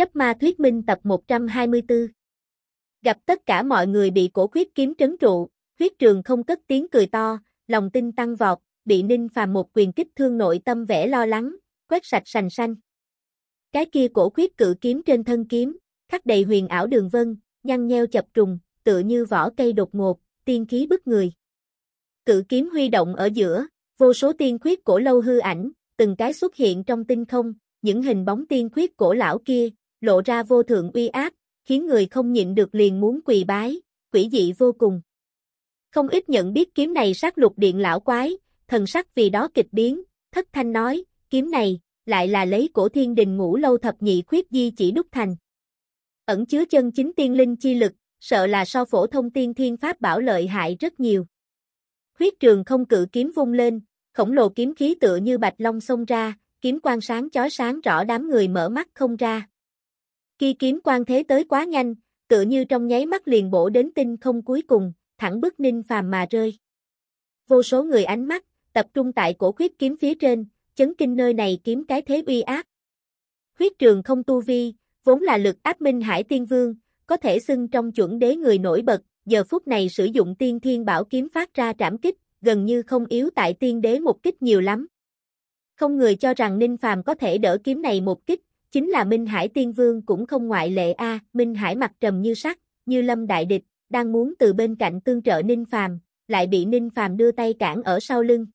Chấp ma thuyết minh tập 124 Gặp tất cả mọi người bị cổ khuyết kiếm trấn trụ, huyết trường không cất tiếng cười to, lòng tin tăng vọt, bị ninh phàm một quyền kích thương nội tâm vẻ lo lắng, quét sạch sành xanh. Cái kia cổ khuyết cự kiếm trên thân kiếm, khắc đầy huyền ảo đường vân, nhăn nheo chập trùng, tựa như vỏ cây đột ngột, tiên khí bức người. Cự kiếm huy động ở giữa, vô số tiên khuyết cổ lâu hư ảnh, từng cái xuất hiện trong tinh không, những hình bóng tiên khuyết cổ lão kia, lộ ra vô thượng uy ác khiến người không nhịn được liền muốn quỳ bái, quỷ dị vô cùng. Không ít nhận biết kiếm này sát lục điện lão quái, thần sắc vì đó kịch biến, thất thanh nói, kiếm này, lại là lấy cổ thiên đình ngũ lâu thập nhị khuyết di chỉ đúc thành. Ẩn chứa chân chính tiên linh chi lực, sợ là so phổ thông tiên thiên pháp bảo lợi hại rất nhiều. khuyết trường không cự kiếm vung lên, khổng lồ kiếm khí tựa như bạch long xông ra, kiếm quang sáng chói sáng rõ đám người mở mắt không ra. Khi kiếm quan thế tới quá nhanh, tựa như trong nháy mắt liền bổ đến tinh không cuối cùng, thẳng bức ninh phàm mà rơi. Vô số người ánh mắt, tập trung tại cổ khuyết kiếm phía trên, chấn kinh nơi này kiếm cái thế uy ác. Khuyết trường không tu vi, vốn là lực áp minh hải tiên vương, có thể xưng trong chuẩn đế người nổi bật, giờ phút này sử dụng tiên thiên bảo kiếm phát ra trảm kích, gần như không yếu tại tiên đế một kích nhiều lắm. Không người cho rằng Ninh Phàm có thể đỡ kiếm này một kích, Chính là Minh Hải Tiên Vương cũng không ngoại lệ a, Minh Hải mặt trầm như sắt, như lâm đại địch, đang muốn từ bên cạnh tương trợ Ninh Phàm, lại bị Ninh Phàm đưa tay cản ở sau lưng.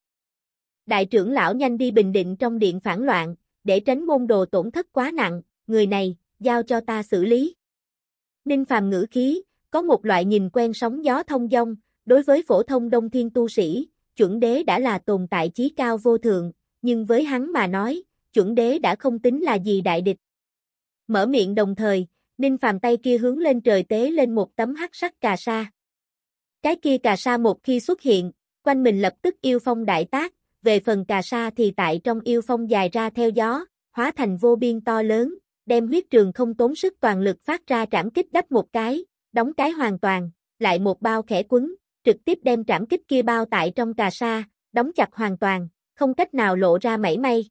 Đại trưởng lão nhanh đi bình định trong điện phản loạn, để tránh môn đồ tổn thất quá nặng, người này, giao cho ta xử lý. Ninh Phàm ngữ khí, có một loại nhìn quen sóng gió thông dong, đối với phổ thông đông thiên tu sĩ, chuẩn đế đã là tồn tại chí cao vô thượng, nhưng với hắn mà nói, chuẩn đế đã không tính là gì đại địch. Mở miệng đồng thời, Ninh Phàm tay kia hướng lên trời tế lên một tấm hắc sắc cà sa. Cái kia cà sa một khi xuất hiện, quanh mình lập tức yêu phong đại tác, về phần cà sa thì tại trong yêu phong dài ra theo gió, hóa thành vô biên to lớn, đem huyết trường không tốn sức toàn lực phát ra trảm kích đắp một cái, đóng cái hoàn toàn, lại một bao khẽ quấn, trực tiếp đem trảm kích kia bao tại trong cà sa, đóng chặt hoàn toàn, không cách nào lộ ra mảy may.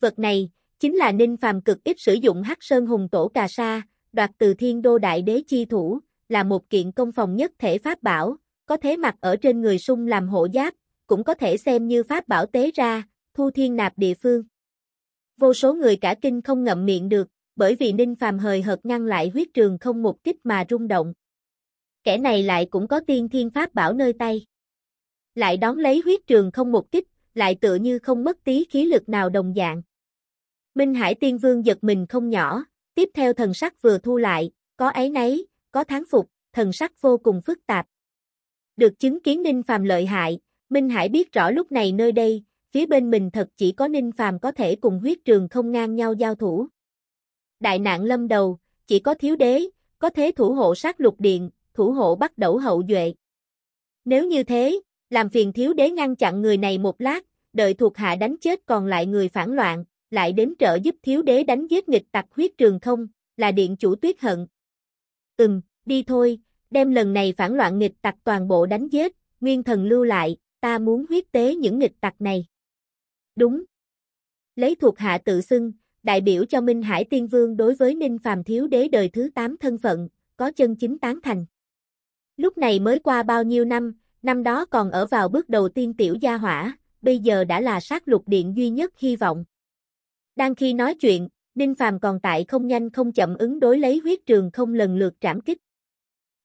Vật này, chính là Ninh Phàm cực ít sử dụng Hắc Sơn Hùng Tổ Cà Sa, đoạt từ Thiên Đô Đại Đế Chi Thủ, là một kiện công phòng nhất thể pháp bảo, có thế mặc ở trên người sung làm hộ giáp, cũng có thể xem như pháp bảo tế ra, thu thiên nạp địa phương. Vô số người cả kinh không ngậm miệng được, bởi vì Ninh Phàm hời hợt ngăn lại huyết trường không một kích mà rung động. Kẻ này lại cũng có tiên thiên pháp bảo nơi tay. Lại đón lấy huyết trường không một kích, lại tựa như không mất tí khí lực nào đồng dạng. Minh Hải Tiên Vương giật mình không nhỏ, tiếp theo thần sắc vừa thu lại, có ấy nấy, có tháng phục, thần sắc vô cùng phức tạp. Được chứng kiến Ninh Phàm lợi hại, Minh Hải biết rõ lúc này nơi đây, phía bên mình thật chỉ có Ninh Phàm có thể cùng huyết trường không ngang nhau giao thủ. Đại nạn lâm đầu, chỉ có thiếu đế, có thế thủ hộ sát lục điện, thủ hộ bắt đẩu hậu duệ. Nếu như thế, làm phiền thiếu đế ngăn chặn người này một lát, đợi thuộc hạ đánh chết còn lại người phản loạn, lại đến trợ giúp thiếu đế đánh giết nghịch tặc huyết trường không, là điện chủ tuyết hận. Ừm, đi thôi, đem lần này phản loạn nghịch tặc toàn bộ đánh giết, nguyên thần lưu lại, ta muốn huyết tế những nghịch tặc này. Đúng. Lấy thuộc hạ tự xưng, đại biểu cho Minh Hải Tiên Vương đối với Ninh Phàm Thiếu Đế đời thứ 8 thân phận, có chân chính tán thành. Lúc này mới qua bao nhiêu năm, Năm đó còn ở vào bước đầu tiên tiểu gia hỏa, bây giờ đã là sát lục điện duy nhất hy vọng. Đang khi nói chuyện, Ninh Phàm còn tại không nhanh không chậm ứng đối lấy huyết trường không lần lượt trảm kích.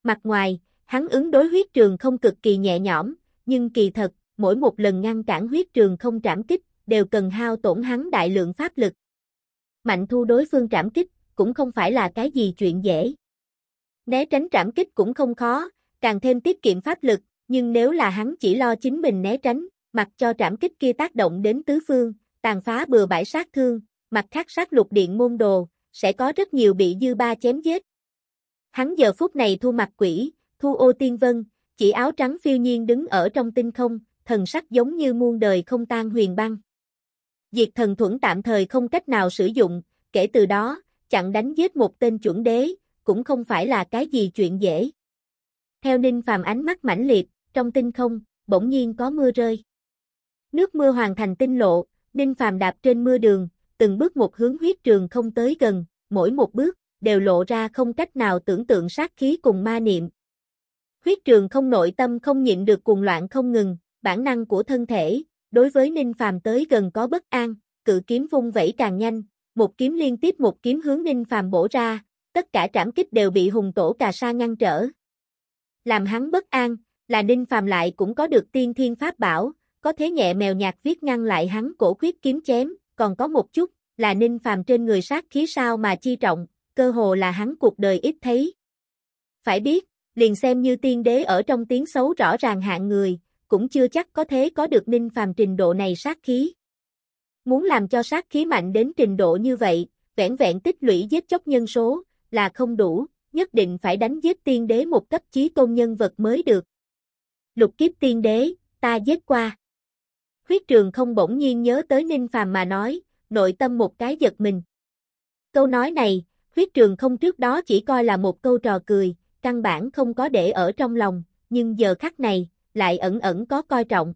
Mặt ngoài, hắn ứng đối huyết trường không cực kỳ nhẹ nhõm, nhưng kỳ thật, mỗi một lần ngăn cản huyết trường không trảm kích, đều cần hao tổn hắn đại lượng pháp lực. Mạnh thu đối phương trảm kích, cũng không phải là cái gì chuyện dễ. Né tránh trảm kích cũng không khó, càng thêm tiết kiệm pháp lực, nhưng nếu là hắn chỉ lo chính mình né tránh, mặc cho trảm kích kia tác động đến tứ phương, tàn phá bừa bãi sát thương, mặt khác sát lục điện môn đồ, sẽ có rất nhiều bị dư ba chém giết. Hắn giờ phút này thu mặt quỷ, thu ô tiên vân, chỉ áo trắng phiêu nhiên đứng ở trong tinh không, thần sắc giống như muôn đời không tan huyền băng. Diệt thần thuẫn tạm thời không cách nào sử dụng, kể từ đó, chặn đánh giết một tên chuẩn đế, cũng không phải là cái gì chuyện dễ. Theo Ninh Phàm ánh mắt mãnh liệt, trong tinh không, bỗng nhiên có mưa rơi. Nước mưa hoàn thành tinh lộ, Ninh Phàm đạp trên mưa đường, từng bước một hướng huyết trường không tới gần, mỗi một bước, đều lộ ra không cách nào tưởng tượng sát khí cùng ma niệm. Huyết trường không nội tâm không nhịn được cuồng loạn không ngừng, bản năng của thân thể, đối với Ninh Phàm tới gần có bất an, cự kiếm vung vẩy càng nhanh, một kiếm liên tiếp một kiếm hướng Ninh Phàm bổ ra, tất cả trảm kích đều bị hùng tổ cà sa ngăn trở. Làm hắn bất an, là Ninh Phàm lại cũng có được tiên thiên pháp bảo, có thế nhẹ mèo nhạt viết ngăn lại hắn cổ khuyết kiếm chém, còn có một chút, là Ninh Phàm trên người sát khí sao mà chi trọng, cơ hồ là hắn cuộc đời ít thấy. Phải biết, liền xem như tiên đế ở trong tiếng xấu rõ ràng hạng người, cũng chưa chắc có thế có được Ninh Phàm trình độ này sát khí. Muốn làm cho sát khí mạnh đến trình độ như vậy, vẹn vẹn tích lũy giết chóc nhân số, là không đủ, nhất định phải đánh giết tiên đế một cấp chí tôn nhân vật mới được lục kiếp tiên đế, ta giết qua. Huyết trường không bỗng nhiên nhớ tới Ninh Phàm mà nói, nội tâm một cái giật mình. Câu nói này, huyết trường không trước đó chỉ coi là một câu trò cười, căn bản không có để ở trong lòng, nhưng giờ khắc này, lại ẩn ẩn có coi trọng.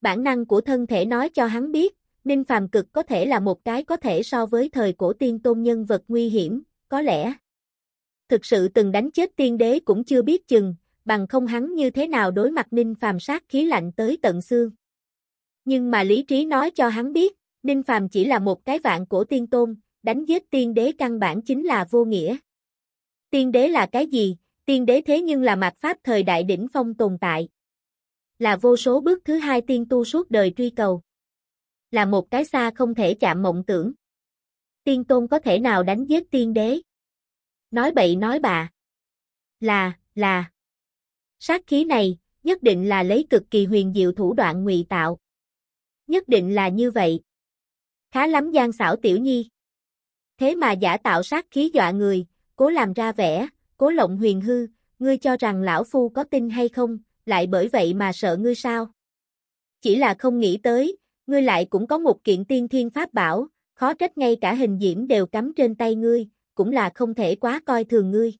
Bản năng của thân thể nói cho hắn biết, Ninh Phàm cực có thể là một cái có thể so với thời cổ tiên tôn nhân vật nguy hiểm, có lẽ. Thực sự từng đánh chết tiên đế cũng chưa biết chừng, bằng không hắn như thế nào đối mặt Ninh Phàm sát khí lạnh tới tận xương. Nhưng mà lý trí nói cho hắn biết, Ninh Phàm chỉ là một cái vạn cổ tiên tôn, đánh giết tiên đế căn bản chính là vô nghĩa. Tiên đế là cái gì? Tiên đế thế nhưng là mặt pháp thời đại đỉnh phong tồn tại. Là vô số bước thứ hai tiên tu suốt đời truy cầu. Là một cái xa không thể chạm mộng tưởng. Tiên tôn có thể nào đánh giết tiên đế? Nói bậy nói bạ. Là, là. Sát khí này, nhất định là lấy cực kỳ huyền diệu thủ đoạn ngụy tạo. Nhất định là như vậy. Khá lắm gian xảo tiểu nhi. Thế mà giả tạo sát khí dọa người, cố làm ra vẻ, cố lộng huyền hư, ngươi cho rằng lão phu có tin hay không, lại bởi vậy mà sợ ngươi sao? Chỉ là không nghĩ tới, ngươi lại cũng có một kiện tiên thiên pháp bảo, khó trách ngay cả hình diễm đều cắm trên tay ngươi, cũng là không thể quá coi thường ngươi.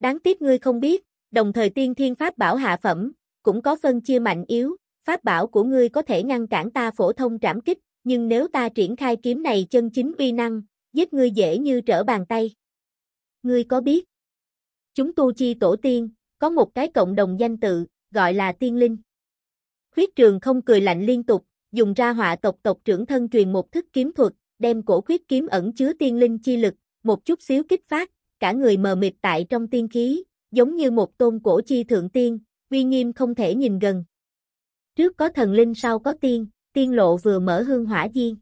Đáng tiếc ngươi không biết, Đồng thời tiên thiên pháp bảo hạ phẩm, cũng có phân chia mạnh yếu, pháp bảo của ngươi có thể ngăn cản ta phổ thông trảm kích, nhưng nếu ta triển khai kiếm này chân chính uy năng, giết ngươi dễ như trở bàn tay. Ngươi có biết? Chúng tu chi tổ tiên, có một cái cộng đồng danh tự, gọi là tiên linh. Khuyết trường không cười lạnh liên tục, dùng ra họa tộc tộc trưởng thân truyền một thức kiếm thuật, đem cổ khuyết kiếm ẩn chứa tiên linh chi lực, một chút xíu kích phát, cả người mờ mịt tại trong tiên khí, giống như một tôn cổ chi thượng tiên, uy nghiêm không thể nhìn gần. Trước có thần linh sau có tiên, tiên lộ vừa mở hương hỏa diên.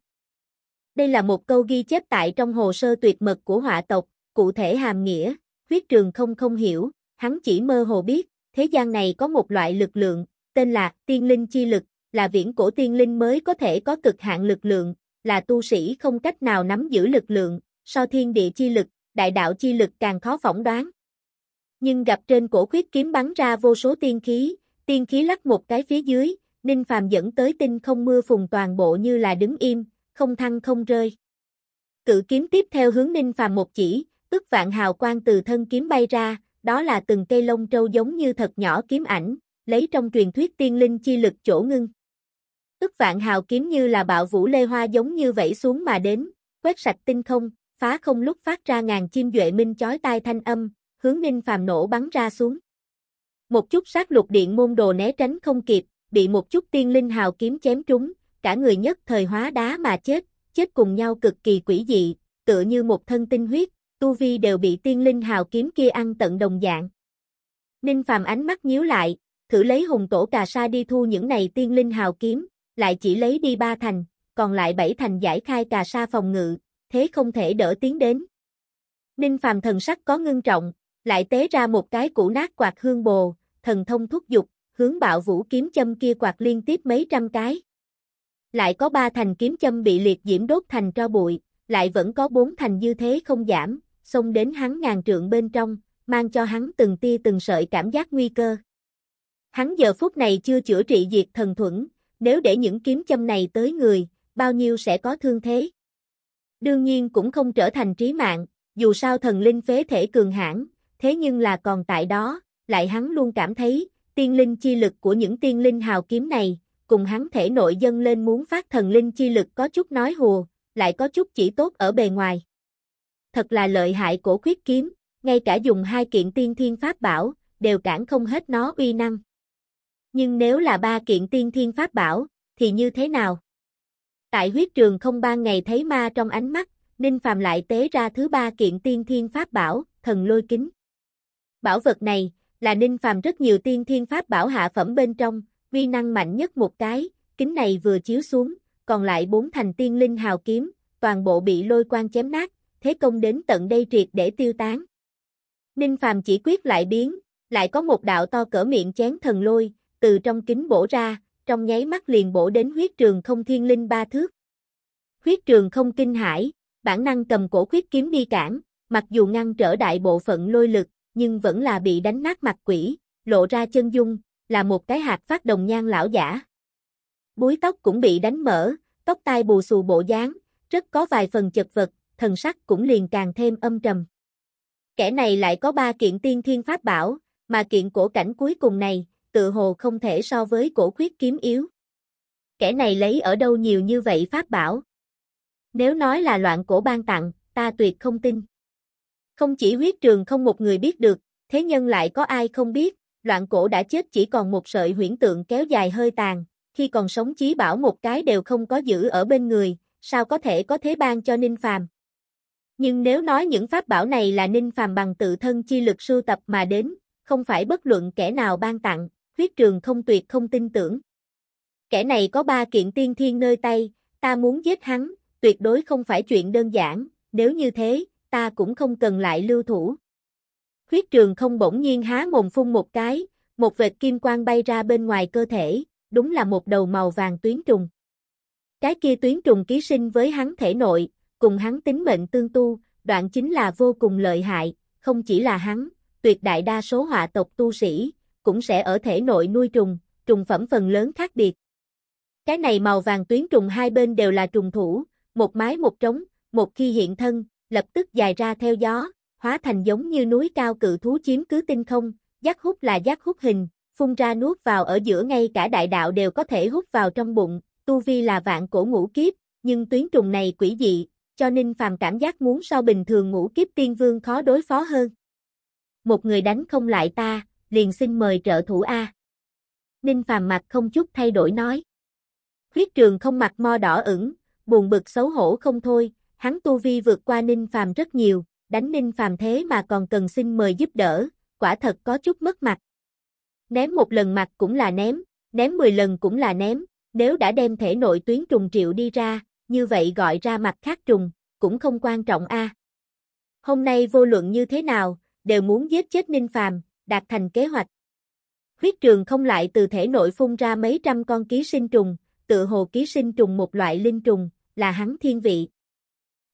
Đây là một câu ghi chép tại trong hồ sơ tuyệt mật của họa tộc, cụ thể hàm nghĩa, huyết trường không không hiểu, hắn chỉ mơ hồ biết, thế gian này có một loại lực lượng, tên là tiên linh chi lực, là viễn cổ tiên linh mới có thể có cực hạn lực lượng, là tu sĩ không cách nào nắm giữ lực lượng, so thiên địa chi lực, đại đạo chi lực càng khó phỏng đoán nhưng gặp trên cổ khuyết kiếm bắn ra vô số tiên khí, tiên khí lắc một cái phía dưới, Ninh Phàm dẫn tới tinh không mưa phùng toàn bộ như là đứng im, không thăng không rơi. Cự kiếm tiếp theo hướng Ninh Phàm một chỉ, tức vạn hào quang từ thân kiếm bay ra, đó là từng cây lông trâu giống như thật nhỏ kiếm ảnh, lấy trong truyền thuyết tiên linh chi lực chỗ ngưng. Tức vạn hào kiếm như là bạo vũ lê hoa giống như vẫy xuống mà đến, quét sạch tinh không, phá không lúc phát ra ngàn chim duệ minh chói tai thanh âm, hướng Ninh Phàm nổ bắn ra xuống. Một chút sát lục điện môn đồ né tránh không kịp, bị một chút tiên linh hào kiếm chém trúng, cả người nhất thời hóa đá mà chết, chết cùng nhau cực kỳ quỷ dị, tựa như một thân tinh huyết, tu vi đều bị tiên linh hào kiếm kia ăn tận đồng dạng. Ninh Phàm ánh mắt nhíu lại, thử lấy hùng tổ cà sa đi thu những này tiên linh hào kiếm, lại chỉ lấy đi ba thành, còn lại bảy thành giải khai cà sa phòng ngự, thế không thể đỡ tiến đến. Ninh Phàm thần sắc có ngưng trọng, lại tế ra một cái cũ nát quạt hương bồ, thần thông thúc dục, hướng bạo vũ kiếm châm kia quạt liên tiếp mấy trăm cái. Lại có ba thành kiếm châm bị liệt diễm đốt thành tro bụi, lại vẫn có bốn thành dư thế không giảm, xông đến hắn ngàn trượng bên trong, mang cho hắn từng tia từng sợi cảm giác nguy cơ. Hắn giờ phút này chưa chữa trị diệt thần thuẫn, nếu để những kiếm châm này tới người, bao nhiêu sẽ có thương thế. Đương nhiên cũng không trở thành trí mạng, dù sao thần linh phế thể cường hãn, thế nhưng là còn tại đó, lại hắn luôn cảm thấy, tiên linh chi lực của những tiên linh hào kiếm này, cùng hắn thể nội dân lên muốn phát thần linh chi lực có chút nói hùa, lại có chút chỉ tốt ở bề ngoài. Thật là lợi hại của khuyết kiếm, ngay cả dùng hai kiện tiên thiên pháp bảo, đều cản không hết nó uy năng. Nhưng nếu là ba kiện tiên thiên pháp bảo, thì như thế nào? Tại huyết trường không ban ngày thấy ma trong ánh mắt, Ninh phạm lại tế ra thứ ba kiện tiên thiên pháp bảo, thần lôi kính. Bảo vật này là Ninh Phàm rất nhiều tiên thiên pháp bảo hạ phẩm bên trong, uy năng mạnh nhất một cái, kính này vừa chiếu xuống, còn lại bốn thành tiên linh hào kiếm, toàn bộ bị lôi quang chém nát, thế công đến tận đây triệt để tiêu tán. Ninh Phàm chỉ quyết lại biến, lại có một đạo to cỡ miệng chén thần lôi, từ trong kính bổ ra, trong nháy mắt liền bổ đến huyết trường không thiên linh ba thước. Huyết trường không kinh hải, bản năng cầm cổ huyết kiếm đi cản, mặc dù ngăn trở đại bộ phận lôi lực, nhưng vẫn là bị đánh nát mặt quỷ, lộ ra chân dung, là một cái hạt phát đồng nhan lão giả. Búi tóc cũng bị đánh mở, tóc tai bù xù bộ dáng, rất có vài phần chật vật, thần sắc cũng liền càng thêm âm trầm. Kẻ này lại có ba kiện tiên thiên pháp bảo, mà kiện cổ cảnh cuối cùng này, tự hồ không thể so với cổ khuyết kiếm yếu. Kẻ này lấy ở đâu nhiều như vậy pháp bảo? Nếu nói là loạn cổ ban tặng, ta tuyệt không tin. Không chỉ huyết trường không một người biết được, thế nhân lại có ai không biết, loạn cổ đã chết chỉ còn một sợi huyễn tượng kéo dài hơi tàn, khi còn sống chí bảo một cái đều không có giữ ở bên người, sao có thể có thế ban cho Ninh Phàm. Nhưng nếu nói những pháp bảo này là Ninh Phàm bằng tự thân chi lực sưu tập mà đến, không phải bất luận kẻ nào ban tặng, huyết trường không tuyệt không tin tưởng. Kẻ này có ba kiện tiên thiên nơi tay, ta muốn giết hắn, tuyệt đối không phải chuyện đơn giản, nếu như thế, ta cũng không cần lại lưu thủ. Khuyết trường không bỗng nhiên há mồm phun một cái, một vệt kim quang bay ra bên ngoài cơ thể, đúng là một đầu màu vàng tuyến trùng. Cái kia tuyến trùng ký sinh với hắn thể nội, cùng hắn tính mệnh tương tu, đoạn chính là vô cùng lợi hại, không chỉ là hắn, tuyệt đại đa số họa tộc tu sĩ, cũng sẽ ở thể nội nuôi trùng, trùng phẩm phần lớn khác biệt. Cái này màu vàng tuyến trùng hai bên đều là trùng thủ, một mái một trống, một khi hiện thân, lập tức dài ra theo gió, hóa thành giống như núi cao cự thú chiếm cứ tinh không, giác hút là giác hút hình, phun ra nuốt vào ở giữa ngay cả đại đạo đều có thể hút vào trong bụng, tu vi là vạn cổ ngũ kiếp, nhưng tuyến trùng này quỷ dị, cho ninh phàm cảm giác muốn so bình thường ngũ kiếp tiên vương khó đối phó hơn. Một người đánh không lại ta, liền xin mời trợ thủ A. Ninh phàm mặt không chút thay đổi nói. Huyết trường không mặt mo đỏ ửng, buồn bực xấu hổ không thôi, hắn tu vi vượt qua Ninh Phàm rất nhiều, đánh Ninh Phàm thế mà còn cần xin mời giúp đỡ, quả thật có chút mất mặt. Ném một lần mặt cũng là ném, ném 10 lần cũng là ném, nếu đã đem thể nội tuyến trùng triệu đi ra, như vậy gọi ra mặt khác trùng, cũng không quan trọng a. Hôm nay vô luận như thế nào, đều muốn giết chết Ninh Phàm, đạt thành kế hoạch. Huyết trường không lại từ thể nội phun ra mấy trăm con ký sinh trùng, tự hồ ký sinh trùng một loại linh trùng, là hắn thiên vị.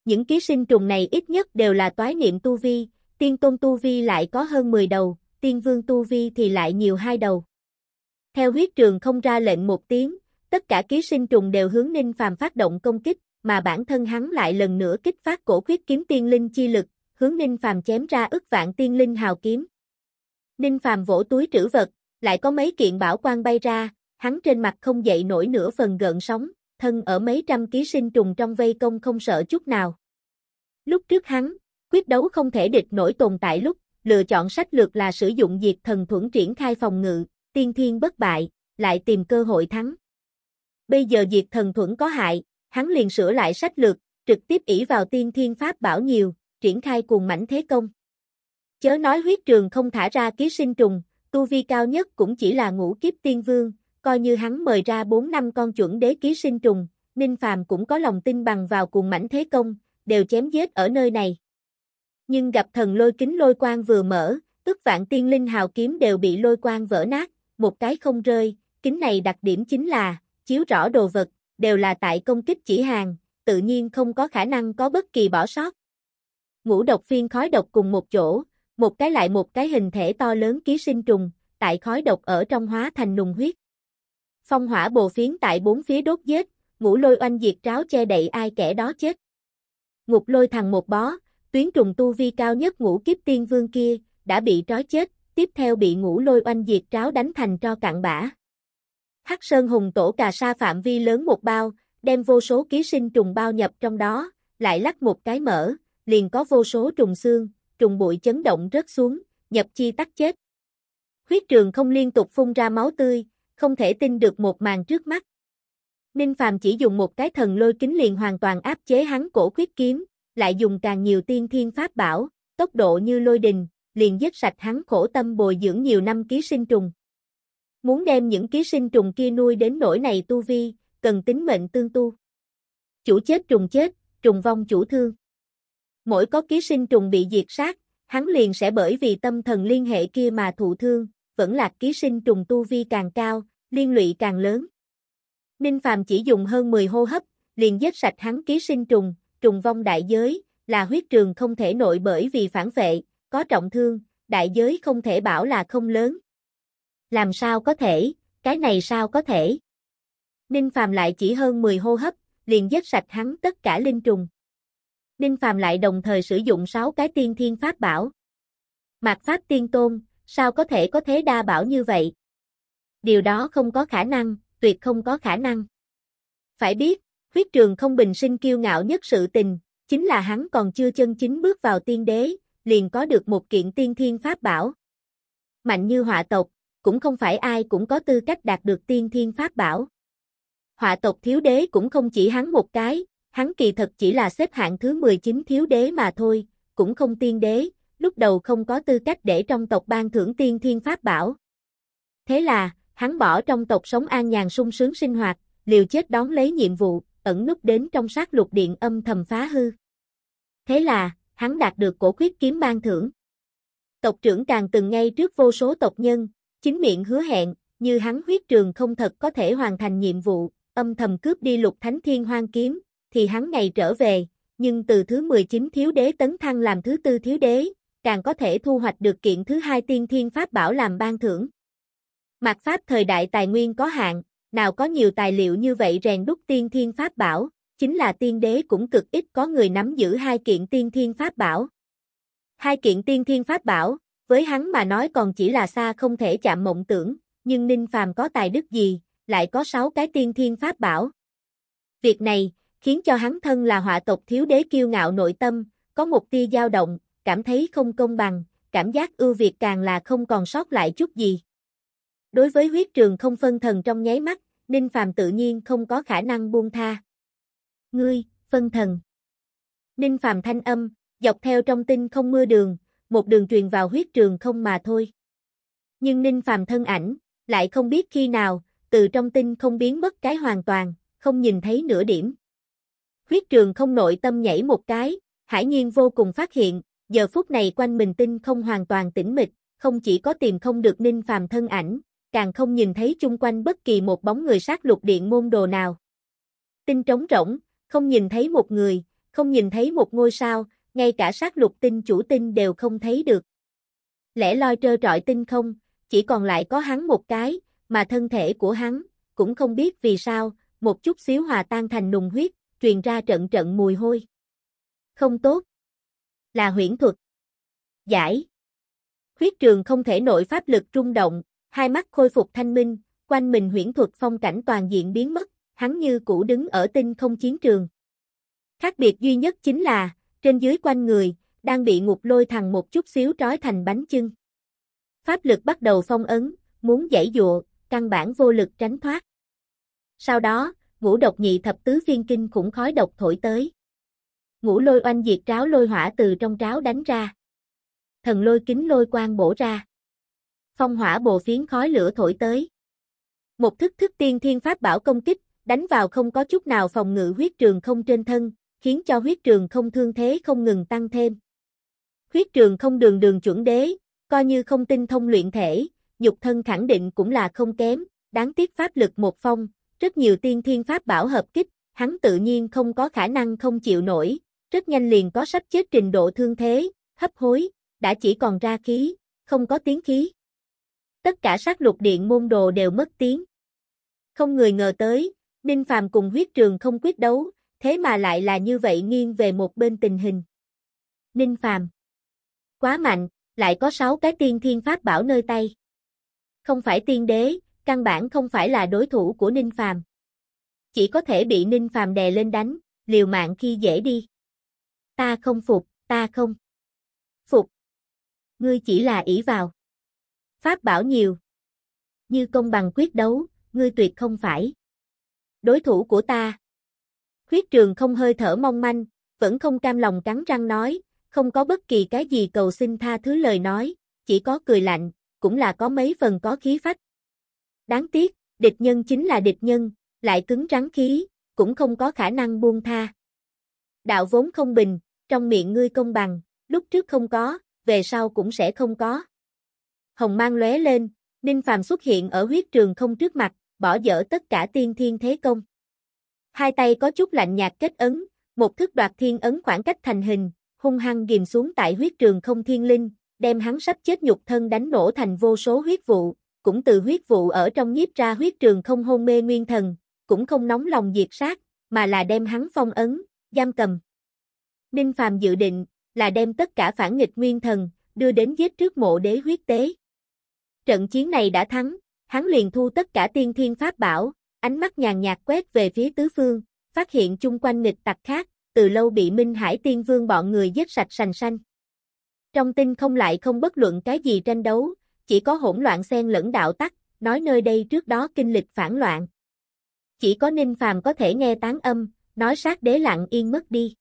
Những ký sinh trùng này ít nhất đều là toái niệm tu vi, tiên tôn tu vi lại có hơn 10 đầu, tiên vương tu vi thì lại nhiều hai đầu. Theo huyết trường không ra lệnh một tiếng, tất cả ký sinh trùng đều hướng Ninh Phàm phát động công kích, mà bản thân hắn lại lần nữa kích phát cổ khuyết kiếm tiên linh chi lực, hướng Ninh Phàm chém ra ức vạn tiên linh hào kiếm. Ninh Phàm vỗ túi trữ vật, lại có mấy kiện bảo quan bay ra, hắn trên mặt không dậy nổi nửa phần gợn sóng, thân ở mấy trăm ký sinh trùng trong vây công không sợ chút nào. Lúc trước hắn, quyết đấu không thể địch nổi tồn tại lúc, lựa chọn sách lược là sử dụng diệt thần thuẫn triển khai phòng ngự, tiên thiên bất bại, lại tìm cơ hội thắng. Bây giờ diệt thần thuẫn có hại, hắn liền sửa lại sách lược, trực tiếp ỷ vào tiên thiên pháp bảo nhiều, triển khai cuồng mảnh thế công. Chớ nói huyết trường không thả ra ký sinh trùng, tu vi cao nhất cũng chỉ là ngũ kiếp tiên vương, coi như hắn mời ra 4 năm con chuẩn đế ký sinh trùng, Ninh Phàm cũng có lòng tin bằng vào cuồng mảnh thế công, đều chém giết ở nơi này. Nhưng gặp thần lôi kính lôi quang vừa mở, tức vạn tiên linh hào kiếm đều bị lôi quang vỡ nát, một cái không rơi, kính này đặc điểm chính là, chiếu rõ đồ vật, đều là tại công kích chỉ hàng, tự nhiên không có khả năng có bất kỳ bỏ sót. Ngũ độc phiên khói độc cùng một chỗ, một cái lại một cái hình thể to lớn ký sinh trùng, tại khói độc ở trong hóa thành nùng huyết phong hỏa bồ phiến tại bốn phía đốt giết, ngũ lôi oanh diệt ráo che đậy ai kẻ đó chết. Ngục lôi thằng một bó, tuyến trùng tu vi cao nhất ngũ kiếp tiên vương kia, đã bị trói chết, tiếp theo bị ngũ lôi oanh diệt ráo đánh thành cho cạn bã. Hắc Sơn Hùng Tổ cà sa phạm vi lớn một bao, đem vô số ký sinh trùng bao nhập trong đó, lại lắc một cái mở, liền có vô số trùng xương, trùng bụi chấn động rớt xuống, nhập chi tắt chết. Huyết trường không liên tục phun ra máu tươi, không thể tin được một màn trước mắt. Ninh Phàm chỉ dùng một cái thần lôi kính liền hoàn toàn áp chế hắn cổ khuyết kiếm, lại dùng càng nhiều tiên thiên pháp bảo, tốc độ như lôi đình, liền dứt sạch hắn khổ tâm bồi dưỡng nhiều năm ký sinh trùng. Muốn đem những ký sinh trùng kia nuôi đến nỗi này tu vi, cần tính mệnh tương tu. Chủ chết trùng chết, trùng vong chủ thương. Mỗi có ký sinh trùng bị diệt sát, hắn liền sẽ bởi vì tâm thần liên hệ kia mà thụ thương, vẫn lạc ký sinh trùng tu vi càng cao, liên lụy càng lớn. Ninh Phàm chỉ dùng hơn 10 hô hấp, liền giết sạch hắn ký sinh trùng, trùng vong đại giới, là huyết trường không thể nội bởi vì phản vệ, có trọng thương, đại giới không thể bảo là không lớn. Làm sao có thể, cái này sao có thể? Ninh Phàm lại chỉ hơn 10 hô hấp, liền giết sạch hắn tất cả linh trùng. Ninh Phàm lại đồng thời sử dụng 6 cái tiên thiên pháp bảo. mạc pháp tiên tôn, sao có thể có thế đa bảo như vậy? Điều đó không có khả năng, tuyệt không có khả năng. Phải biết, huyết trường không bình sinh kiêu ngạo nhất sự tình, chính là hắn còn chưa chân chính bước vào tiên đế, liền có được một kiện tiên thiên pháp bảo. Mạnh như họa tộc, cũng không phải ai cũng có tư cách đạt được tiên thiên pháp bảo. Họa tộc thiếu đế cũng không chỉ hắn một cái, hắn kỳ thật chỉ là xếp hạng thứ 19 thiếu đế mà thôi, cũng không tiên đế, lúc đầu không có tư cách để trong tộc ban thưởng tiên thiên pháp bảo. Thế là, hắn bỏ trong tộc sống an nhàn sung sướng sinh hoạt, liều chết đón lấy nhiệm vụ, ẩn núp đến trong sát lục điện âm thầm phá hư. Thế là, hắn đạt được cổ khuyết kiếm ban thưởng. Tộc trưởng càng từng ngay trước vô số tộc nhân, chính miệng hứa hẹn, như hắn huyết trường không thật có thể hoàn thành nhiệm vụ, âm thầm cướp đi lục thánh thiên hoang kiếm, thì hắn ngày trở về, nhưng từ thứ 19 thiếu đế tấn thăng làm thứ tư thiếu đế, càng có thể thu hoạch được kiện thứ hai tiên thiên pháp bảo làm ban thưởng. Mặt pháp thời đại tài nguyên có hạn, nào có nhiều tài liệu như vậy rèn đúc tiên thiên pháp bảo, chính là tiên đế cũng cực ít có người nắm giữ hai kiện tiên thiên pháp bảo. Hai kiện tiên thiên pháp bảo, với hắn mà nói còn chỉ là xa không thể chạm mộng tưởng, nhưng Ninh Phàm có tài đức gì, lại có sáu cái tiên thiên pháp bảo. Việc này, khiến cho hắn thân là họa tộc thiếu đế kiêu ngạo nội tâm, có một tia dao động, cảm thấy không công bằng, cảm giác ưu việt càng là không còn sót lại chút gì. Đối với huyết trường không phân thần trong nháy mắt, Ninh Phàm tự nhiên không có khả năng buông tha. Ngươi, phân thần. Ninh Phàm thanh âm, dọc theo trong tinh không mưa đường, một đường truyền vào huyết trường không mà thôi. Nhưng Ninh Phàm thân ảnh, lại không biết khi nào, từ trong tinh không biến mất cái hoàn toàn, không nhìn thấy nửa điểm. Huyết trường không nội tâm nhảy một cái, hải nhiên vô cùng phát hiện, giờ phút này quanh mình tinh không hoàn toàn tĩnh mịch, không chỉ có tìm không được ninh phàm thân ảnh, càng không nhìn thấy chung quanh bất kỳ một bóng người sát lục điện môn đồ nào. Tinh trống rỗng, không nhìn thấy một người, không nhìn thấy một ngôi sao, ngay cả sát lục tinh chủ tinh đều không thấy được. Lẽ loi trơ trọi tinh không, chỉ còn lại có hắn một cái, mà thân thể của hắn, cũng không biết vì sao, một chút xíu hòa tan thành nùng huyết, truyền ra trận trận mùi hôi. Không tốt, là huyễn thuật. Giải khuyết trường không thể nổi pháp lực trung động, hai mắt khôi phục thanh minh, quanh mình huyễn thuật phong cảnh toàn diện biến mất, hắn như cũ đứng ở tinh không chiến trường. Khác biệt duy nhất chính là, trên dưới quanh người, đang bị ngục lôi thằng một chút xíu trói thành bánh chưng. Pháp lực bắt đầu phong ấn, muốn giải dụa, căn bản vô lực tránh thoát. Sau đó, ngũ độc nhị thập tứ phiên kinh cũng khói độc thổi tới ngũ lôi oanh diệt tráo lôi hỏa từ trong tráo đánh ra. Thần lôi kính lôi quang bổ ra. Phong hỏa bồ phiến khói lửa thổi tới. Một thức thức tiên thiên pháp bảo công kích, đánh vào không có chút nào phòng ngự huyết trường không trên thân, khiến cho huyết trường không thương thế không ngừng tăng thêm. Huyết trường không đường đường chuẩn đế, coi như không tinh thông luyện thể, nhục thân khẳng định cũng là không kém, đáng tiếc pháp lực một phong, rất nhiều tiên thiên pháp bảo hợp kích, hắn tự nhiên không có khả năng không chịu nổi, rất nhanh liền có sắp chết trình độ thương thế, hấp hối, đã chỉ còn ra khí, không có tiếng khí. Tất cả sát lục điện môn đồ đều mất tiếng. Không người ngờ tới, Ninh Phàm cùng huyết trường không quyết đấu, thế mà lại là như vậy nghiêng về một bên tình hình. Ninh Phàm Quá mạnh, lại có sáu cái tiên thiên pháp bảo nơi tay. Không phải tiên đế, căn bản không phải là đối thủ của Ninh Phàm. Chỉ có thể bị Ninh Phàm đè lên đánh, liều mạng khi dễ đi. Ta không phục, ta không. Phục. Ngươi chỉ là ỷ vào. Pháp bảo nhiều. Như công bằng quyết đấu, ngươi tuyệt không phải. Đối thủ của ta. Khuyết trường không hơi thở mong manh, vẫn không cam lòng cắn răng nói, không có bất kỳ cái gì cầu xin tha thứ lời nói, chỉ có cười lạnh, cũng là có mấy phần có khí phách. Đáng tiếc, địch nhân chính là địch nhân, lại cứng rắn khí, cũng không có khả năng buông tha. Đạo vốn không bình, trong miệng ngươi công bằng, lúc trước không có, về sau cũng sẽ không có. Hồng mang lóe lên, Ninh Phàm xuất hiện ở huyết trường không trước mặt, bỏ dở tất cả tiên thiên thế công. Hai tay có chút lạnh nhạt kết ấn, một thức đoạt thiên ấn khoảng cách thành hình, hung hăng ghim xuống tại huyết trường không thiên linh, đem hắn sắp chết nhục thân đánh nổ thành vô số huyết vụ, cũng từ huyết vụ ở trong nhiếp ra huyết trường không hôn mê nguyên thần, cũng không nóng lòng diệt sát, mà là đem hắn phong ấn, giam cầm. Ninh Phàm dự định là đem tất cả phản nghịch nguyên thần đưa đến giết trước mộ đế huyết tế. Trận chiến này đã thắng, hắn liền thu tất cả tiên thiên pháp bảo, ánh mắt nhàn nhạt quét về phía tứ phương, phát hiện chung quanh nghịch tặc khác, từ lâu bị Minh Hải Tiên Vương bọn người giết sạch sành sanh. Trong tinh không lại không bất luận cái gì tranh đấu, chỉ có hỗn loạn xen lẫn đạo tắc, nói nơi đây trước đó kinh lịch phản loạn. Chỉ có Ninh Phàm có thể nghe tán âm, nói sát đế lặng yên mất đi.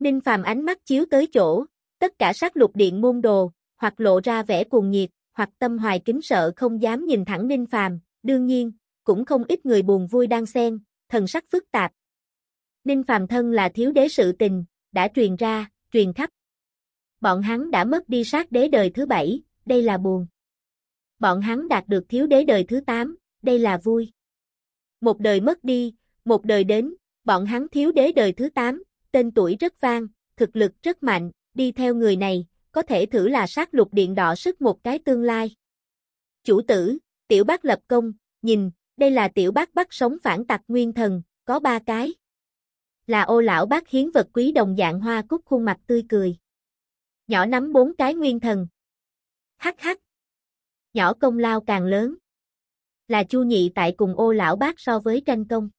Ninh Phàm ánh mắt chiếu tới chỗ, tất cả sát lục điện môn đồ, hoặc lộ ra vẻ cuồng nhiệt, hoặc tâm hoài kính sợ không dám nhìn thẳng Ninh Phàm, đương nhiên, cũng không ít người buồn vui đang xen, thần sắc phức tạp. Ninh Phàm thân là thiếu đế sự tình, đã truyền ra, truyền khắp. Bọn hắn đã mất đi sát đế đời thứ bảy, đây là buồn. Bọn hắn đạt được thiếu đế đời thứ tám, đây là vui. Một đời mất đi, một đời đến, bọn hắn thiếu đế đời thứ tám, tên tuổi rất vang, thực lực rất mạnh, đi theo người này, có thể thử là sát lục điện đỏ sức một cái tương lai. Chủ tử, tiểu bác lập công, nhìn, đây là tiểu bác bắt sống phản tặc nguyên thần, có ba cái. Là ô lão bác hiến vật quý đồng dạng hoa cúc khuôn mặt tươi cười. Nhỏ nắm bốn cái nguyên thần. Hắc hắc. Nhỏ công lao càng lớn. Là chu nhị tại cùng ô lão bác so với tranh công.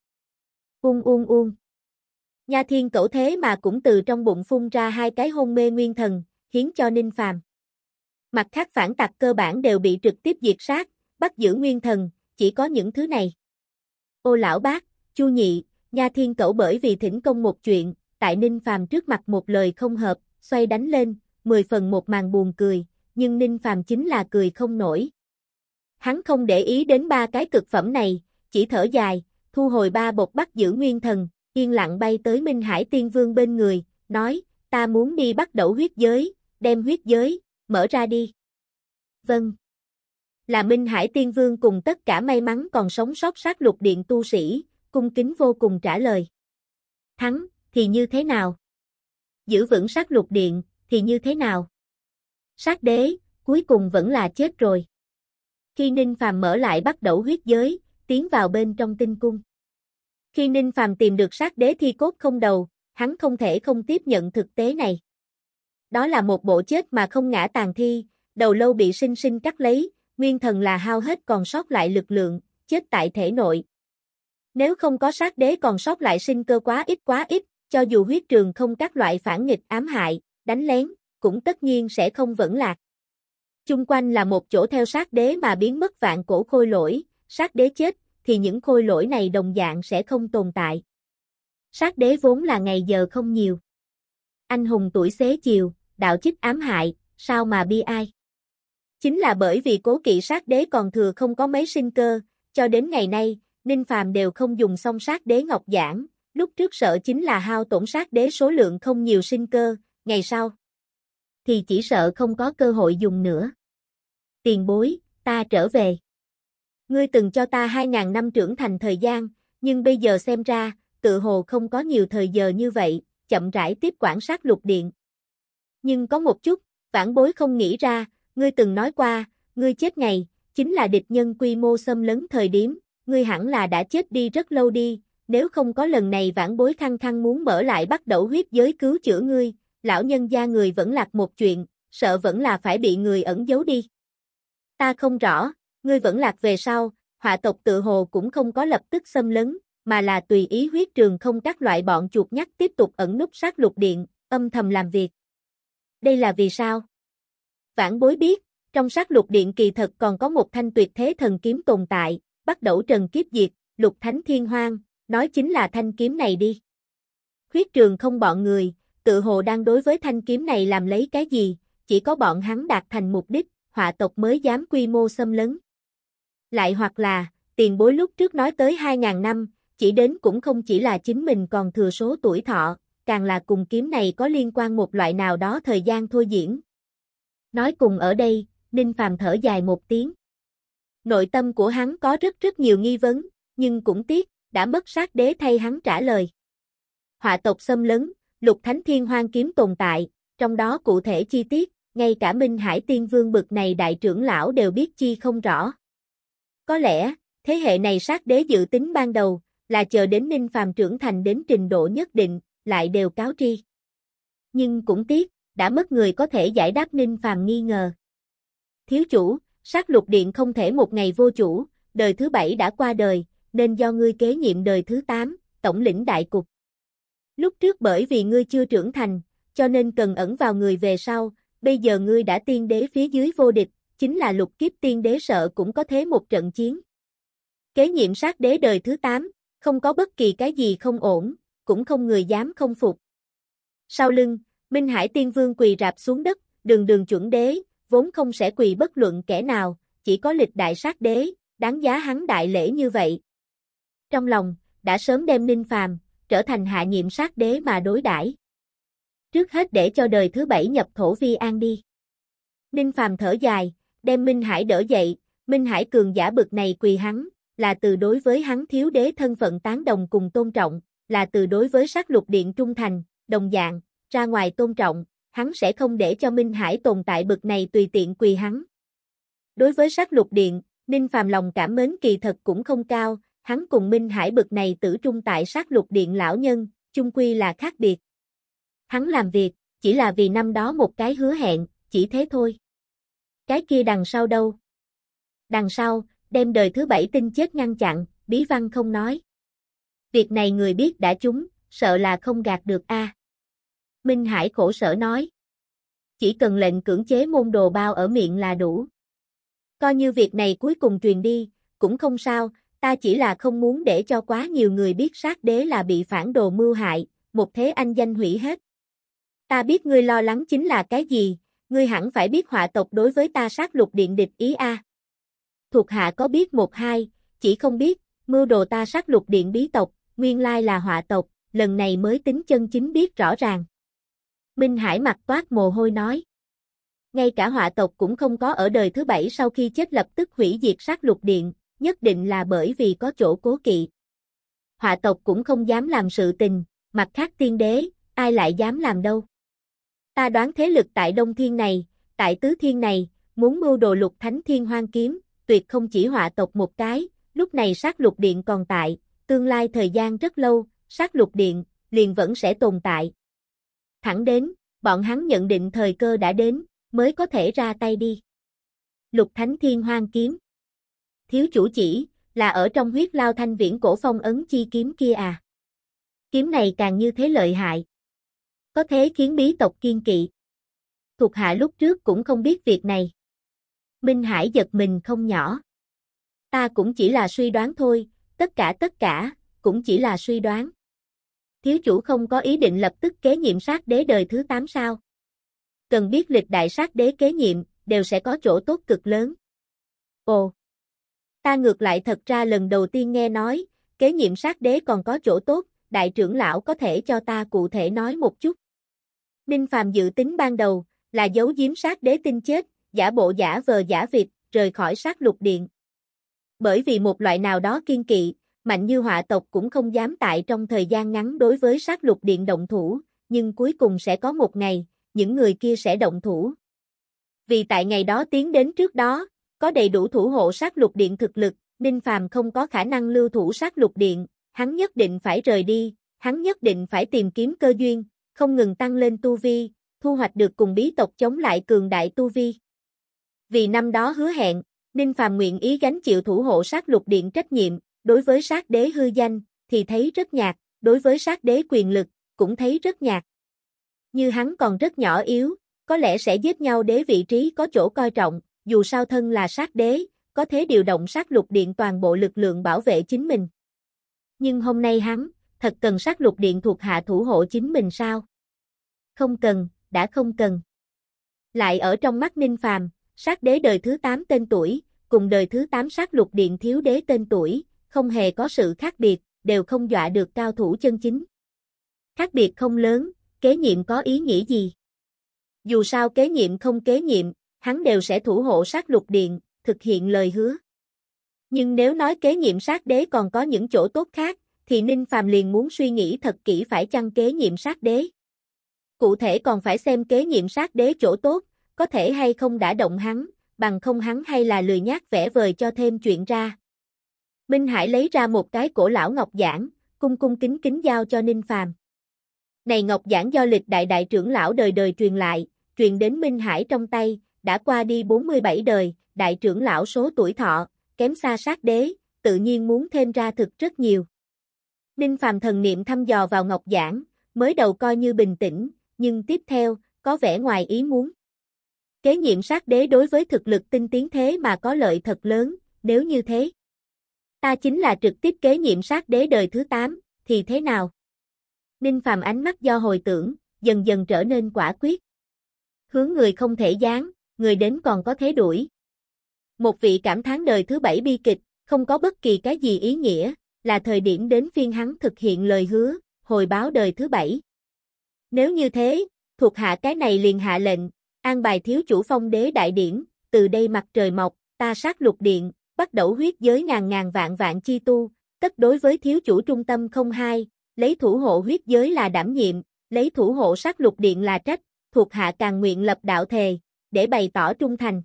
Uông uông uông. Nha thiên cẩu thế mà cũng từ trong bụng phun ra hai cái hôn mê nguyên thần, khiến cho ninh phàm. Mặt khác phản tặc cơ bản đều bị trực tiếp diệt sát, bắt giữ nguyên thần, chỉ có những thứ này. Ô lão bác, chu nhị, nha thiên cẩu bởi vì thỉnh công một chuyện, tại ninh phàm trước mặt một lời không hợp, xoay đánh lên, mười phần một màn buồn cười, nhưng ninh phàm chính là cười không nổi. Hắn không để ý đến ba cái cực phẩm này, chỉ thở dài, thu hồi ba bột bắt giữ nguyên thần, yên lặng bay tới Minh Hải Tiên Vương bên người, nói, ta muốn đi bắt đầu huyết giới, đem huyết giới, mở ra đi. Vâng. Là Minh Hải Tiên Vương cùng tất cả may mắn còn sống sót sát lục điện tu sĩ, cung kính vô cùng trả lời. Thắng, thì như thế nào? Giữ vững sát lục điện, thì như thế nào? Sát đế, cuối cùng vẫn là chết rồi. Khi Ninh Phàm mở lại bắt đầu huyết giới, tiến vào bên trong tinh cung. Khi Ninh Phàm tìm được sát đế thi cốt không đầu, hắn không thể không tiếp nhận thực tế này. Đó là một bộ chết mà không ngã tàn thi, đầu lâu bị sinh sinh cắt lấy, nguyên thần là hao hết còn sót lại lực lượng, chết tại thể nội. Nếu không có sát đế còn sót lại sinh cơ quá ít quá ít, cho dù huyết trường không các loại phản nghịch ám hại, đánh lén, cũng tất nhiên sẽ không vẫn lạc. Chung quanh là một chỗ theo sát đế mà biến mất vạn cổ khôi lỗi, sát đế chết, thì những khôi lỗi này đồng dạng sẽ không tồn tại. Sát đế vốn là ngày giờ không nhiều. Anh hùng tuổi xế chiều, đạo chích ám hại, sao mà bi ai? Chính là bởi vì cố kỵ sát đế còn thừa không có mấy sinh cơ, cho đến ngày nay, Ninh Phàm đều không dùng xong sát đế ngọc giảng, lúc trước sợ chính là hao tổn sát đế số lượng không nhiều sinh cơ, ngày sau thì chỉ sợ không có cơ hội dùng nữa. Tiền bối, ta trở về ngươi từng cho ta 2.000 năm trưởng thành thời gian, nhưng bây giờ xem ra, tự hồ không có nhiều thời giờ như vậy, chậm rãi tiếp quản sát lục điện. Nhưng có một chút, vãn bối không nghĩ ra, ngươi từng nói qua, ngươi chết ngày, chính là địch nhân quy mô xâm lấn thời điểm, ngươi hẳn là đã chết đi rất lâu đi, nếu không có lần này vãn bối khăng khăng muốn mở lại bắt đầu huyết giới cứu chữa ngươi, lão nhân gia người vẫn lạc một chuyện, sợ vẫn là phải bị người ẩn giấu đi. Ta không rõ, Ngươi vẫn lạc về sau, họa tộc tự hồ cũng không có lập tức xâm lấn, mà là tùy ý huyết trường không các loại bọn chuột nhắt tiếp tục ẩn núp sát lục điện, âm thầm làm việc. Đây là vì sao? Vãn bối biết, trong sát lục điện kỳ thật còn có một thanh tuyệt thế thần kiếm tồn tại, bắt đầu trần kiếp diệt, lục thánh thiên hoang, nói chính là thanh kiếm này đi. Huyết trường không bọn người, tự hồ đang đối với thanh kiếm này làm lấy cái gì, chỉ có bọn hắn đạt thành mục đích, họa tộc mới dám quy mô xâm lấn. Lại hoặc là, tiền bối lúc trước nói tới 2.000 năm, chỉ đến cũng không chỉ là chính mình còn thừa số tuổi thọ, càng là cùng kiếm này có liên quan một loại nào đó thời gian thôi diễn. Nói cùng ở đây, Ninh Phàm thở dài một tiếng. Nội tâm của hắn có rất rất nhiều nghi vấn, nhưng cũng tiếc, đã mất sát đế thay hắn trả lời. Họa tộc xâm lấn, lục thánh thiên hoang kiếm tồn tại, trong đó cụ thể chi tiết, ngay cả Minh Hải Tiên Vương bực này đại trưởng lão đều biết chi không rõ. Có lẽ, thế hệ này sát đế dự tính ban đầu, là chờ đến Ninh Phàm trưởng thành đến trình độ nhất định, lại đều cáo tri. Nhưng cũng tiếc, đã mất người có thể giải đáp Ninh Phàm nghi ngờ. Thiếu chủ, sát lục điện không thể một ngày vô chủ, đời thứ bảy đã qua đời, nên do ngươi kế nhiệm đời thứ tám, tổng lĩnh đại cục. Lúc trước bởi vì ngươi chưa trưởng thành, cho nên cần ẩn vào người về sau, bây giờ ngươi đã tiên đế phía dưới vô địch, chính là lục kiếp tiên đế sợ cũng có thế một trận chiến. Kế nhiệm sát đế đời thứ 8, không có bất kỳ cái gì không ổn, cũng không người dám không phục. Sau lưng, Minh Hải Tiên Vương quỳ rạp xuống đất, đường đường chuẩn đế, vốn không sẽ quỳ bất luận kẻ nào, chỉ có lịch đại sát đế, đáng giá hắn đại lễ như vậy. Trong lòng, đã sớm đem Ninh Phàm trở thành hạ nhiệm sát đế mà đối đãi. Trước hết để cho đời thứ bảy nhập thổ vi an đi. Ninh Phàm thở dài, đem Minh Hải đỡ dậy, Minh Hải cường giả bực này quỳ hắn, là từ đối với hắn thiếu đế thân phận tán đồng cùng tôn trọng, là từ đối với sát lục điện trung thành, đồng dạng, ra ngoài tôn trọng, hắn sẽ không để cho Minh Hải tồn tại bực này tùy tiện quỳ hắn. Đối với sát lục điện, Ninh Phàm lòng cảm mến kỳ thật cũng không cao, hắn cùng Minh Hải bực này tử trung tại sát lục điện lão nhân, chung quy là khác biệt. Hắn làm việc, chỉ là vì năm đó một cái hứa hẹn, chỉ thế thôi cái kia đằng sau đâu? Đằng sau, đem đời thứ bảy tinh chết ngăn chặn, bí văn không nói. Việc này người biết đã chúng, sợ là không gạt được a. Minh Hải khổ sở nói. Chỉ cần lệnh cưỡng chế môn đồ bao ở miệng là đủ. Coi như việc này cuối cùng truyền đi, cũng không sao, ta chỉ là không muốn để cho quá nhiều người biết sát đế là bị phản đồ mưu hại, một thế anh danh hủy hết. Ta biết ngươi lo lắng chính là cái gì, ngươi hẳn phải biết họa tộc đối với ta sát lục điện địch ý a. Thuộc hạ có biết một hai, chỉ không biết, mưu đồ ta sát lục điện bí tộc, nguyên lai là họa tộc, lần này mới tính chân chính biết rõ ràng. Minh Hải mặt toát mồ hôi nói. Ngay cả họa tộc cũng không có ở đời thứ bảy sau khi chết lập tức hủy diệt sát lục điện, nhất định là bởi vì có chỗ cố kỵ. Họa tộc cũng không dám làm sự tình, mặt khác tiên đế, ai lại dám làm đâu. Ta đoán thế lực tại Đông Thiên này, tại Tứ Thiên này, muốn mưu đồ lục thánh thiên hoang kiếm, tuyệt không chỉ họa tộc một cái, lúc này sát lục điện còn tại, tương lai thời gian rất lâu, sát lục điện, liền vẫn sẽ tồn tại. Thẳng đến, bọn hắn nhận định thời cơ đã đến, mới có thể ra tay đi. Lục Thánh Thiên Hoang Kiếm Thiếu chủ chỉ, là ở trong huyết lao thanh viễn cổ phong ấn chi kiếm kia à. Kiếm này càng như thế lợi hại có thế khiến bí tộc kiên kỵ. Thuộc hạ lúc trước cũng không biết việc này. Minh Hải giật mình không nhỏ. Ta cũng chỉ là suy đoán thôi, tất cả tất cả, cũng chỉ là suy đoán. Thiếu chủ không có ý định lập tức kế nhiệm sát đế đời thứ 8 sao. Cần biết lịch đại sát đế kế nhiệm, đều sẽ có chỗ tốt cực lớn. Ồ! Ta ngược lại thật ra lần đầu tiên nghe nói, kế nhiệm sát đế còn có chỗ tốt, đại trưởng lão có thể cho ta cụ thể nói một chút. Đinh Phàm dự tính ban đầu là giấu giếm sát đế tinh chết, giả bộ giả vờ giả vịt, rời khỏi sát lục điện. Bởi vì một loại nào đó kiên kỵ, mạnh như họa tộc cũng không dám tại trong thời gian ngắn đối với sát lục điện động thủ, nhưng cuối cùng sẽ có một ngày, những người kia sẽ động thủ. Vì tại ngày đó tiến đến trước đó, có đầy đủ thủ hộ sát lục điện thực lực, Ninh Phàm không có khả năng lưu thủ sát lục điện, hắn nhất định phải rời đi, hắn nhất định phải tìm kiếm cơ duyên, không ngừng tăng lên tu vi, thu hoạch được cùng bí tộc chống lại cường đại tu vi. Vì năm đó hứa hẹn, Ninh Phàm nguyện ý gánh chịu thủ hộ sát lục điện trách nhiệm, đối với sát đế hư danh, thì thấy rất nhạt, đối với sát đế quyền lực, cũng thấy rất nhạt. Như hắn còn rất nhỏ yếu, có lẽ sẽ giết nhau đế vị trí có chỗ coi trọng, dù sao thân là sát đế, có thế điều động sát lục điện toàn bộ lực lượng bảo vệ chính mình. Nhưng hôm nay hắn, thật cần sát lục điện thuộc hạ thủ hộ chính mình sao? không cần, đã không cần. Lại ở trong mắt Ninh Phàm, sát đế đời thứ 8 tên tuổi, cùng đời thứ 8 sát lục điện thiếu đế tên tuổi, không hề có sự khác biệt, đều không dọa được cao thủ chân chính. Khác biệt không lớn, kế nhiệm có ý nghĩa gì? Dù sao kế nhiệm không kế nhiệm, hắn đều sẽ thủ hộ sát lục điện, thực hiện lời hứa. Nhưng nếu nói kế nhiệm sát đế còn có những chỗ tốt khác, thì Ninh Phàm liền muốn suy nghĩ thật kỹ phải chăng kế nhiệm sát đế. Cụ thể còn phải xem kế nhiệm sát đế chỗ tốt, có thể hay không đã động hắn, bằng không hắn hay là lười nhát vẽ vời cho thêm chuyện ra. Minh Hải lấy ra một cái cổ lão ngọc giản, cung cung kính kính giao cho Ninh Phàm. Này ngọc giản do lịch đại đại trưởng lão đời đời truyền lại, truyền đến Minh Hải trong tay, đã qua đi 47 đời, đại trưởng lão số tuổi thọ, kém xa sát đế, tự nhiên muốn thêm ra thực rất nhiều. Ninh Phàm thần niệm thăm dò vào ngọc giản, mới đầu coi như bình tĩnh, nhưng tiếp theo, có vẻ ngoài ý muốn. Kế nhiệm sát đế đối với thực lực tinh tiến thế mà có lợi thật lớn, nếu như thế. Ta chính là trực tiếp kế nhiệm sát đế đời thứ 8, thì thế nào? Ninh Phàm ánh mắt do hồi tưởng, dần dần trở nên quả quyết. Hướng người không thể gián, người đến còn có thế đuổi. Một vị cảm thán đời thứ bảy bi kịch, không có bất kỳ cái gì ý nghĩa, là thời điểm đến phiên hắn thực hiện lời hứa, hồi báo đời thứ bảy. Nếu như thế, thuộc hạ cái này liền hạ lệnh, an bài thiếu chủ phong đế đại điển, từ đây mặt trời mọc, ta sát lục điện, bắt đầu huyết giới ngàn ngàn vạn vạn chi tu, tất đối với thiếu chủ trung tâm không hai, lấy thủ hộ huyết giới là đảm nhiệm, lấy thủ hộ sát lục điện là trách, thuộc hạ càng nguyện lập đạo thề, để bày tỏ trung thành.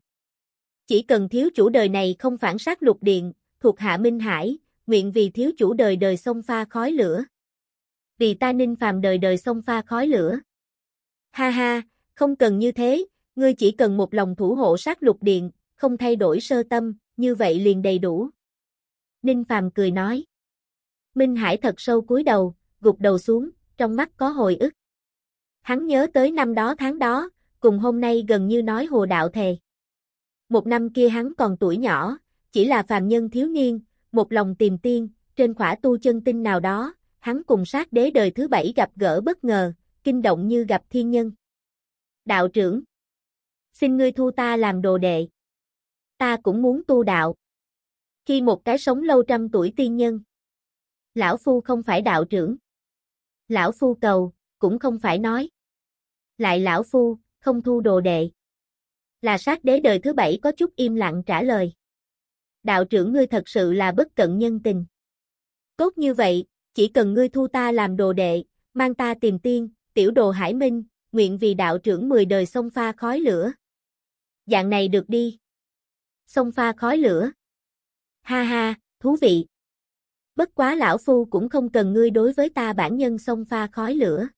Chỉ cần thiếu chủ đời này không phản sát lục điện, thuộc hạ Minh Hải, nguyện vì thiếu chủ đời đời sông pha khói lửa vì ta ninh phàm đời đời sông pha khói lửa. Ha ha, không cần như thế, ngươi chỉ cần một lòng thủ hộ sát lục điện, không thay đổi sơ tâm, như vậy liền đầy đủ. Ninh phàm cười nói. Minh Hải thật sâu cúi đầu, gục đầu xuống, trong mắt có hồi ức. Hắn nhớ tới năm đó tháng đó, cùng hôm nay gần như nói hồ đạo thề. Một năm kia hắn còn tuổi nhỏ, chỉ là phàm nhân thiếu niên, một lòng tìm tiên, trên khỏa tu chân tinh nào đó, hắn cùng sát đế đời thứ bảy gặp gỡ bất ngờ, kinh động như gặp thiên nhân. Đạo trưởng, xin ngươi thu ta làm đồ đệ. Ta cũng muốn tu đạo. Khi một cái sống lâu trăm tuổi tiên nhân, lão phu không phải đạo trưởng. Lão phu cầu, cũng không phải nói. Lại lão phu, không thu đồ đệ. Là sát đế đời thứ bảy có chút im lặng trả lời. Đạo trưởng ngươi thật sự là bất cận nhân tình. cốt như vậy, chỉ cần ngươi thu ta làm đồ đệ, mang ta tìm tiên, tiểu đồ hải minh, nguyện vì đạo trưởng mười đời sông pha khói lửa. Dạng này được đi. Sông pha khói lửa. Ha ha, thú vị. Bất quá lão phu cũng không cần ngươi đối với ta bản nhân sông pha khói lửa.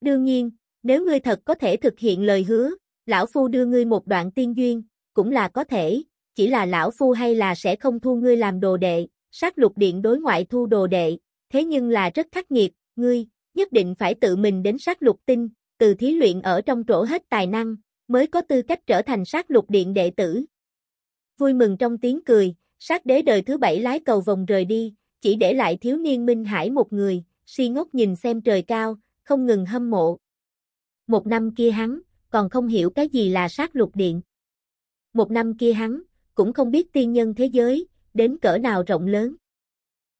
Đương nhiên, nếu ngươi thật có thể thực hiện lời hứa, lão phu đưa ngươi một đoạn tiên duyên, cũng là có thể, chỉ là lão phu hay là sẽ không thu ngươi làm đồ đệ, sát lục điện đối ngoại thu đồ đệ, thế nhưng là rất khắc nghiệt, ngươi, nhất định phải tự mình đến sát lục tinh, từ thí luyện ở trong chỗ hết tài năng, mới có tư cách trở thành sát lục điện đệ tử. Vui mừng trong tiếng cười, sát đế đời thứ bảy lái cầu vòng rời đi, chỉ để lại thiếu niên Minh Hải một người, si ngốc nhìn xem trời cao, không ngừng hâm mộ. Một năm kia hắn, còn không hiểu cái gì là sát lục điện. Một năm kia hắn, cũng không biết tiên nhân thế giới, đến cỡ nào rộng lớn.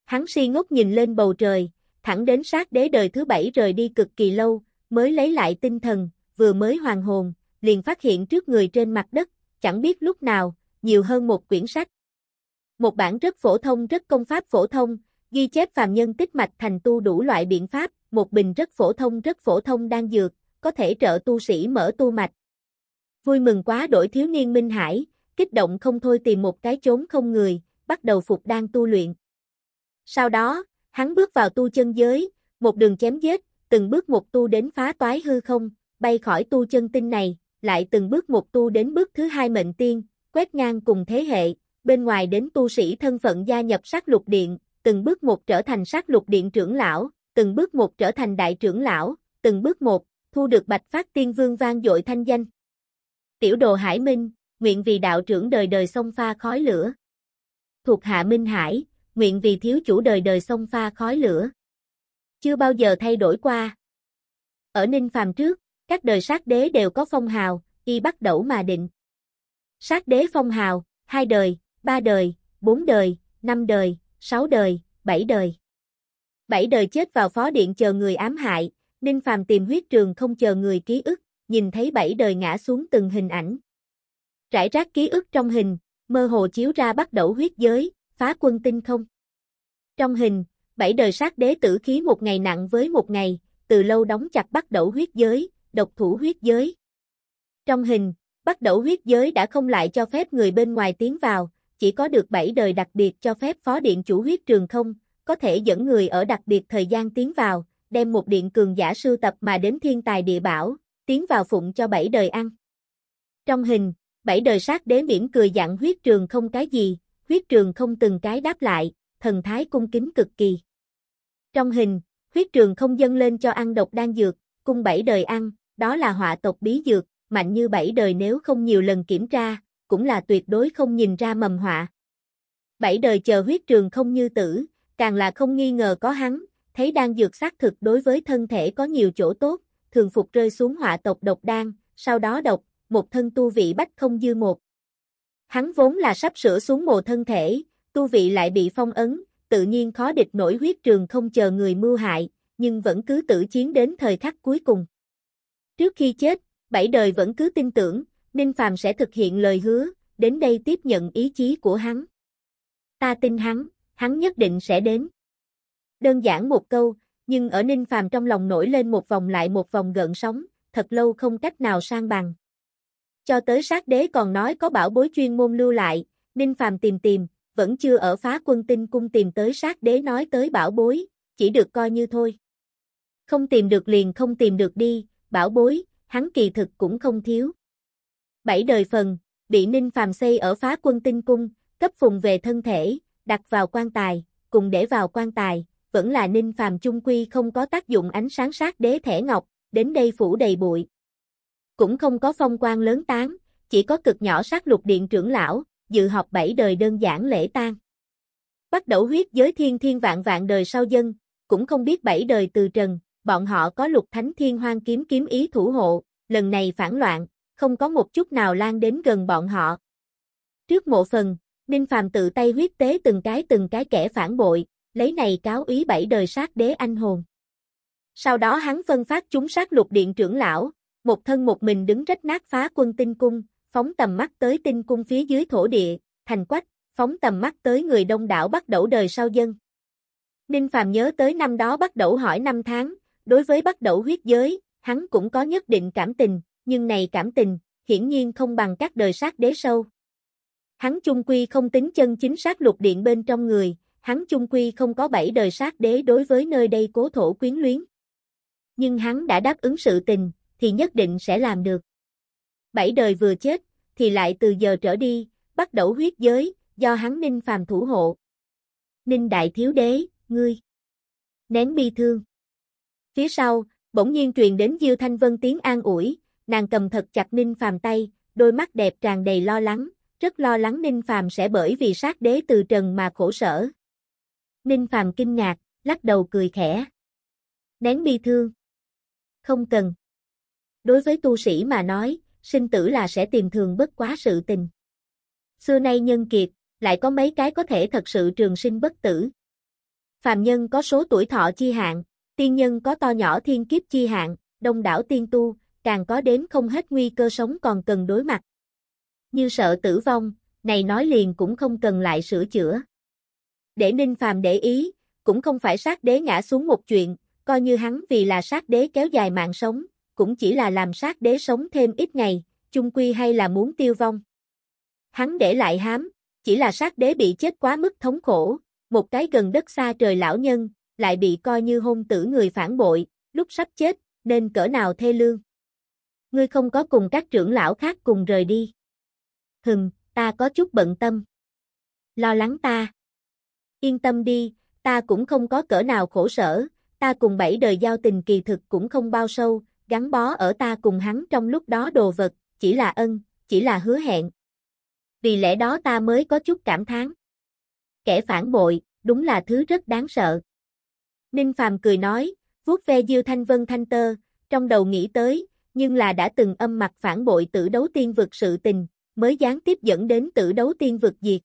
Hắn si ngốc nhìn lên bầu trời, thẳng đến sát đế đời thứ bảy rời đi cực kỳ lâu, mới lấy lại tinh thần, vừa mới hoàn hồn, liền phát hiện trước người trên mặt đất, chẳng biết lúc nào, nhiều hơn một quyển sách. Một bản rất phổ thông rất công pháp phổ thông, ghi chép phàm nhân tích mạch thành tu đủ loại biện pháp, một bình rất phổ thông rất phổ thông đang dược, có thể trợ tu sĩ mở tu mạch. Vui mừng quá đổi thiếu niên Minh Hải, kích động không thôi tìm một cái chốn không người, bắt đầu phục đang tu luyện. Sau đó, hắn bước vào tu chân giới, một đường chém giết, từng bước một tu đến phá toái hư không, bay khỏi tu chân tinh này, lại từng bước một tu đến bước thứ hai mệnh tiên, quét ngang cùng thế hệ, bên ngoài đến tu sĩ thân phận gia nhập sát lục điện, từng bước một trở thành sát lục điện trưởng lão, từng bước một trở thành đại trưởng lão, từng bước một, thu được bạch phát tiên vương vang dội thanh danh. Tiểu đồ Hải Minh, nguyện vì đạo trưởng đời đời sông pha khói lửa. Thuộc hạ Minh Hải, nguyện vì thiếu chủ đời đời sông pha khói lửa. Chưa bao giờ thay đổi qua. Ở Ninh Phàm trước, các đời sát đế đều có phong hào, y bắt đầu mà định. Sát đế phong hào, hai đời, ba đời, bốn đời, năm đời, sáu đời, bảy đời. Bảy đời chết vào phó điện chờ người ám hại, Ninh Phàm tìm huyết trường không chờ người ký ức, nhìn thấy bảy đời ngã xuống từng hình ảnh. Trải rác ký ức trong hình, mơ hồ chiếu ra bắt đầu huyết giới, phá quân tinh không. Trong hình, bảy đời sát đế tử khí một ngày nặng với một ngày, từ lâu đóng chặt bắt đẩu huyết giới, độc thủ huyết giới. Trong hình, bắt đẩu huyết giới đã không lại cho phép người bên ngoài tiến vào, chỉ có được bảy đời đặc biệt cho phép phó điện chủ huyết trường không, có thể dẫn người ở đặc biệt thời gian tiến vào, đem một điện cường giả sưu tập mà đến thiên tài địa bảo, tiến vào phụng cho bảy đời ăn. Trong hình, bảy đời sát đế miễn cười dạng huyết trường không cái gì, huyết trường không từng cái đáp lại, thần thái cung kính cực kỳ. Trong hình, huyết trường không dâng lên cho ăn độc đan dược, cung bảy đời ăn, đó là họa tộc bí dược, mạnh như bảy đời nếu không nhiều lần kiểm tra, cũng là tuyệt đối không nhìn ra mầm họa. Bảy đời chờ huyết trường không như tử, càng là không nghi ngờ có hắn, thấy đan dược xác thực đối với thân thể có nhiều chỗ tốt, thường phục rơi xuống họa tộc độc đan, sau đó độc, một thân tu vị bách không dư một, Hắn vốn là sắp sửa xuống mồ thân thể, tu vị lại bị phong ấn, tự nhiên khó địch nổi huyết trường không chờ người mưu hại, nhưng vẫn cứ tử chiến đến thời khắc cuối cùng. Trước khi chết, bảy đời vẫn cứ tin tưởng, Ninh Phàm sẽ thực hiện lời hứa, đến đây tiếp nhận ý chí của hắn. Ta tin hắn, hắn nhất định sẽ đến. Đơn giản một câu, nhưng ở Ninh Phàm trong lòng nổi lên một vòng lại một vòng gợn sóng, thật lâu không cách nào sang bằng. Cho tới sát đế còn nói có bảo bối chuyên môn lưu lại, Ninh Phàm tìm tìm, vẫn chưa ở phá quân tinh cung tìm tới sát đế nói tới bảo bối, chỉ được coi như thôi. Không tìm được liền không tìm được đi, bảo bối, hắn kỳ thực cũng không thiếu. Bảy đời phần, bị Ninh Phàm xây ở phá quân tinh cung, cấp phùng về thân thể, đặt vào quan tài, cùng để vào quan tài, vẫn là Ninh Phàm chung quy không có tác dụng ánh sáng sát đế thể ngọc, đến đây phủ đầy bụi cũng không có phong quan lớn tán, chỉ có cực nhỏ sát lục điện trưởng lão, dự họp bảy đời đơn giản lễ tang. Bắt đầu huyết giới thiên thiên vạn vạn đời sau dân, cũng không biết bảy đời từ trần, bọn họ có lục thánh thiên hoang kiếm kiếm ý thủ hộ, lần này phản loạn, không có một chút nào lan đến gần bọn họ. Trước mộ phần, Ninh Phàm tự tay huyết tế từng cái từng cái kẻ phản bội, lấy này cáo ý bảy đời sát đế anh hồn. Sau đó hắn phân phát chúng sát lục điện trưởng lão, một thân một mình đứng rách nát phá quân tinh cung, phóng tầm mắt tới tinh cung phía dưới thổ địa, thành quách, phóng tầm mắt tới người đông đảo bắt đẩu đời sau dân. Ninh phạm nhớ tới năm đó bắt đẩu hỏi năm tháng, đối với bắt đẩu huyết giới, hắn cũng có nhất định cảm tình, nhưng này cảm tình, hiển nhiên không bằng các đời sát đế sâu. Hắn chung quy không tính chân chính sát lục điện bên trong người, hắn chung quy không có bảy đời sát đế đối với nơi đây cố thổ quyến luyến. Nhưng hắn đã đáp ứng sự tình, thì nhất định sẽ làm được. Bảy đời vừa chết, thì lại từ giờ trở đi, bắt đầu huyết giới, do hắn Ninh Phàm thủ hộ. Ninh Đại Thiếu Đế, ngươi. Nén bi thương. Phía sau, bỗng nhiên truyền đến Diêu Thanh Vân tiếng an ủi, nàng cầm thật chặt Ninh Phàm tay, đôi mắt đẹp tràn đầy lo lắng, rất lo lắng Ninh Phàm sẽ bởi vì sát đế từ trần mà khổ sở. Ninh Phàm kinh ngạc, lắc đầu cười khẽ. Nén bi thương. Không cần. Đối với tu sĩ mà nói, sinh tử là sẽ tìm thường bất quá sự tình. Xưa nay nhân kiệt, lại có mấy cái có thể thật sự trường sinh bất tử. Phàm nhân có số tuổi thọ chi hạn, tiên nhân có to nhỏ thiên kiếp chi hạn, đông đảo tiên tu, càng có đến không hết nguy cơ sống còn cần đối mặt. Như sợ tử vong, này nói liền cũng không cần lại sửa chữa. Để Ninh Phàm để ý, cũng không phải sát đế ngã xuống một chuyện, coi như hắn vì là sát đế kéo dài mạng sống, cũng chỉ là làm sát đế sống thêm ít ngày, chung quy hay là muốn tiêu vong. Hắn để lại hám, chỉ là sát đế bị chết quá mức thống khổ, một cái gần đất xa trời lão nhân, lại bị coi như hôn tử người phản bội, lúc sắp chết, nên cỡ nào thê lương. Ngươi không có cùng các trưởng lão khác cùng rời đi. Hừm, ta có chút bận tâm. Lo lắng ta. Yên tâm đi, ta cũng không có cỡ nào khổ sở, ta cùng bảy đời giao tình kỳ thực cũng không bao sâu, gắn bó ở ta cùng hắn trong lúc đó đồ vật, chỉ là ân, chỉ là hứa hẹn. Vì lẽ đó ta mới có chút cảm thán. Kẻ phản bội, đúng là thứ rất đáng sợ. Ninh Phàm cười nói, vuốt ve Diêu Thanh Vân Thanh Tơ, trong đầu nghĩ tới, nhưng là đã từng âm mặt phản bội tử đấu tiên vực sự tình, mới gián tiếp dẫn đến tử đấu tiên vực diệt.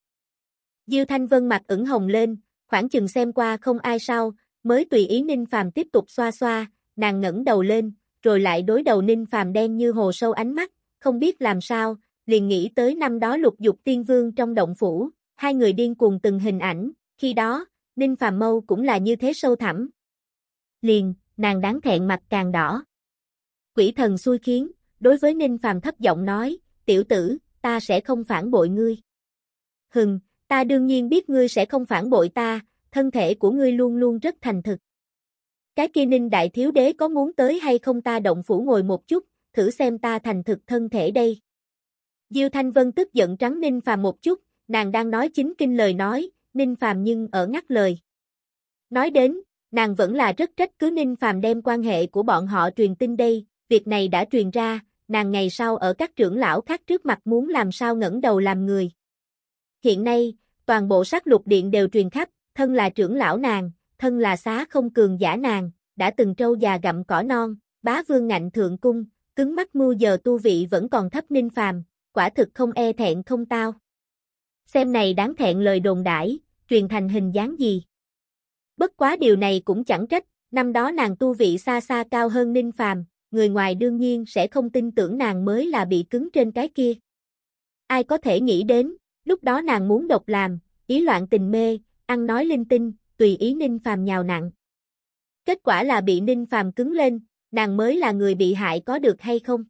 Diêu Thanh Vân mặt ửng hồng lên, khoảng chừng xem qua không ai sao, mới tùy ý Ninh Phàm tiếp tục xoa xoa, nàng ngẩng đầu lên, rồi lại đối đầu Ninh Phàm đen như hồ sâu ánh mắt, không biết làm sao, liền nghĩ tới năm đó lục dục tiên vương trong động phủ, hai người điên cuồng từng hình ảnh, khi đó, Ninh Phàm mâu cũng là như thế sâu thẳm. Liền, nàng đáng thẹn mặt càng đỏ. Quỷ thần xui khiến, đối với Ninh Phàm thấp giọng nói, tiểu tử, ta sẽ không phản bội ngươi. Hừng, ta đương nhiên biết ngươi sẽ không phản bội ta, thân thể của ngươi luôn luôn rất thành thực. Cái kia ninh đại thiếu đế có muốn tới hay không ta động phủ ngồi một chút, thử xem ta thành thực thân thể đây. Diêu Thanh Vân tức giận trắng Ninh Phàm một chút, nàng đang nói chính kinh lời nói, Ninh Phàm nhưng ở ngắt lời. Nói đến, nàng vẫn là rất trách cứ Ninh Phàm đem quan hệ của bọn họ truyền tin đây, việc này đã truyền ra, nàng ngày sau ở các trưởng lão khác trước mặt muốn làm sao ngẩng đầu làm người. Hiện nay, toàn bộ sát lục điện đều truyền khắp, thân là trưởng lão nàng, thân là xá không cường giả nàng, đã từng trâu già gặm cỏ non, bá vương ngạnh thượng cung, cứng mắt mưu giờ tu vị vẫn còn thấp ninh phàm, quả thực không e thẹn không tao. Xem này đáng thẹn lời đồn đãi, truyền thành hình dáng gì. Bất quá điều này cũng chẳng trách, năm đó nàng tu vị xa xa cao hơn ninh phàm, người ngoài đương nhiên sẽ không tin tưởng nàng mới là bị cứng trên cái kia. Ai có thể nghĩ đến, lúc đó nàng muốn độc làm, ý loạn tình mê, ăn nói linh tinh, tùy ý Ninh Phàm nhào nặng. Kết quả là bị Ninh Phàm cứng lên, nàng mới là người bị hại có được hay không?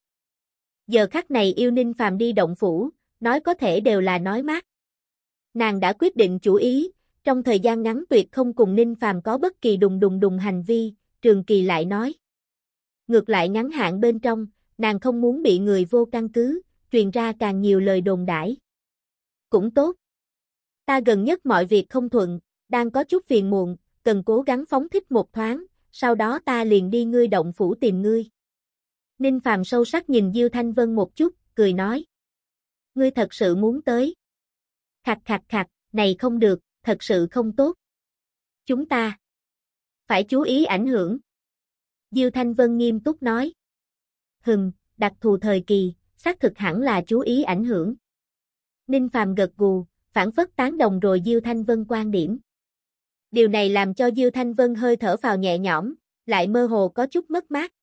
Giờ khắc này yêu Ninh Phàm đi động phủ, nói có thể đều là nói mát. Nàng đã quyết định chủ ý, trong thời gian ngắn tuyệt không cùng Ninh Phàm có bất kỳ đùng đùng đùng hành vi, Trường Kỳ lại nói. Ngược lại ngắn hạn bên trong, nàng không muốn bị người vô căn cứ, truyền ra càng nhiều lời đồn đãi. Cũng tốt. Ta gần nhất mọi việc không thuận, đang có chút phiền muộn, cần cố gắng phóng thích một thoáng, sau đó ta liền đi ngươi động phủ tìm ngươi. Ninh Phàm sâu sắc nhìn Diêu Thanh Vân một chút, cười nói. Ngươi thật sự muốn tới. Khạch khạch khạch, này không được, thật sự không tốt. Chúng ta phải chú ý ảnh hưởng. Diêu Thanh Vân nghiêm túc nói. Hừm, đặc thù thời kỳ, xác thực hẳn là chú ý ảnh hưởng. Ninh Phàm gật gù, phản phất tán đồng rồi Diêu Thanh Vân quan điểm. Điều này làm cho Diêu Thanh Vân hơi thở vào nhẹ nhõm, lại mơ hồ có chút mất mát.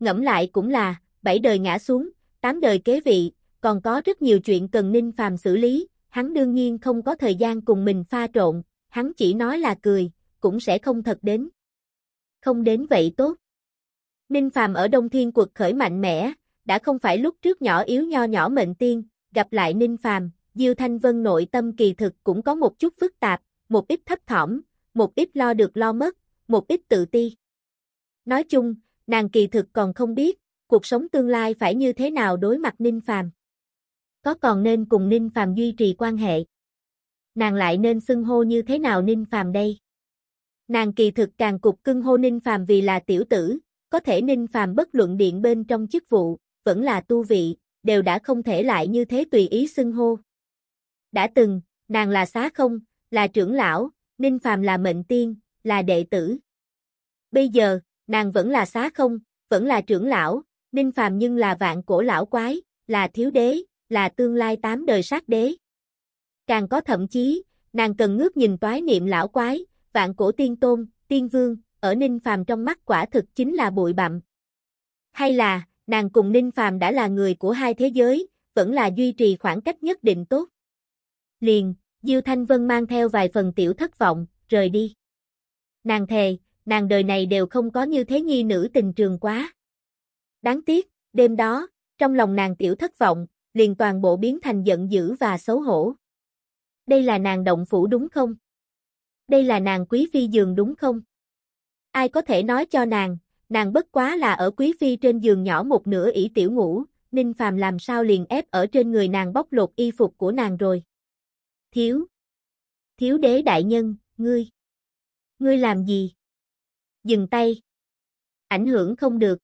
Ngẫm lại cũng là, bảy đời ngã xuống, tám đời kế vị, còn có rất nhiều chuyện cần Ninh Phàm xử lý, hắn đương nhiên không có thời gian cùng mình pha trộn, hắn chỉ nói là cười, cũng sẽ không thật đến. Không đến vậy tốt. Ninh Phàm ở Đông Thiên quật khởi mạnh mẽ, đã không phải lúc trước nhỏ yếu nho nhỏ mệnh tiên, gặp lại Ninh Phàm, Diêu Thanh Vân nội tâm kỳ thực cũng có một chút phức tạp, một ít thấp thỏm, một ít lo được lo mất, một ít tự ti. Nói chung, nàng kỳ thực còn không biết, cuộc sống tương lai phải như thế nào đối mặt Ninh Phàm. Có còn nên cùng Ninh Phàm duy trì quan hệ? Nàng lại nên xưng hô như thế nào Ninh Phàm đây? Nàng kỳ thực càng cục cưng hô Ninh Phàm vì là tiểu tử, có thể Ninh Phàm bất luận điện bên trong chức vụ, vẫn là tu vị, đều đã không thể lại như thế tùy ý xưng hô. Đã từng, nàng là xá không, là trưởng lão, Ninh Phàm là mệnh tiên, là đệ tử. Bây giờ, nàng vẫn là xá không, vẫn là trưởng lão, Ninh Phàm nhưng là vạn cổ lão quái, là thiếu đế, là tương lai tám đời sát đế. Càng có thậm chí, nàng cần ngước nhìn toái niệm lão quái, vạn cổ tiên tôn, tiên vương, ở Ninh Phàm trong mắt quả thực chính là bụi bặm. Hay là, nàng cùng Ninh Phàm đã là người của hai thế giới, vẫn là duy trì khoảng cách nhất định tốt. Liền, Diêu Thanh Vân mang theo vài phần tiểu thất vọng, rời đi. Nàng thề, nàng đời này đều không có như thế nhi nữ tình trường quá. Đáng tiếc, đêm đó, trong lòng nàng tiểu thất vọng, liền toàn bộ biến thành giận dữ và xấu hổ. Đây là nàng động phủ đúng không? Đây là nàng quý phi giường đúng không? Ai có thể nói cho nàng, nàng bất quá là ở quý phi trên giường nhỏ một nửa ỷ tiểu ngủ, Ninh Phàm làm sao liền ép ở trên người nàng bóc lột y phục của nàng rồi. Thiếu. Thiếu đế đại nhân, ngươi. Ngươi làm gì? Dừng tay. Ảnh hưởng không được.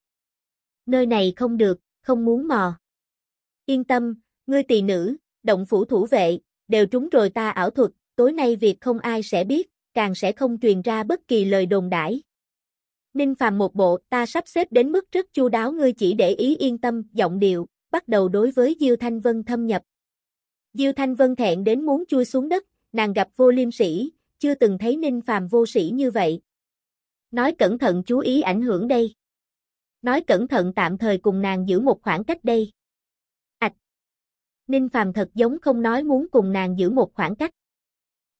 Nơi này không được, không muốn mò. Yên tâm, ngươi tỳ nữ, động phủ thủ vệ, đều trúng rồi ta ảo thuật, tối nay việc không ai sẽ biết, càng sẽ không truyền ra bất kỳ lời đồn đãi. Ninh Phàm một bộ, ta sắp xếp đến mức rất chu đáo ngươi chỉ để ý yên tâm, giọng điệu, bắt đầu đối với Diêu Thanh Vân thâm nhập. Diêu Thanh Vân thẹn đến muốn chui xuống đất, nàng gặp vô liêm sĩ, chưa từng thấy ninh phàm vô sĩ như vậy. Nói cẩn thận chú ý ảnh hưởng đây. Nói cẩn thận tạm thời cùng nàng giữ một khoảng cách đây. Ảch! ninh phàm thật giống không nói muốn cùng nàng giữ một khoảng cách.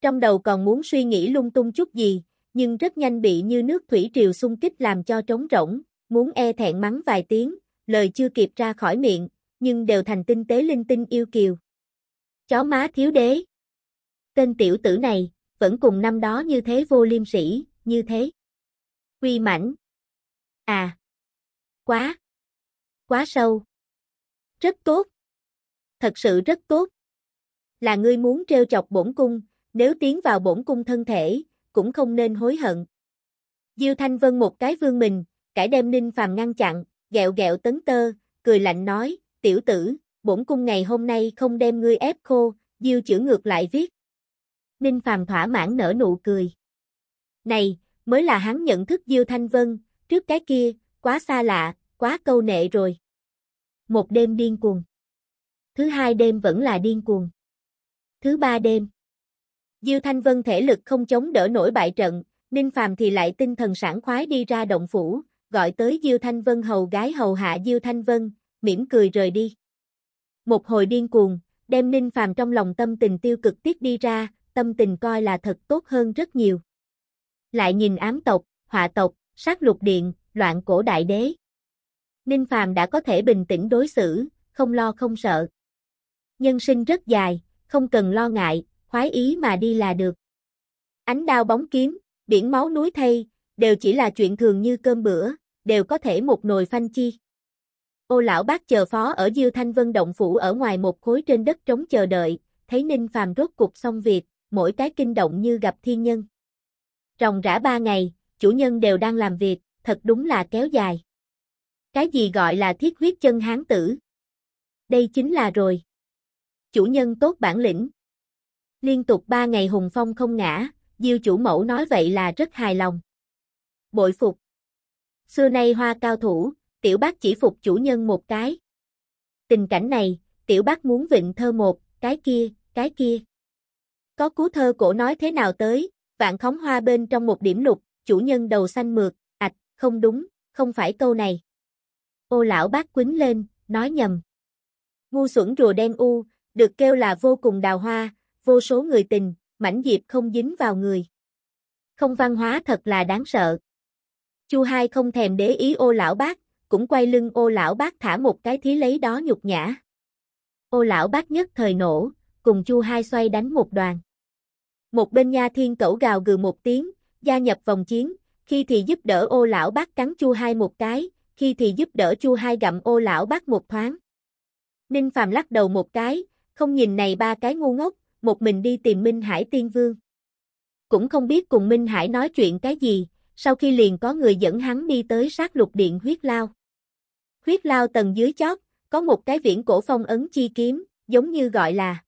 Trong đầu còn muốn suy nghĩ lung tung chút gì, nhưng rất nhanh bị như nước thủy triều xung kích làm cho trống rỗng, muốn e thẹn mắng vài tiếng, lời chưa kịp ra khỏi miệng, nhưng đều thành tinh tế linh tinh yêu kiều. Chó má thiếu đế. Tên tiểu tử này, vẫn cùng năm đó như thế vô liêm sỉ, như thế. Quy mảnh. À. Quá. Quá sâu. Rất tốt. Thật sự rất tốt. Là ngươi muốn treo chọc bổn cung, nếu tiến vào bổn cung thân thể, cũng không nên hối hận. Diêu Thanh Vân một cái vương mình, cải đem Ninh Phàm ngăn chặn, gẹo gẹo tấn tơ, cười lạnh nói, tiểu tử, bổn cung ngày hôm nay không đem ngươi ép khô, Diêu chữ ngược lại viết. Ninh Phàm thỏa mãn nở nụ cười. Này, mới là hắn nhận thức Diêu Thanh Vân, trước cái kia, quá xa lạ, quá câu nệ rồi. Một đêm điên cuồng. Thứ hai đêm vẫn là điên cuồng. Thứ ba đêm. Diêu Thanh Vân thể lực không chống đỡ nổi bại trận, Ninh Phàm thì lại tinh thần sảng khoái đi ra động phủ, gọi tới Diêu Thanh Vân hầu gái hầu hạ Diêu Thanh Vân, mỉm cười rời đi một hồi điên cuồng, đem Ninh Phàm trong lòng tâm tình tiêu cực tiết đi ra, tâm tình coi là thật tốt hơn rất nhiều. Lại nhìn ám tộc, họa tộc, sát lục điện, loạn cổ đại đế. Ninh Phàm đã có thể bình tĩnh đối xử, không lo không sợ. Nhân sinh rất dài, không cần lo ngại, khoái ý mà đi là được. Ánh đao bóng kiếm, biển máu núi thây, đều chỉ là chuyện thường như cơm bữa, đều có thể một nồi phanh chi. Ô lão bác chờ phó ở Diêu Thanh Vân động phủ ở ngoài một khối trên đất trống chờ đợi, thấy Ninh Phàm rốt cục xong việc, mỗi cái kinh động như gặp thiên nhân. Ròng rã ba ngày, chủ nhân đều đang làm việc, thật đúng là kéo dài. Cái gì gọi là thiết huyết chân hán tử? Đây chính là rồi. Chủ nhân tốt bản lĩnh. Liên tục ba ngày hùng phong không ngã, Diêu chủ mẫu nói vậy là rất hài lòng. Bội phục. Xưa nay hoa cao thủ, tiểu bác chỉ phục chủ nhân một cái. Tình cảnh này, tiểu bác muốn vịnh thơ một, cái kia, cái kia. Có cú thơ cổ nói thế nào tới, vạn khóng hoa bên trong một điểm lục, chủ nhân đầu xanh mượt, ạch, không đúng, không phải câu này. Ô lão bác quýnh lên, nói nhầm. Ngu xuẩn rùa đen u, được kêu là vô cùng đào hoa, vô số người tình, mảnh diệp không dính vào người. Không văn hóa thật là đáng sợ. Chu Hai không thèm để ý ô lão bác, cũng quay lưng ô lão bác thả một cái thí lấy đó nhục nhã. Ô lão bác nhất thời nổ, cùng chu hai xoay đánh một đoàn. Một bên nha thiên cẩu gào gừ một tiếng, gia nhập vòng chiến, khi thì giúp đỡ ô lão bác cắn chu hai một cái, khi thì giúp đỡ chu hai gặm ô lão bác một thoáng. Ninh Phạm lắc đầu một cái, không nhìn này ba cái ngu ngốc, một mình đi tìm Minh Hải Tiên Vương. Cũng không biết cùng Minh Hải nói chuyện cái gì, sau khi liền có người dẫn hắn đi tới sát lục điện huyết lao. Huyết lao tầng dưới chót, có một cái viễn cổ phong ấn chi kiếm, giống như gọi là.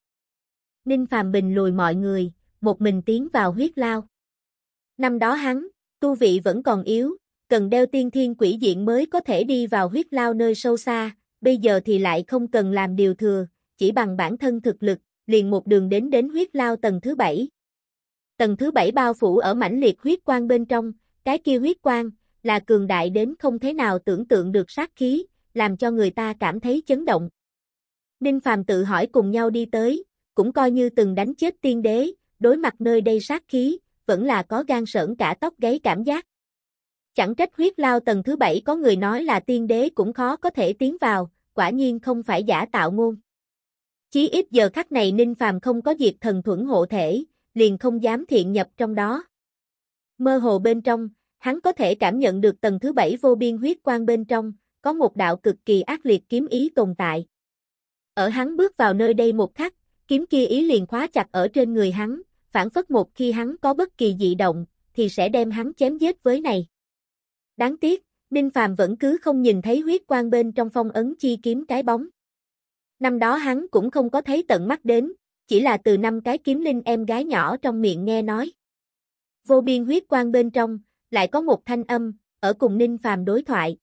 Ninh Phàm Bình lùi mọi người, một mình tiến vào huyết lao. Năm đó hắn, tu vị vẫn còn yếu, cần đeo tiên thiên quỷ diện mới có thể đi vào huyết lao nơi sâu xa, bây giờ thì lại không cần làm điều thừa, chỉ bằng bản thân thực lực, liền một đường đến đến huyết lao tầng thứ bảy. Tầng thứ bảy bao phủ ở mảnh liệt huyết quang bên trong, cái kia huyết quang, là cường đại đến không thể nào tưởng tượng được sát khí, làm cho người ta cảm thấy chấn động. Ninh Phàm tự hỏi cùng nhau đi tới, cũng coi như từng đánh chết tiên đế, đối mặt nơi đây sát khí, vẫn là có gan sởn cả tóc gáy cảm giác. Chẳng trách huyết lao tầng thứ bảy có người nói là tiên đế cũng khó có thể tiến vào, quả nhiên không phải giả tạo ngôn. Chí ít giờ khắc này Ninh Phàm không có diệt thần thuẫn hộ thể, liền không dám thiện nhập trong đó. Mơ hồ bên trong, hắn có thể cảm nhận được tầng thứ bảy vô biên huyết quang bên trong, có một đạo cực kỳ ác liệt kiếm ý tồn tại. Ở hắn bước vào nơi đây một khắc, kiếm kia ý liền khóa chặt ở trên người hắn, phản phất một khi hắn có bất kỳ dị động, thì sẽ đem hắn chém giết với này. Đáng tiếc, Ninh Phàm vẫn cứ không nhìn thấy huyết quang bên trong phong ấn chi kiếm cái bóng. Năm đó hắn cũng không có thấy tận mắt đến, chỉ là từ năm cái kiếm linh em gái nhỏ trong miệng nghe nói. Vô biên huyết quang bên trong, lại có một thanh âm, ở cùng Ninh Phàm đối thoại.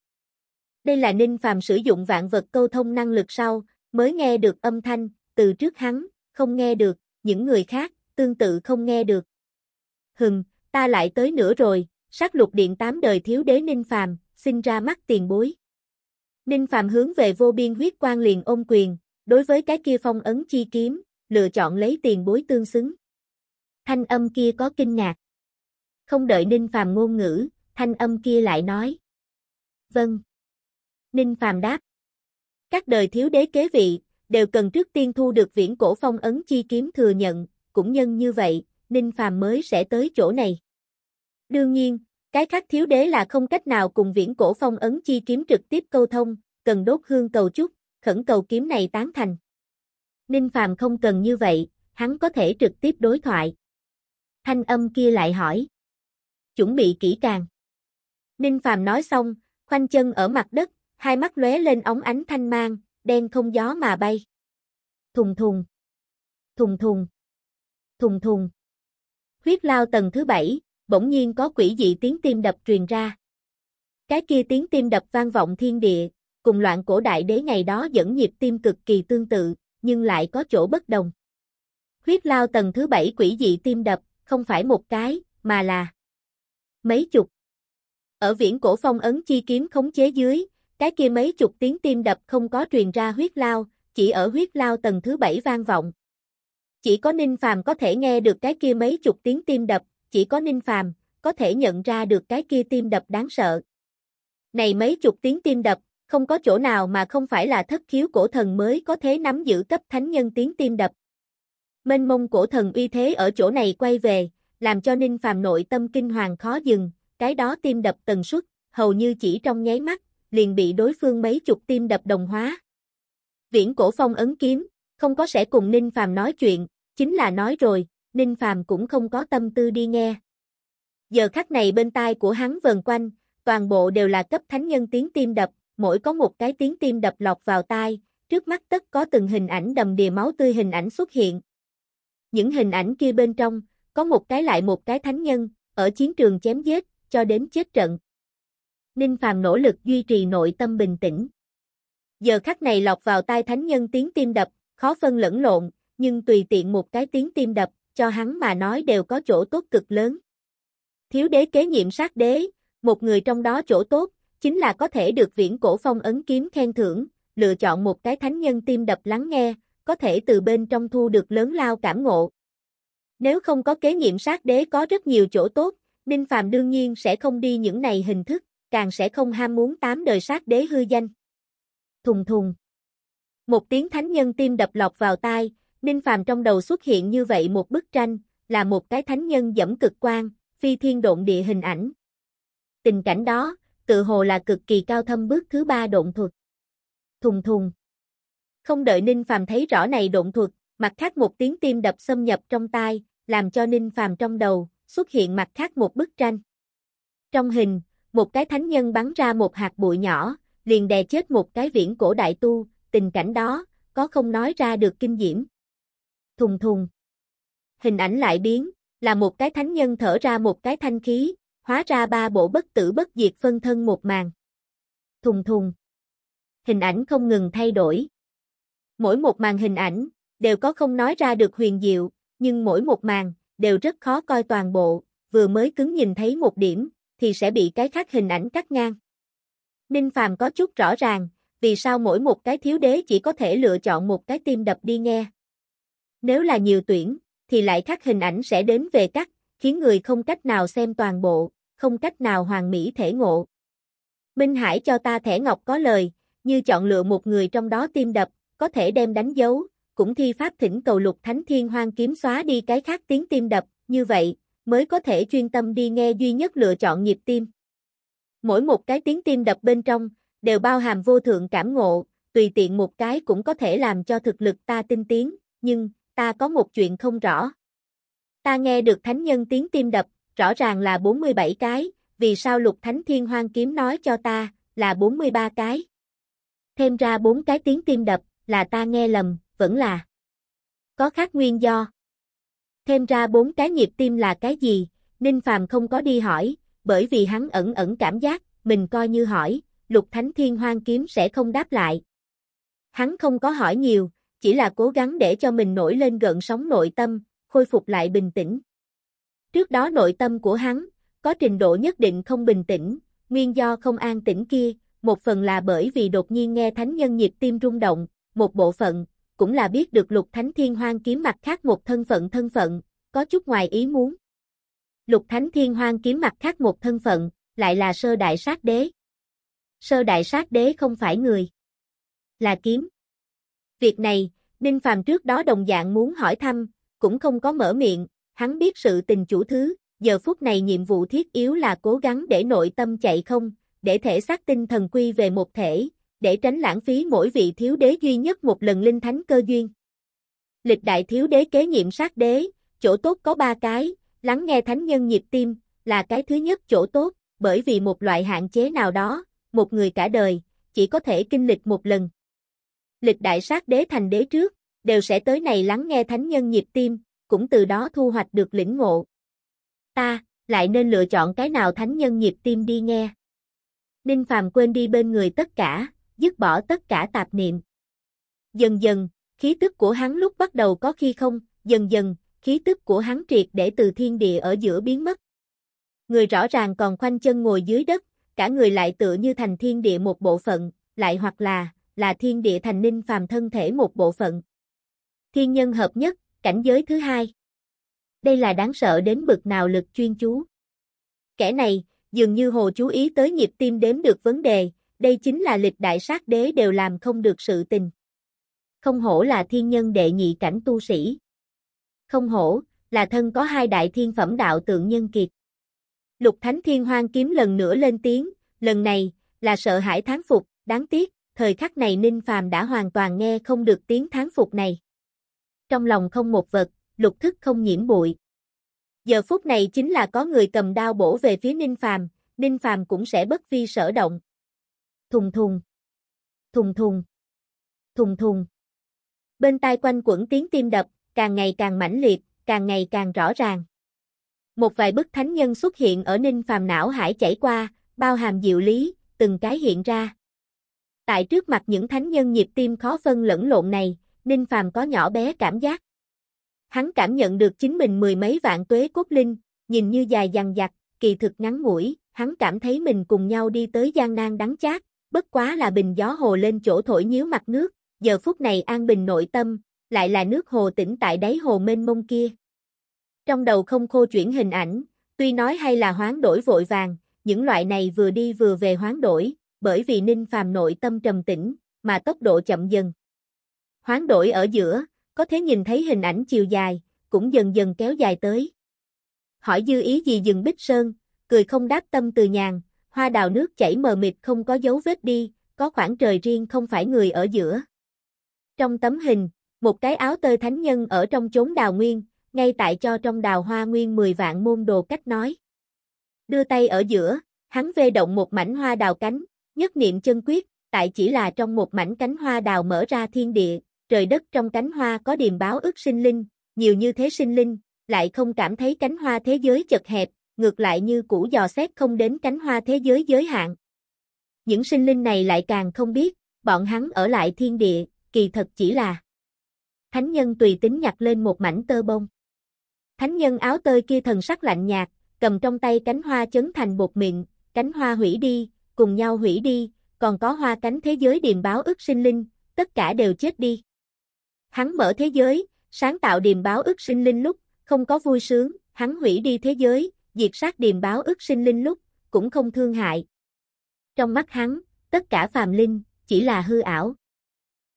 Đây là Ninh Phàm sử dụng vạn vật câu thông năng lực sau, mới nghe được âm thanh, từ trước hắn, không nghe được, những người khác, tương tự không nghe được. Hừng, ta lại tới nữa rồi, sát lục điện tám đời thiếu đế Ninh Phàm xin ra mắt tiền bối. Ninh Phàm hướng về vô biên huyết quan liền ôm quyền, đối với cái kia phong ấn chi kiếm, lựa chọn lấy tiền bối tương xứng. Thanh âm kia có kinh ngạc. Không đợi Ninh Phàm ngôn ngữ, thanh âm kia lại nói. Vâng. Ninh Phàm đáp. Các đời thiếu đế kế vị, đều cần trước tiên thu được viễn cổ phong ấn chi kiếm thừa nhận, cũng nhân như vậy, Ninh Phàm mới sẽ tới chỗ này. Đương nhiên, cái khác thiếu đế là không cách nào cùng viễn cổ phong ấn chi kiếm trực tiếp câu thông, cần đốt hương cầu chúc, khẩn cầu kiếm này tán thành. Ninh Phàm không cần như vậy, hắn có thể trực tiếp đối thoại. Thanh âm kia lại hỏi chuẩn bị kỹ càng. Ninh Phàm nói xong, khoanh chân ở mặt đất, hai mắt lóe lên ống ánh thanh mang, đen không gió mà bay. Thùng thùng, thùng thùng, thùng thùng. Huyết lao tầng thứ bảy, bỗng nhiên có quỷ dị tiếng tim đập truyền ra. Cái kia tiếng tim đập vang vọng thiên địa, cùng loạn cổ đại đế ngày đó dẫn nhịp tim cực kỳ tương tự, nhưng lại có chỗ bất đồng. Huyết lao tầng thứ bảy quỷ dị tim đập, không phải một cái, mà là mấy chục. Ở viễn cổ phong ấn chi kiếm khống chế dưới, cái kia mấy chục tiếng tim đập không có truyền ra huyết lao, chỉ ở huyết lao tầng thứ bảy vang vọng. Chỉ có Ninh Phàm có thể nghe được cái kia mấy chục tiếng tim đập, chỉ có Ninh Phàm có thể nhận ra được cái kia tim đập đáng sợ. Này mấy chục tiếng tim đập, không có chỗ nào mà không phải là thất khiếu cổ thần mới có thể nắm giữ cấp thánh nhân tiếng tim đập. Mênh mông cổ thần uy thế ở chỗ này quay về, làm cho Ninh Phàm nội tâm kinh hoàng khó dừng, cái đó tim đập tần suất, hầu như chỉ trong nháy mắt, liền bị đối phương mấy chục tim đập đồng hóa. Viễn Cổ Phong ấn kiếm, không có sẽ cùng Ninh Phàm nói chuyện, chính là nói rồi, Ninh Phàm cũng không có tâm tư đi nghe. Giờ khắc này bên tai của hắn vần quanh, toàn bộ đều là cấp thánh nhân tiếng tim đập, mỗi có một cái tiếng tim đập lọt vào tai, trước mắt tất có từng hình ảnh đầm đìa máu tươi hình ảnh xuất hiện. Những hình ảnh kia bên trong, có một cái lại một cái thánh nhân, ở chiến trường chém giết, cho đến chết trận. Ninh Phàm nỗ lực duy trì nội tâm bình tĩnh. Giờ khắc này lọc vào tai thánh nhân tiếng tim đập, khó phân lẫn lộn, nhưng tùy tiện một cái tiếng tim đập, cho hắn mà nói đều có chỗ tốt cực lớn. Thiếu đế kế nhiệm sát đế, một người trong đó chỗ tốt, chính là có thể được viễn cổ phong ấn kiếm khen thưởng, lựa chọn một cái thánh nhân tim đập lắng nghe, có thể từ bên trong thu được lớn lao cảm ngộ, nếu không có kế nhiệm sát đế có rất nhiều chỗ tốt, Ninh Phàm đương nhiên sẽ không đi những này hình thức, càng sẽ không ham muốn tám đời sát đế hư danh. Thùng thùng. Một tiếng thánh nhân tim đập lọc vào tai, Ninh Phàm trong đầu xuất hiện như vậy một bức tranh, là một cái thánh nhân dẫm cực quan, phi thiên độn địa hình ảnh. Tình cảnh đó, tự hồ là cực kỳ cao thâm bước thứ ba độn thuật. Thùng thùng. Không đợi Ninh Phàm thấy rõ này độn thuật, mặt khác một tiếng tim đập xâm nhập trong tai, làm cho Ninh Phàm trong đầu xuất hiện mặt khác một bức tranh. Trong hình, một cái thánh nhân bắn ra một hạt bụi nhỏ, liền đè chết một cái viễn cổ đại tu, tình cảnh đó, có không nói ra được kinh diễm. Thùng thùng. Hình ảnh lại biến, là một cái thánh nhân thở ra một cái thanh khí, hóa ra ba bộ bất tử bất diệt phân thân một màn. Thùng thùng. Hình ảnh không ngừng thay đổi. Mỗi một màn hình ảnh, đều có không nói ra được huyền diệu, nhưng mỗi một màn, đều rất khó coi toàn bộ, vừa mới cứng nhìn thấy một điểm, thì sẽ bị cái khác hình ảnh cắt ngang. Ninh Phàm có chút rõ ràng, vì sao mỗi một cái thiếu đế chỉ có thể lựa chọn một cái tim đập đi nghe. Nếu là nhiều tuyển, thì lại khác hình ảnh sẽ đến về cắt, khiến người không cách nào xem toàn bộ, không cách nào hoàn mỹ thể ngộ. Minh Hải cho ta thẻ ngọc có lời, như chọn lựa một người trong đó tim đập, có thể đem đánh dấu, cũng thi pháp thỉnh cầu lục thánh thiên hoang kiếm xóa đi cái khác tiếng tim đập, như vậy, mới có thể chuyên tâm đi nghe duy nhất lựa chọn nhịp tim. Mỗi một cái tiếng tim đập bên trong, đều bao hàm vô thượng cảm ngộ, tùy tiện một cái cũng có thể làm cho thực lực ta tinh tiến, nhưng, ta có một chuyện không rõ. Ta nghe được thánh nhân tiếng tim đập, rõ ràng là 47 cái, vì sao lục thánh thiên hoang kiếm nói cho ta, là 43 cái. Thêm ra bốn cái tiếng tim đập, là ta nghe lầm, vẫn là có khác nguyên do. Thêm ra bốn cái nhịp tim là cái gì, Ninh Phàm không có đi hỏi, bởi vì hắn ẩn ẩn cảm giác, mình coi như hỏi, Lục Thánh Thiên Hoang Kiếm sẽ không đáp lại. Hắn không có hỏi nhiều, chỉ là cố gắng để cho mình nổi lên gợn sóng nội tâm, khôi phục lại bình tĩnh. Trước đó nội tâm của hắn, có trình độ nhất định không bình tĩnh, nguyên do không an tĩnh kia, một phần là bởi vì đột nhiên nghe thánh nhân nhịp tim rung động, một bộ phận cũng là biết được Lục Thánh Thiên Hoang kiếm mặt khác một thân phận thân phận, có chút ngoài ý muốn. Lục Thánh Thiên Hoang kiếm mặt khác một thân phận, lại là sơ đại sát đế. Sơ đại sát đế không phải người, là kiếm. Việc này, Ninh Phàm trước đó đồng dạng muốn hỏi thăm, cũng không có mở miệng, hắn biết sự tình chủ thứ, giờ phút này nhiệm vụ thiết yếu là cố gắng để nội tâm chạy không, để thể xác tinh thần quy về một thể, để tránh lãng phí mỗi vị thiếu đế duy nhất một lần linh thánh cơ duyên. Lịch đại thiếu đế kế nhiệm sát đế, chỗ tốt có ba cái, lắng nghe thánh nhân nhịp tim, là cái thứ nhất chỗ tốt, bởi vì một loại hạn chế nào đó, một người cả đời, chỉ có thể kinh lịch một lần. Lịch đại sát đế thành đế trước, đều sẽ tới này lắng nghe thánh nhân nhịp tim, cũng từ đó thu hoạch được lĩnh ngộ. Ta, lại nên lựa chọn cái nào thánh nhân nhịp tim đi nghe. Ninh Phàm quên đi bên người tất cả, dứt bỏ tất cả tạp niệm. Dần dần, khí tức của hắn lúc bắt đầu có khi không, dần dần, khí tức của hắn triệt để từ thiên địa ở giữa biến mất. Người rõ ràng còn khoanh chân ngồi dưới đất, cả người lại tựa như thành thiên địa một bộ phận, lại hoặc là, là thiên địa thành ninh phàm thân thể một bộ phận. Thiên nhân hợp nhất, cảnh giới thứ hai. Đây là đáng sợ đến bực nào lực chuyên chú. Kẻ này, dường như hồ chú ý tới nhịp tim đếm được vấn đề, đây chính là lịch đại sát đế đều làm không được sự tình. Không hổ là thiên nhân đệ nhị cảnh tu sĩ. Không hổ, là thân có hai đại thiên phẩm đạo tượng nhân kiệt. Lục Thánh Thiên Hoang kiếm lần nữa lên tiếng, lần này, là sợ hãi tháng phục, đáng tiếc, thời khắc này Ninh Phàm đã hoàn toàn nghe không được tiếng tháng phục này. Trong lòng không một vật, lục thức không nhiễm bụi. Giờ phút này chính là có người cầm đao bổ về phía Ninh Phàm, Ninh Phàm cũng sẽ bất vi sở động. Thùng thùng. Thùng thùng. Thùng thùng. Bên tai quanh quẩn tiếng tim đập, càng ngày càng mãnh liệt, càng ngày càng rõ ràng. Một vài bức thánh nhân xuất hiện ở ninh phàm não hải chảy qua, bao hàm diệu lý, từng cái hiện ra. Tại trước mặt những thánh nhân nhịp tim khó phân lẫn lộn này, Ninh Phàm có nhỏ bé cảm giác. Hắn cảm nhận được chính mình mười mấy vạn tuế cốt linh, nhìn như dài dằng dặc, kỳ thực ngắn ngủi, hắn cảm thấy mình cùng nhau đi tới gian nan đắng chát, bất quá là bình gió hồ lên chỗ thổi nhíu mặt nước, giờ phút này an bình nội tâm, lại là nước hồ tĩnh tại đáy hồ mênh mông kia. Trong đầu không khô chuyển hình ảnh, tuy nói hay là hoán đổi vội vàng, những loại này vừa đi vừa về hoán đổi, bởi vì ninh phàm nội tâm trầm tĩnh, mà tốc độ chậm dần. Hoán đổi ở giữa, có thể nhìn thấy hình ảnh chiều dài, cũng dần dần kéo dài tới. Hỏi dư ý gì dừng Bích Sơn, cười không đáp tâm từ nhàn, hoa đào nước chảy mờ mịt không có dấu vết đi, có khoảng trời riêng không phải người ở giữa. Trong tấm hình, một cái áo tơi thánh nhân ở trong chốn đào nguyên, ngay tại cho trong đào hoa nguyên 10 vạn môn đồ cách nói. Đưa tay ở giữa, hắn vê động một mảnh hoa đào cánh, nhất niệm chân quyết, tại chỉ là trong một mảnh cánh hoa đào mở ra thiên địa, trời đất trong cánh hoa có điềm báo ức sinh linh, nhiều như thế sinh linh, lại không cảm thấy cánh hoa thế giới chật hẹp, ngược lại như cũ dò xét không đến cánh hoa thế giới giới hạn. Những sinh linh này lại càng không biết, bọn hắn ở lại thiên địa, kỳ thật chỉ là Thánh nhân tùy tính nhặt lên một mảnh tơ bông. Thánh nhân áo tơi kia thần sắc lạnh nhạt, cầm trong tay cánh hoa chấn thành bột miệng, cánh hoa hủy đi, cùng nhau hủy đi, còn có hoa cánh thế giới điềm báo ức sinh linh, tất cả đều chết đi. Hắn mở thế giới, sáng tạo điềm báo ức sinh linh lúc, không có vui sướng, hắn hủy đi thế giới, diệt sát điềm báo ức sinh linh lúc, cũng không thương hại. Trong mắt hắn, tất cả phàm linh, chỉ là hư ảo.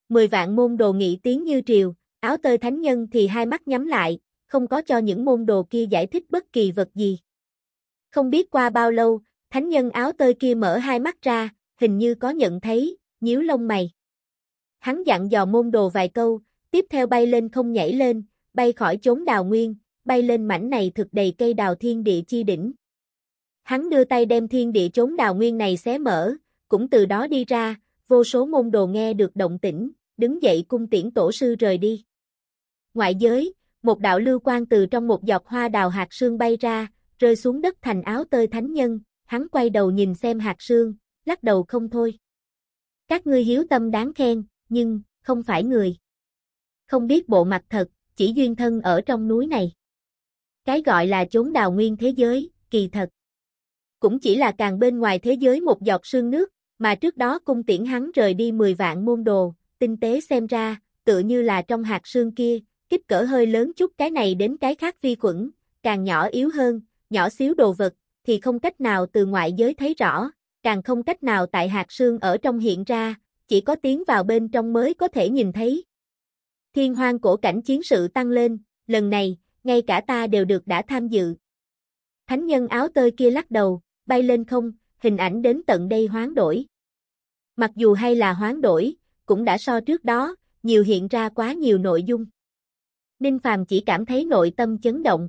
Mười vạn môn đồ nghị tiếng như triều, áo tơi thánh nhân thì hai mắt nhắm lại, không có cho những môn đồ kia giải thích bất kỳ vật gì. Không biết qua bao lâu, thánh nhân áo tơi kia mở hai mắt ra, hình như có nhận thấy, nhíu lông mày. Hắn dặn dò môn đồ vài câu, tiếp theo bay lên không nhảy lên, bay khỏi chốn đào nguyên, bay lên mảnh này thực đầy cây đào thiên địa chi đỉnh. Hắn đưa tay đem thiên địa chốn đào nguyên này xé mở, cũng từ đó đi ra, vô số môn đồ nghe được động tĩnh, đứng dậy cung tiễn tổ sư rời đi. Ngoại giới, một đạo lưu quang từ trong một giọt hoa đào hạt sương bay ra, rơi xuống đất thành áo tơi thánh nhân, hắn quay đầu nhìn xem hạt sương, lắc đầu không thôi. Các ngươi hiếu tâm đáng khen, nhưng, không phải người. Không biết bộ mặt thật, chỉ duyên thân ở trong núi này. Cái gọi là chốn đào nguyên thế giới, kỳ thật. Cũng chỉ là càng bên ngoài thế giới một giọt sương nước, mà trước đó cung tiễn hắn rời đi 10 vạn môn đồ, tinh tế xem ra, tựa như là trong hạt sương kia, kích cỡ hơi lớn chút cái này đến cái khác vi khuẩn, càng nhỏ yếu hơn, nhỏ xíu đồ vật, thì không cách nào từ ngoại giới thấy rõ, càng không cách nào tại hạt sương ở trong hiện ra, chỉ có tiến vào bên trong mới có thể nhìn thấy. Thiên hoang cổ cảnh chiến sự tăng lên, lần này, ngay cả ta đều được đã tham dự. Thánh nhân áo tơi kia lắc đầu, bay lên không, hình ảnh đến tận đây hoán đổi. Mặc dù hay là hoán đổi, cũng đã so trước đó, nhiều hiện ra quá nhiều nội dung. Ninh Phàm chỉ cảm thấy nội tâm chấn động.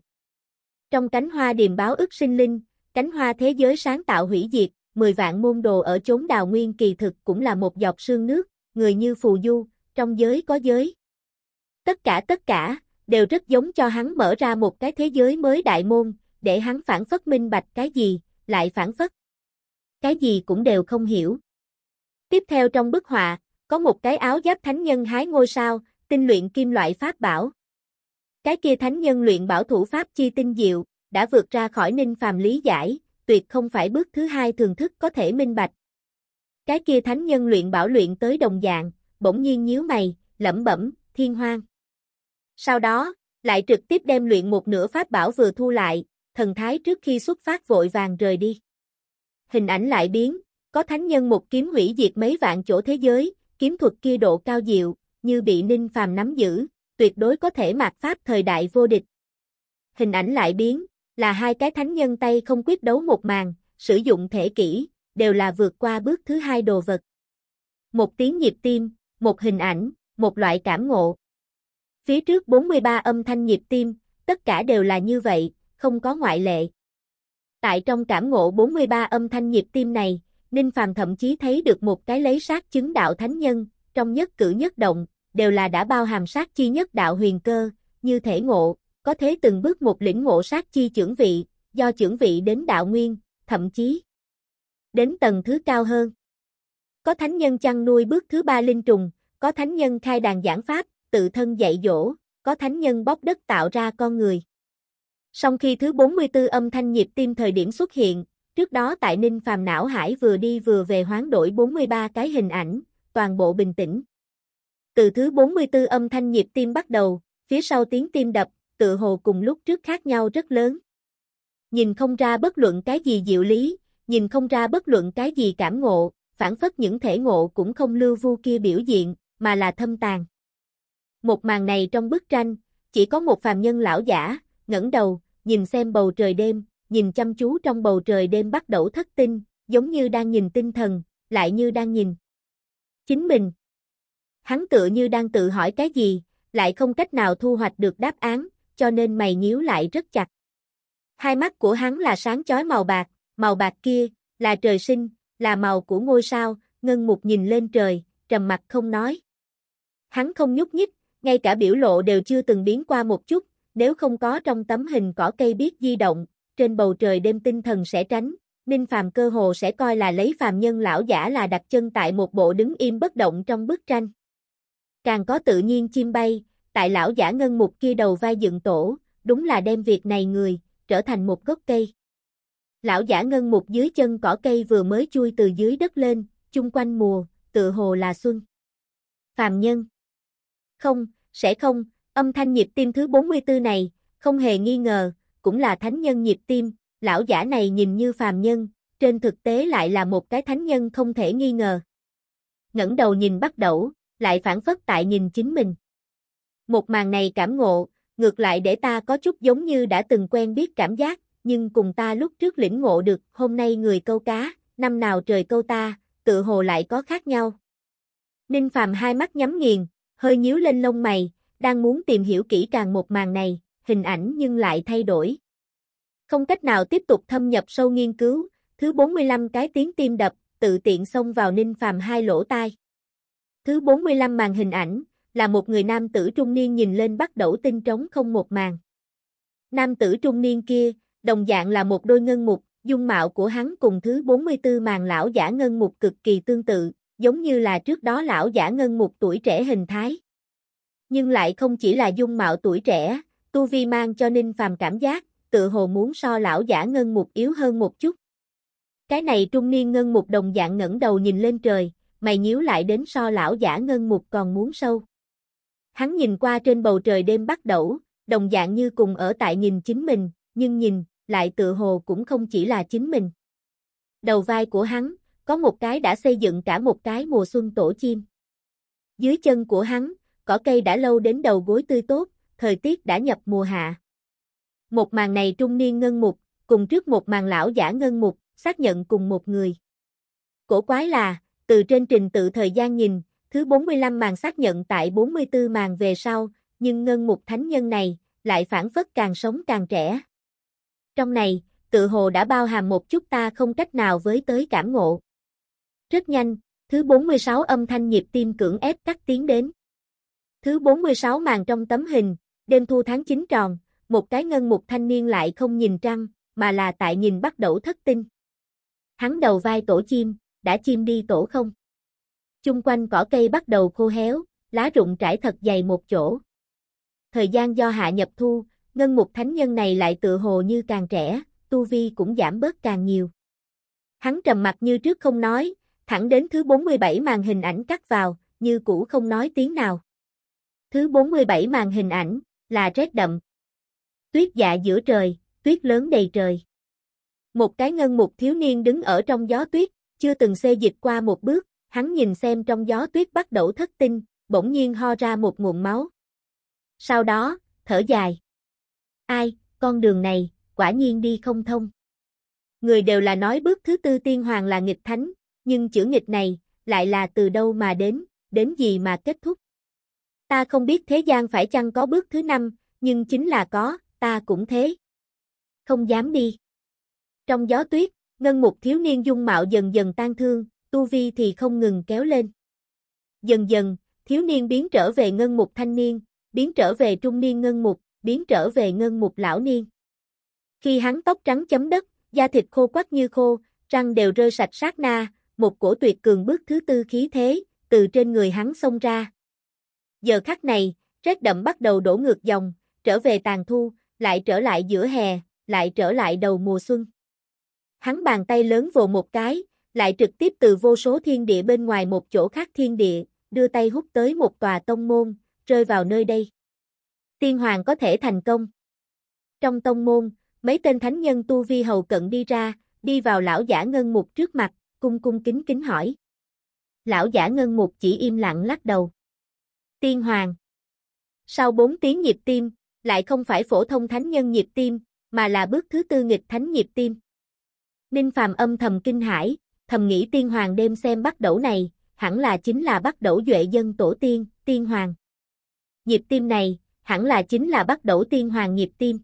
Trong cánh hoa điềm báo ức sinh linh, cánh hoa thế giới sáng tạo hủy diệt, 10 vạn môn đồ ở chốn đào nguyên kỳ thực cũng là một giọt sương nước, người như phù du, trong giới có giới. Tất cả tất cả, đều rất giống cho hắn mở ra một cái thế giới mới đại môn, để hắn phản phất minh bạch cái gì, lại phản phất. Cái gì cũng đều không hiểu. Tiếp theo trong bức họa, có một cái áo giáp thánh nhân hái ngôi sao, tinh luyện kim loại pháp bảo. Cái kia thánh nhân luyện bảo thủ pháp chi tinh diệu, đã vượt ra khỏi ninh phàm lý giải, tuyệt không phải bước thứ hai thường thức có thể minh bạch. Cái kia thánh nhân luyện bảo luyện tới đồng dạng, bỗng nhiên nhíu mày, lẩm bẩm, thiên hoang. Sau đó, lại trực tiếp đem luyện một nửa pháp bảo vừa thu lại, thần thái trước khi xuất phát vội vàng rời đi. Hình ảnh lại biến, có thánh nhân một kiếm hủy diệt mấy vạn chỗ thế giới, kiếm thuật kia độ cao diệu, như bị Ninh Phàm nắm giữ, tuyệt đối có thể mạt pháp thời đại vô địch. Hình ảnh lại biến, là hai cái thánh nhân tay không quyết đấu một màn, sử dụng thể kỹ, đều là vượt qua bước thứ hai đồ vật. Một tiếng nhịp tim, một hình ảnh, một loại cảm ngộ. Phía trước 43 âm thanh nhịp tim, tất cả đều là như vậy, không có ngoại lệ. Tại trong cảm ngộ 43 âm thanh nhịp tim này, Ninh Phàm thậm chí thấy được một cái lấy sát chứng đạo thánh nhân, trong nhất cử nhất động, đều là đã bao hàm sát chi nhất đạo huyền cơ, như thể ngộ, có thế từng bước một lĩnh ngộ sát chi trưởng vị, do trưởng vị đến đạo nguyên, thậm chí đến tầng thứ cao hơn. Có thánh nhân chăn nuôi bước thứ ba linh trùng, có thánh nhân khai đàn giảng pháp, tự thân dạy dỗ, có thánh nhân bóp đất tạo ra con người. Song khi thứ 44 âm thanh nhịp tim thời điểm xuất hiện, trước đó tại Ninh Phàm não hải vừa đi vừa về hoán đổi 43 cái hình ảnh, toàn bộ bình tĩnh. Từ thứ 44 âm thanh nhịp tim bắt đầu, phía sau tiếng tim đập, tự hồ cùng lúc trước khác nhau rất lớn. Nhìn không ra bất luận cái gì diệu lý, nhìn không ra bất luận cái gì cảm ngộ, phản phất những thể ngộ cũng không lưu vu kia biểu diện, mà là thâm tàng. Một màn này trong bức tranh, chỉ có một phàm nhân lão giả, ngẩng đầu, nhìn xem bầu trời đêm, nhìn chăm chú trong bầu trời đêm bắt đầu thất tinh, giống như đang nhìn tinh thần, lại như đang nhìn chính mình. Hắn tựa như đang tự hỏi cái gì, lại không cách nào thu hoạch được đáp án, cho nên mày nhíu lại rất chặt. Hai mắt của hắn là sáng chói màu bạc, màu bạc kia là trời sinh, là màu của ngôi sao, ngân mục nhìn lên trời, trầm mặt không nói. Hắn không nhúc nhích, ngay cả biểu lộ đều chưa từng biến qua một chút, nếu không có trong tấm hình cỏ cây biết di động, trên bầu trời đêm tinh thần sẽ tránh, Ninh Phàm cơ hồ sẽ coi là lấy phàm nhân lão giả là đặt chân tại một bộ đứng im bất động trong bức tranh. Càng có tự nhiên chim bay, tại lão giả ngân mục kia đầu vai dựng tổ, đúng là đem việc này người, trở thành một gốc cây. Lão giả ngân mục dưới chân cỏ cây vừa mới chui từ dưới đất lên, chung quanh mùa, tự hồ là xuân. Phàm nhân không, sẽ không, âm thanh nhịp tim thứ 44 này, không hề nghi ngờ, cũng là thánh nhân nhịp tim, lão giả này nhìn như phàm nhân, trên thực tế lại là một cái thánh nhân không thể nghi ngờ. ngẩng đầu nhìn bắt đầu lại phản phất tại nhìn chính mình. Một màn này cảm ngộ, ngược lại để ta có chút giống như đã từng quen biết cảm giác, nhưng cùng ta lúc trước lĩnh ngộ được, hôm nay người câu cá, năm nào trời câu ta, tự hồ lại có khác nhau. Ninh Phàm hai mắt nhắm nghiền, hơi nhíu lên lông mày, đang muốn tìm hiểu kỹ càng một màn này, hình ảnh nhưng lại thay đổi. Không cách nào tiếp tục thâm nhập sâu nghiên cứu, thứ 45 cái tiếng tim đập, tự tiện xông vào Ninh Phàm hai lỗ tai. Thứ 45 màn hình ảnh, là một người nam tử trung niên nhìn lên bắt đầu tinh trống không một màn. Nam tử trung niên kia, đồng dạng là một đôi ngân mục, dung mạo của hắn cùng thứ 44 màn lão giả ngân mục cực kỳ tương tự, giống như là trước đó lão giả ngân một tuổi trẻ hình thái. Nhưng lại không chỉ là dung mạo tuổi trẻ, tu vi mang cho Ninh Phàm cảm giác, tự hồ muốn so lão giả ngân một yếu hơn một chút. Cái này trung niên ngân một đồng dạng ngẩng đầu nhìn lên trời, mày nhíu lại đến so lão giả ngân một còn muốn sâu. Hắn nhìn qua trên bầu trời đêm bắt đầu, đồng dạng như cùng ở tại nhìn chính mình, nhưng nhìn, lại tự hồ cũng không chỉ là chính mình. Đầu vai của hắn, có một cái đã xây dựng cả một cái mùa xuân tổ chim. Dưới chân của hắn, cỏ cây đã lâu đến đầu gối tươi tốt, thời tiết đã nhập mùa hạ. Một màn này trung niên ngân mục, cùng trước một màn lão giả ngân mục, xác nhận cùng một người. Cổ quái là, từ trên trình tự thời gian nhìn, thứ 45 màn xác nhận tại 44 màn về sau, nhưng ngân mục thánh nhân này, lại phản phất càng sống càng trẻ. Trong này, tự hồ đã bao hàm một chút ta không cách nào với tới cảm ngộ. Rất nhanh, thứ 46 âm thanh nhịp tim cưỡng ép cắt tiến đến. Thứ 46 màn trong tấm hình, đêm thu tháng 9 tròn, một cái ngân mục thanh niên lại không nhìn trăng, mà là tại nhìn bắt đầu thất tinh. Hắn đầu vai tổ chim, đã chim đi tổ không. Chung quanh cỏ cây bắt đầu khô héo, lá rụng trải thật dày một chỗ. Thời gian do hạ nhập thu, ngân mục thánh nhân này lại tự hồ như càng trẻ, tu vi cũng giảm bớt càng nhiều. Hắn trầm mặt như trước không nói, Thẳng đến thứ 47 màn hình ảnh cắt vào, như cũ không nói tiếng nào. Thứ 47 màn hình ảnh, là rét đậm. Tuyết dạ giữa trời, tuyết lớn đầy trời. Một cái ngân một thiếu niên đứng ở trong gió tuyết, chưa từng xê dịch qua một bước, hắn nhìn xem trong gió tuyết bắt đầu thất tinh, bỗng nhiên ho ra một nguồn máu. Sau đó, thở dài. Ai, con đường này, quả nhiên đi không thông. Người đều là nói bước thứ tư tiên hoàng là nghịch thánh, nhưng chữ nghịch này, lại là từ đâu mà đến, đến gì mà kết thúc. Ta không biết thế gian phải chăng có bước thứ năm, nhưng chính là có, ta cũng thế. Không dám đi. Trong gió tuyết, ngân mục thiếu niên dung mạo dần dần tan thương, tu vi thì không ngừng kéo lên. Dần dần, thiếu niên biến trở về ngân mục thanh niên, biến trở về trung niên ngân mục, biến trở về ngân mục lão niên. Khi hắn tóc trắng chấm đất, da thịt khô quắt như khô, răng đều rơi sạch sát na, một cổ tuyệt cường bước thứ tư khí thế, từ trên người hắn xông ra. Giờ khắc này, rét đậm bắt đầu đổ ngược dòng, trở về tàn thu, lại trở lại giữa hè, lại trở lại đầu mùa xuân. Hắn bàn tay lớn vồ một cái, lại trực tiếp từ vô số thiên địa bên ngoài một chỗ khác thiên địa, đưa tay hút tới một tòa tông môn, rơi vào nơi đây. Tiên hoàng có thể thành công. Trong tông môn, mấy tên thánh nhân tu vi hầu cận đi ra, đi vào lão giả ngân mục trước mặt, cung cung kính kính hỏi. Lão giả ngân mục chỉ im lặng lắc đầu. Tiên hoàng. Sau bốn tiếng nhịp tim, lại không phải phổ thông thánh nhân nhịp tim, mà là bước thứ tư nghịch thánh nhịp tim. Ninh Phàm âm thầm kinh hãi, thầm nghĩ tiên hoàng đêm xem bắt đẩu này, hẳn là chính là bắt đẩu duệ dân tổ tiên, tiên hoàng. Nhịp tim này, hẳn là chính là bắt đẩu tiên hoàng nhịp tim.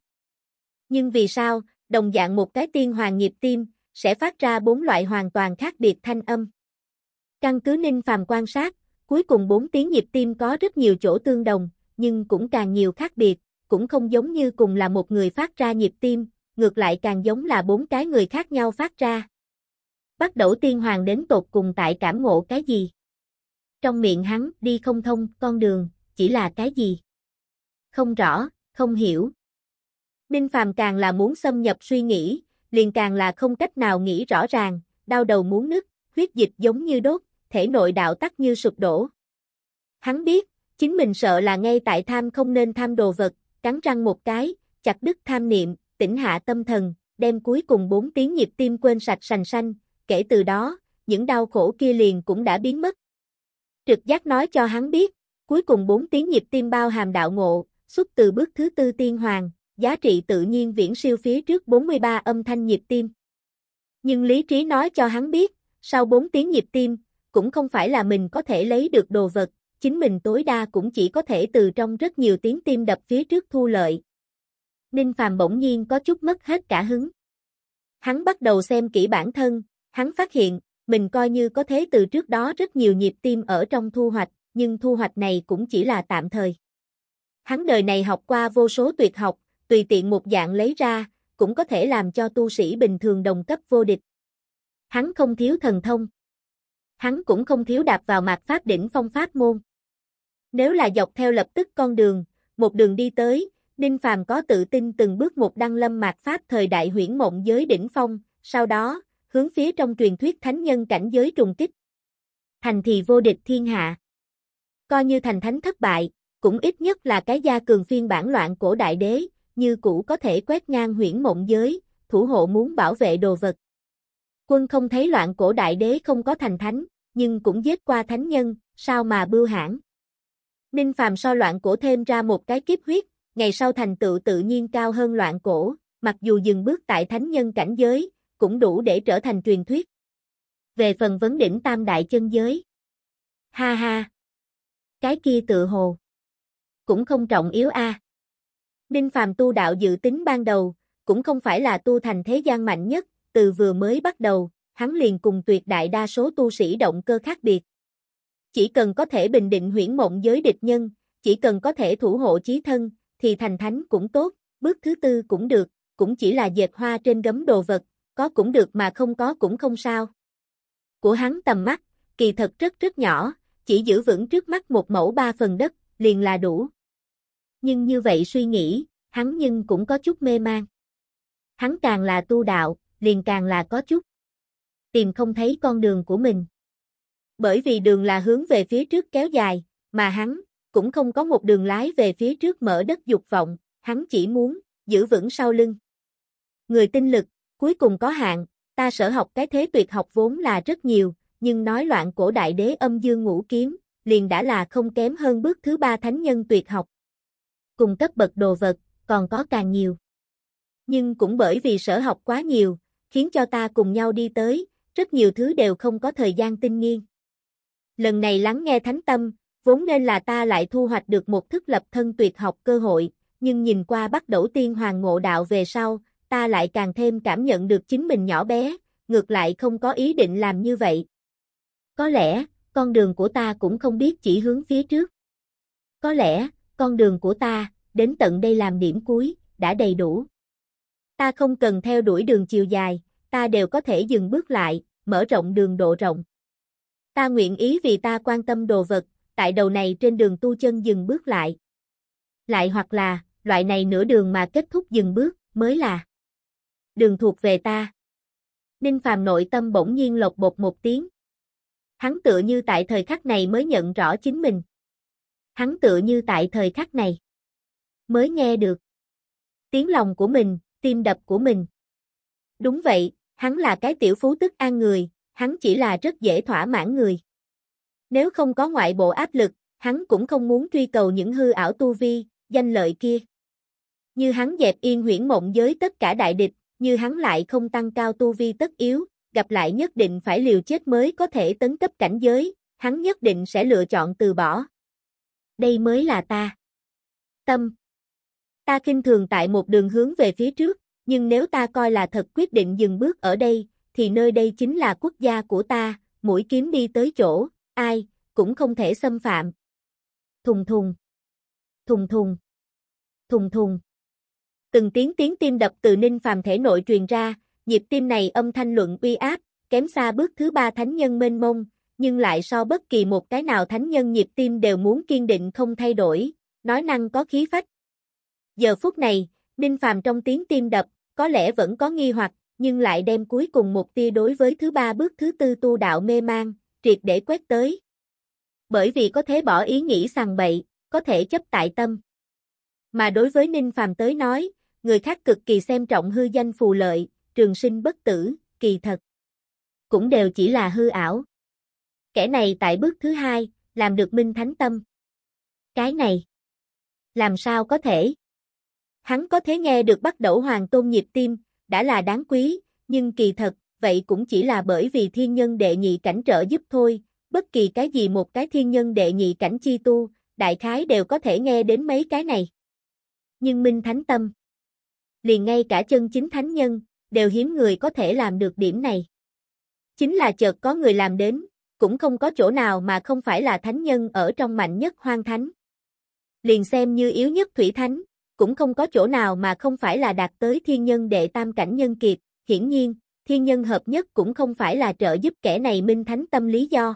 Nhưng vì sao, đồng dạng một cái tiên hoàng nhịp tim, sẽ phát ra bốn loại hoàn toàn khác biệt thanh âm. Căn cứ Ninh Phàm quan sát, cuối cùng bốn tiếng nhịp tim có rất nhiều chỗ tương đồng, nhưng cũng càng nhiều khác biệt, cũng không giống như cùng là một người phát ra nhịp tim, ngược lại càng giống là bốn cái người khác nhau phát ra. Bắt đầu tiên hoàng đến tột cùng tại cảm ngộ cái gì? Trong miệng hắn đi không thông con đường, chỉ là cái gì? Không rõ, không hiểu. Ninh Phàm càng là muốn xâm nhập suy nghĩ, liền càng là không cách nào nghĩ rõ ràng, đau đầu muốn nứt, huyết dịch giống như đốt, thể nội đạo tắc như sụp đổ. Hắn biết, chính mình sợ là ngay tại tham không nên tham đồ vật, cắn răng một cái, chặt đứt tham niệm, tĩnh hạ tâm thần, đem cuối cùng bốn tiếng nhịp tim quên sạch sành sanh, kể từ đó, những đau khổ kia liền cũng đã biến mất. Trực giác nói cho hắn biết, cuối cùng bốn tiếng nhịp tim bao hàm đạo ngộ, xuất từ bước thứ tư tiên hoàng, giá trị tự nhiên viễn siêu phía trước 43 âm thanh nhịp tim. Nhưng lý trí nói cho hắn biết, sau 4 tiếng nhịp tim, cũng không phải là mình có thể lấy được đồ vật, chính mình tối đa cũng chỉ có thể từ trong rất nhiều tiếng tim đập phía trước thu lợi. Ninh Phàm bỗng nhiên có chút mất hết cả hứng. Hắn bắt đầu xem kỹ bản thân, hắn phát hiện, mình coi như có thế từ trước đó rất nhiều nhịp tim ở trong thu hoạch, nhưng thu hoạch này cũng chỉ là tạm thời. Hắn đời này học qua vô số tuyệt học, tùy tiện một dạng lấy ra, cũng có thể làm cho tu sĩ bình thường đồng cấp vô địch. Hắn không thiếu thần thông. Hắn cũng không thiếu đạp vào mạc pháp đỉnh phong pháp môn. Nếu là dọc theo lập tức con đường, một đường đi tới, Ninh Phàm có tự tin từng bước một đăng lâm mạc pháp thời đại huyễn mộng giới đỉnh phong, sau đó, hướng phía trong truyền thuyết thánh nhân cảnh giới trùng kích. Thành thì vô địch thiên hạ. Coi như thành thánh thất bại, cũng ít nhất là cái gia cường phiên bản loạn cổ đại đế, như cũ có thể quét ngang huyễn mộng giới, thủ hộ muốn bảo vệ đồ vật. Quân không thấy loạn cổ đại đế không có thành thánh, nhưng cũng giết qua thánh nhân, sao mà bưu hãn. Ninh Phàm so loạn cổ thêm ra một cái kiếp huyết, ngày sau thành tựu tự nhiên cao hơn loạn cổ, mặc dù dừng bước tại thánh nhân cảnh giới, cũng đủ để trở thành truyền thuyết. Về phần vấn đỉnh tam đại chân giới. Ha ha. Cái kia tự hồ. Cũng không trọng yếu a. À. Đinh Phàm tu đạo dự tính ban đầu, cũng không phải là tu thành thế gian mạnh nhất, từ vừa mới bắt đầu, hắn liền cùng tuyệt đại đa số tu sĩ động cơ khác biệt. Chỉ cần có thể bình định huyễn mộng giới địch nhân, chỉ cần có thể thủ hộ chí thân, thì thành thánh cũng tốt, bước thứ tư cũng được, cũng chỉ là dệt hoa trên gấm đồ vật, có cũng được mà không có cũng không sao. Của hắn tầm mắt, kỳ thật rất rất nhỏ, chỉ giữ vững trước mắt một mẫu ba phần đất, liền là đủ nhưng như vậy suy nghĩ, hắn nhưng cũng có chút mê man. Hắn càng là tu đạo, liền càng là có chút tìm không thấy con đường của mình. Bởi vì đường là hướng về phía trước kéo dài, mà hắn cũng không có một đường lái về phía trước mở đất dục vọng, hắn chỉ muốn giữ vững sau lưng. Người tinh lực cuối cùng có hạn, ta sở học cái thế tuyệt học vốn là rất nhiều, nhưng nói loạn cổ đại đế âm dương ngũ kiếm, liền đã là không kém hơn bước thứ ba thánh nhân tuyệt học cùng cấp bậc đồ vật, còn có càng nhiều. Nhưng cũng bởi vì sở học quá nhiều, khiến cho ta cùng nhau đi tới, rất nhiều thứ đều không có thời gian tinh nghiên. Lần này lắng nghe thánh tâm, vốn nên là ta lại thu hoạch được một thức lập thân tuyệt học cơ hội, nhưng nhìn qua bắt đầu tiên hoàng ngộ đạo về sau, ta lại càng thêm cảm nhận được chính mình nhỏ bé, ngược lại không có ý định làm như vậy. Có lẽ, con đường của ta cũng không biết chỉ hướng phía trước. Có lẽ, con đường của ta, đến tận đây làm điểm cuối, đã đầy đủ. Ta không cần theo đuổi đường chiều dài, ta đều có thể dừng bước lại, mở rộng đường độ rộng. Ta nguyện ý vì ta quan tâm đồ vật, tại đầu này trên đường tu chân dừng bước lại. Lại hoặc là, loại này nửa đường mà kết thúc dừng bước, mới là đường thuộc về ta. Ninh Phàm nội tâm bỗng nhiên lột bột một tiếng. Hắn tựa như tại thời khắc này mới nhận rõ chính mình hắn tựa như tại thời khắc này. Mới nghe được. Tiếng lòng của mình, tim đập của mình. Đúng vậy, hắn là cái tiểu phú tức an người, hắn chỉ là rất dễ thỏa mãn người. Nếu không có ngoại bộ áp lực, hắn cũng không muốn truy cầu những hư ảo tu vi, danh lợi kia. Như hắn dẹp yên huyễn mộng giới tất cả đại địch, như hắn lại không tăng cao tu vi tất yếu, gặp lại nhất định phải liều chết mới có thể tấn cấp cảnh giới, hắn nhất định sẽ lựa chọn từ bỏ, đây mới là ta. Tâm. Ta kinh thường tại một đường hướng về phía trước, nhưng nếu ta coi là thật quyết định dừng bước ở đây, thì nơi đây chính là quốc gia của ta, mũi kiếm đi tới chỗ, ai, cũng không thể xâm phạm. Thùng thùng. Thùng thùng. Thùng thùng. Từng tiếng tiếng tim đập từ ninh phàm thể nội truyền ra, nhịp tim này âm thanh luận uy áp, kém xa bước thứ ba thánh nhân mênh mông, nhưng lại so bất kỳ một cái nào thánh nhân nhịp tim đều muốn kiên định không thay đổi, nói năng có khí phách. Giờ phút này, Ninh Phàm trong tiếng tim đập, có lẽ vẫn có nghi hoặc, nhưng lại đem cuối cùng một tia đối với thứ ba bước thứ tư tu đạo mê mang, triệt để quét tới. Bởi vì có thể bỏ ý nghĩ sằng bậy, có thể chấp tại tâm. Mà đối với Ninh Phàm tới nói, người khác cực kỳ xem trọng hư danh phù lợi, trường sinh bất tử, kỳ thật. Cũng đều chỉ là hư ảo. Kẻ này tại bước thứ hai, làm được minh thánh tâm. Cái này, làm sao có thể? Hắn có thể nghe được bắt đầu hoàng tôn nhịp tim, đã là đáng quý, nhưng kỳ thật, vậy cũng chỉ là bởi vì thiên nhân đệ nhị cảnh trợ giúp thôi, bất kỳ cái gì một cái thiên nhân đệ nhị cảnh chi tu, đại khái đều có thể nghe đến mấy cái này. Nhưng minh thánh tâm, liền ngay cả chân chính thánh nhân, đều hiếm người có thể làm được điểm này. Chính là chợt có người làm đến, cũng không có chỗ nào mà không phải là thánh nhân ở trong mạnh nhất hoang thánh. Liền xem như yếu nhất thủy thánh, cũng không có chỗ nào mà không phải là đạt tới thiên nhân đệ tam cảnh nhân kiệt, hiển nhiên, thiên nhân hợp nhất cũng không phải là trợ giúp kẻ này minh thánh tâm lý do.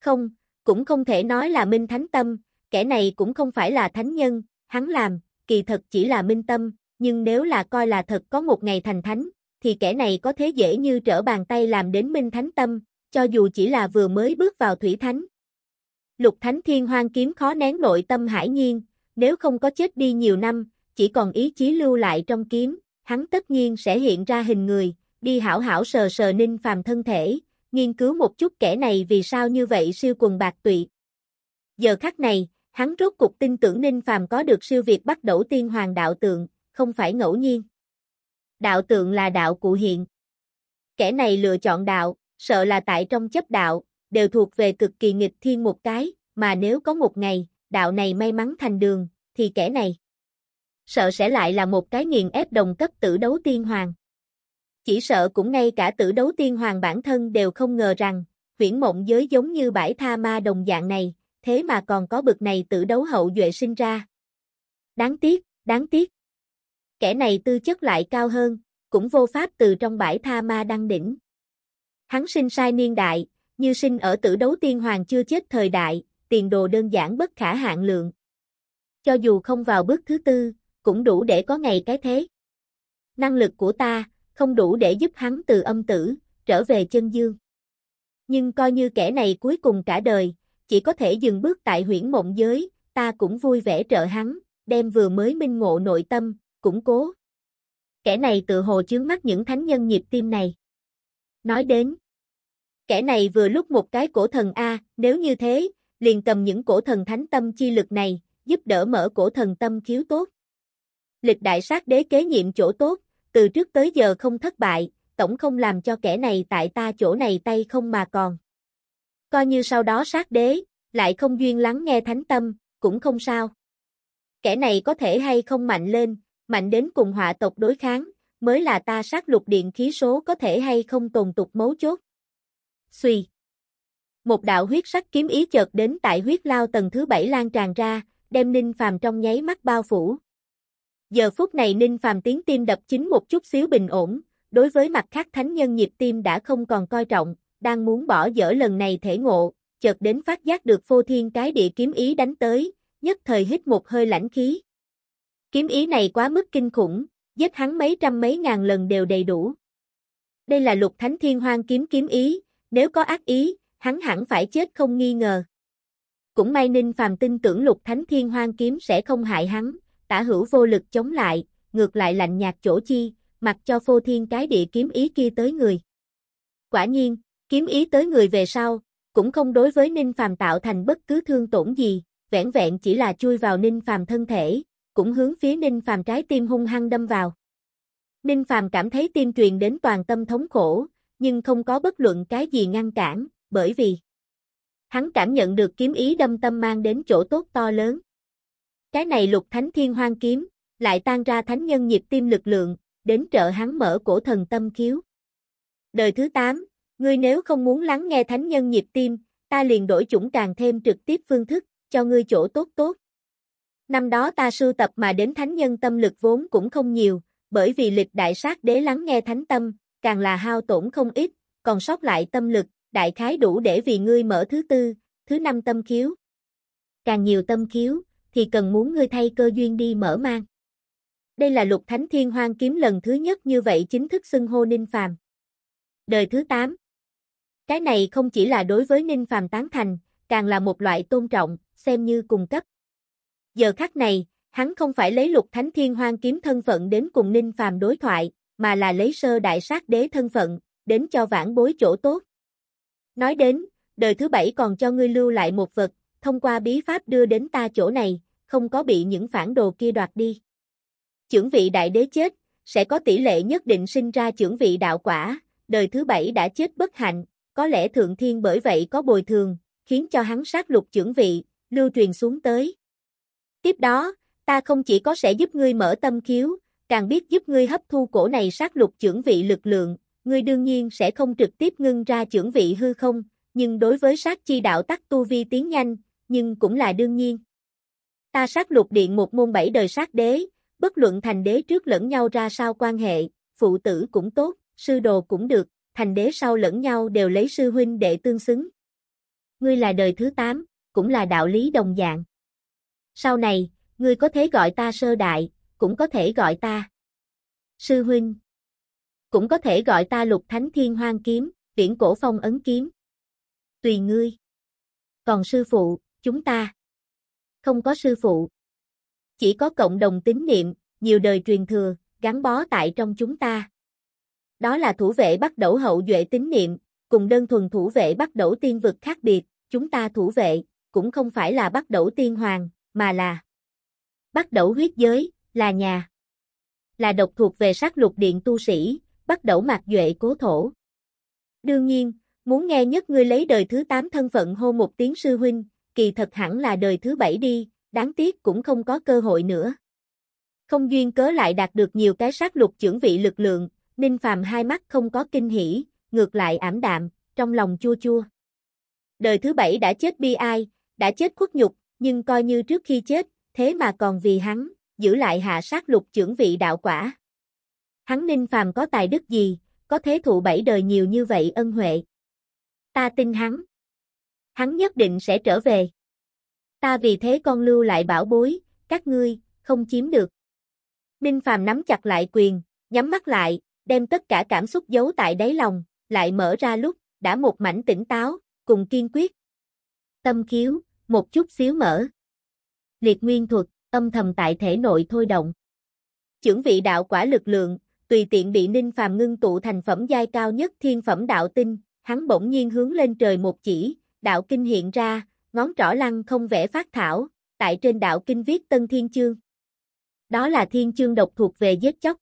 Không, cũng không thể nói là minh thánh tâm, kẻ này cũng không phải là thánh nhân, hắn làm, kỳ thật chỉ là minh tâm, nhưng nếu là coi là thật có một ngày thành thánh, thì kẻ này có thế dễ như trở bàn tay làm đến minh thánh tâm, cho dù chỉ là vừa mới bước vào thủy thánh. Lục Thánh Thiên Hoang kiếm khó nén nội tâm hải nhiên, nếu không có chết đi nhiều năm, chỉ còn ý chí lưu lại trong kiếm, hắn tất nhiên sẽ hiện ra hình người, đi hảo hảo sờ sờ ninh phàm thân thể, nghiên cứu một chút kẻ này vì sao như vậy siêu quần bạc tụy. Giờ khắc này, hắn rốt cục tin tưởng ninh phàm có được siêu việt bắt đầu tiên hoàng đạo tượng, không phải ngẫu nhiên. Đạo tượng là đạo cụ hiện. Kẻ này lựa chọn đạo, sợ là tại trong chấp đạo, đều thuộc về cực kỳ nghịch thiên một cái, mà nếu có một ngày, đạo này may mắn thành đường, thì kẻ này sợ sẽ lại là một cái nghiền ép đồng cấp tử đấu tiên hoàng. Chỉ sợ cũng ngay cả tử đấu tiên hoàng bản thân đều không ngờ rằng, huyển mộng giới giống như bãi tha ma đồng dạng này, thế mà còn có bực này tử đấu hậu duệ sinh ra. Đáng tiếc, đáng tiếc. Kẻ này tư chất lại cao hơn, cũng vô pháp từ trong bãi tha ma đăng đỉnh. Hắn sinh sai niên đại, như sinh ở tử đấu tiên hoàng chưa chết thời đại, tiền đồ đơn giản bất khả hạn lượng. Cho dù không vào bước thứ tư, cũng đủ để có ngày cái thế. Năng lực của ta, không đủ để giúp hắn từ âm tử, trở về chân dương. Nhưng coi như kẻ này cuối cùng cả đời, chỉ có thể dừng bước tại huyển mộng giới, ta cũng vui vẻ trợ hắn, đem vừa mới minh ngộ nội tâm, củng cố. Kẻ này tự hồ chướng mắt những thánh nhân nhịp tim này. Nói đến, Kẻ này vừa lúc một cái cổ thần A, nếu như thế, liền cầm những cổ thần thánh tâm chi lực này, giúp đỡ mở cổ thần tâm khiếu tốt. Lịch đại sát đế kế nhiệm chỗ tốt, từ trước tới giờ không thất bại, tổng không làm cho kẻ này tại ta chỗ này tay không mà còn. Coi như sau đó sát đế, lại không duyên lắng nghe thánh tâm, cũng không sao. Kẻ này có thể hay không mạnh lên, mạnh đến cùng họa tộc đối kháng, mới là ta sát lục điện khí số có thể hay không tồn tục mấu chốt suy. Một đạo huyết sắc kiếm ý chợt đến tại huyết lao tầng thứ bảy lan tràn ra, đem Ninh Phàm trong nháy mắt bao phủ. Giờ phút này Ninh Phàm tiếng tim đập chính một chút xíu bình ổn, đối với mặt khác thánh nhân nhịp tim đã không còn coi trọng, đang muốn bỏ dở lần này thể ngộ, chợt đến phát giác được phô thiên cái địa kiếm ý đánh tới, nhất thời hít một hơi lãnh khí. Kiếm ý này quá mức kinh khủng, giết hắn mấy trăm mấy ngàn lần đều đầy đủ. Đây là lục thánh thiên hoang kiếm kiếm ý, nếu có ác ý, hắn hẳn phải chết không nghi ngờ. Cũng may Ninh Phàm tin tưởng lục thánh thiên hoang kiếm sẽ không hại hắn, tả hữu vô lực chống lại, ngược lại lạnh nhạt chỗ chi, mặc cho phô thiên cái địa kiếm ý kia tới người. Quả nhiên, kiếm ý tới người về sau, cũng không đối với Ninh Phàm tạo thành bất cứ thương tổn gì, vẹn vẹn chỉ là chui vào Ninh Phàm thân thể, cũng hướng phía Ninh Phàm trái tim hung hăng đâm vào. Ninh Phàm cảm thấy tim truyền đến toàn tâm thống khổ, nhưng không có bất luận cái gì ngăn cản, bởi vì hắn cảm nhận được kiếm ý đâm tâm mang đến chỗ tốt to lớn. Cái này lục thánh thiên hoang kiếm, lại tan ra thánh nhân nhịp tim lực lượng, đến trợ hắn mở cổ thần tâm khiếu. Đời thứ 8, ngươi nếu không muốn lắng nghe thánh nhân nhịp tim, ta liền đổi chủng càng thêm trực tiếp phương thức, cho ngươi chỗ tốt tốt. Năm đó ta sưu tập mà đến thánh nhân tâm lực vốn cũng không nhiều, bởi vì lịch đại sát đế lắng nghe thánh tâm, càng là hao tổn không ít, còn sót lại tâm lực, đại khái đủ để vì ngươi mở thứ tư, thứ năm tâm khiếu. Càng nhiều tâm khiếu, thì cần muốn ngươi thay cơ duyên đi mở mang. Đây là lục thánh thiên hoang kiếm lần thứ nhất như vậy chính thức xưng hô ninh phàm. Đời thứ 8 Cái này không chỉ là đối với ninh phàm tán thành, càng là một loại tôn trọng, xem như cùng cấp. Giờ khắc này, hắn không phải lấy lục thánh thiên hoang kiếm thân phận đến cùng ninh phàm đối thoại, mà là lấy sơ đại sát đế thân phận, đến cho vãn bối chỗ tốt. Nói đến, đời thứ bảy còn cho ngươi lưu lại một vật, thông qua bí pháp đưa đến ta chỗ này, không có bị những phản đồ kia đoạt đi. Chưởng vị đại đế chết, sẽ có tỷ lệ nhất định sinh ra chưởng vị đạo quả, đời thứ bảy đã chết bất hạnh, có lẽ thượng thiên bởi vậy có bồi thường, khiến cho hắn sát lục chưởng vị, lưu truyền xuống tới. Tiếp đó, ta không chỉ có sẽ giúp ngươi mở tâm khiếu, càng biết giúp ngươi hấp thu cổ này sát lục trưởng vị lực lượng, ngươi đương nhiên sẽ không trực tiếp ngưng ra trưởng vị hư không, nhưng đối với sát chi đạo tắc tu vi tiến nhanh, nhưng cũng là đương nhiên. Ta sát lục điện một môn bảy đời sát đế, bất luận thành đế trước lẫn nhau ra sao quan hệ, phụ tử cũng tốt, sư đồ cũng được, thành đế sau lẫn nhau đều lấy sư huynh để tương xứng. Ngươi là đời thứ tám, cũng là đạo lý đồng dạng. Sau này, ngươi có thể gọi ta sơ đại, cũng có thể gọi ta. Sư huynh. Cũng có thể gọi ta lục thánh thiên hoang kiếm, viễn cổ phong ấn kiếm. Tùy ngươi. Còn sư phụ, chúng ta. Không có sư phụ. Chỉ có cộng đồng tín niệm, nhiều đời truyền thừa, gắn bó tại trong chúng ta. Đó là thủ vệ bắt đẩu hậu duệ tín niệm, cùng đơn thuần thủ vệ bắt đẩu tiên vực khác biệt, chúng ta thủ vệ, cũng không phải là bắt đẩu tiên hoàng, mà là bắt đẩu huyết giới, là nhà. Là độc thuộc về sát lục điện tu sĩ, bắt đầu mạc duệ cố thổ. Đương nhiên, muốn nghe nhất ngươi lấy đời thứ 8 thân phận hô một tiếng sư huynh, kỳ thật hẳn là đời thứ 7 đi, đáng tiếc cũng không có cơ hội nữa. Không duyên cớ lại đạt được nhiều cái sát lục trưởng vị lực lượng, Ninh Phàm hai mắt không có kinh hỉ, ngược lại ảm đạm, trong lòng chua chua. Đời thứ bảy đã chết bi ai, đã chết khuất nhục, nhưng coi như trước khi chết, thế mà còn vì hắn, giữ lại hạ sát lục trưởng vị đạo quả. Hắn ninh phàm có tài đức gì, có thế thụ bảy đời nhiều như vậy ân huệ. Ta tin hắn. Hắn nhất định sẽ trở về. Ta vì thế con lưu lại bảo bối, các ngươi, không chiếm được. Ninh phàm nắm chặt lại quyền, nhắm mắt lại, đem tất cả cảm xúc giấu tại đáy lòng, lại mở ra lúc, đã một mảnh tỉnh táo, cùng kiên quyết. Tâm khiếu, một chút xíu mở. Liệt nguyên thuật âm thầm tại thể nội thôi động. Chưởng vị đạo quả lực lượng, tùy tiện bị Ninh Phàm ngưng tụ thành phẩm giai cao nhất thiên phẩm đạo tinh, hắn bỗng nhiên hướng lên trời một chỉ, đạo kinh hiện ra, ngón trỏ lăng không vẽ phát thảo, tại trên đạo kinh viết Tân Thiên Chương. Đó là thiên chương độc thuộc về giết chóc.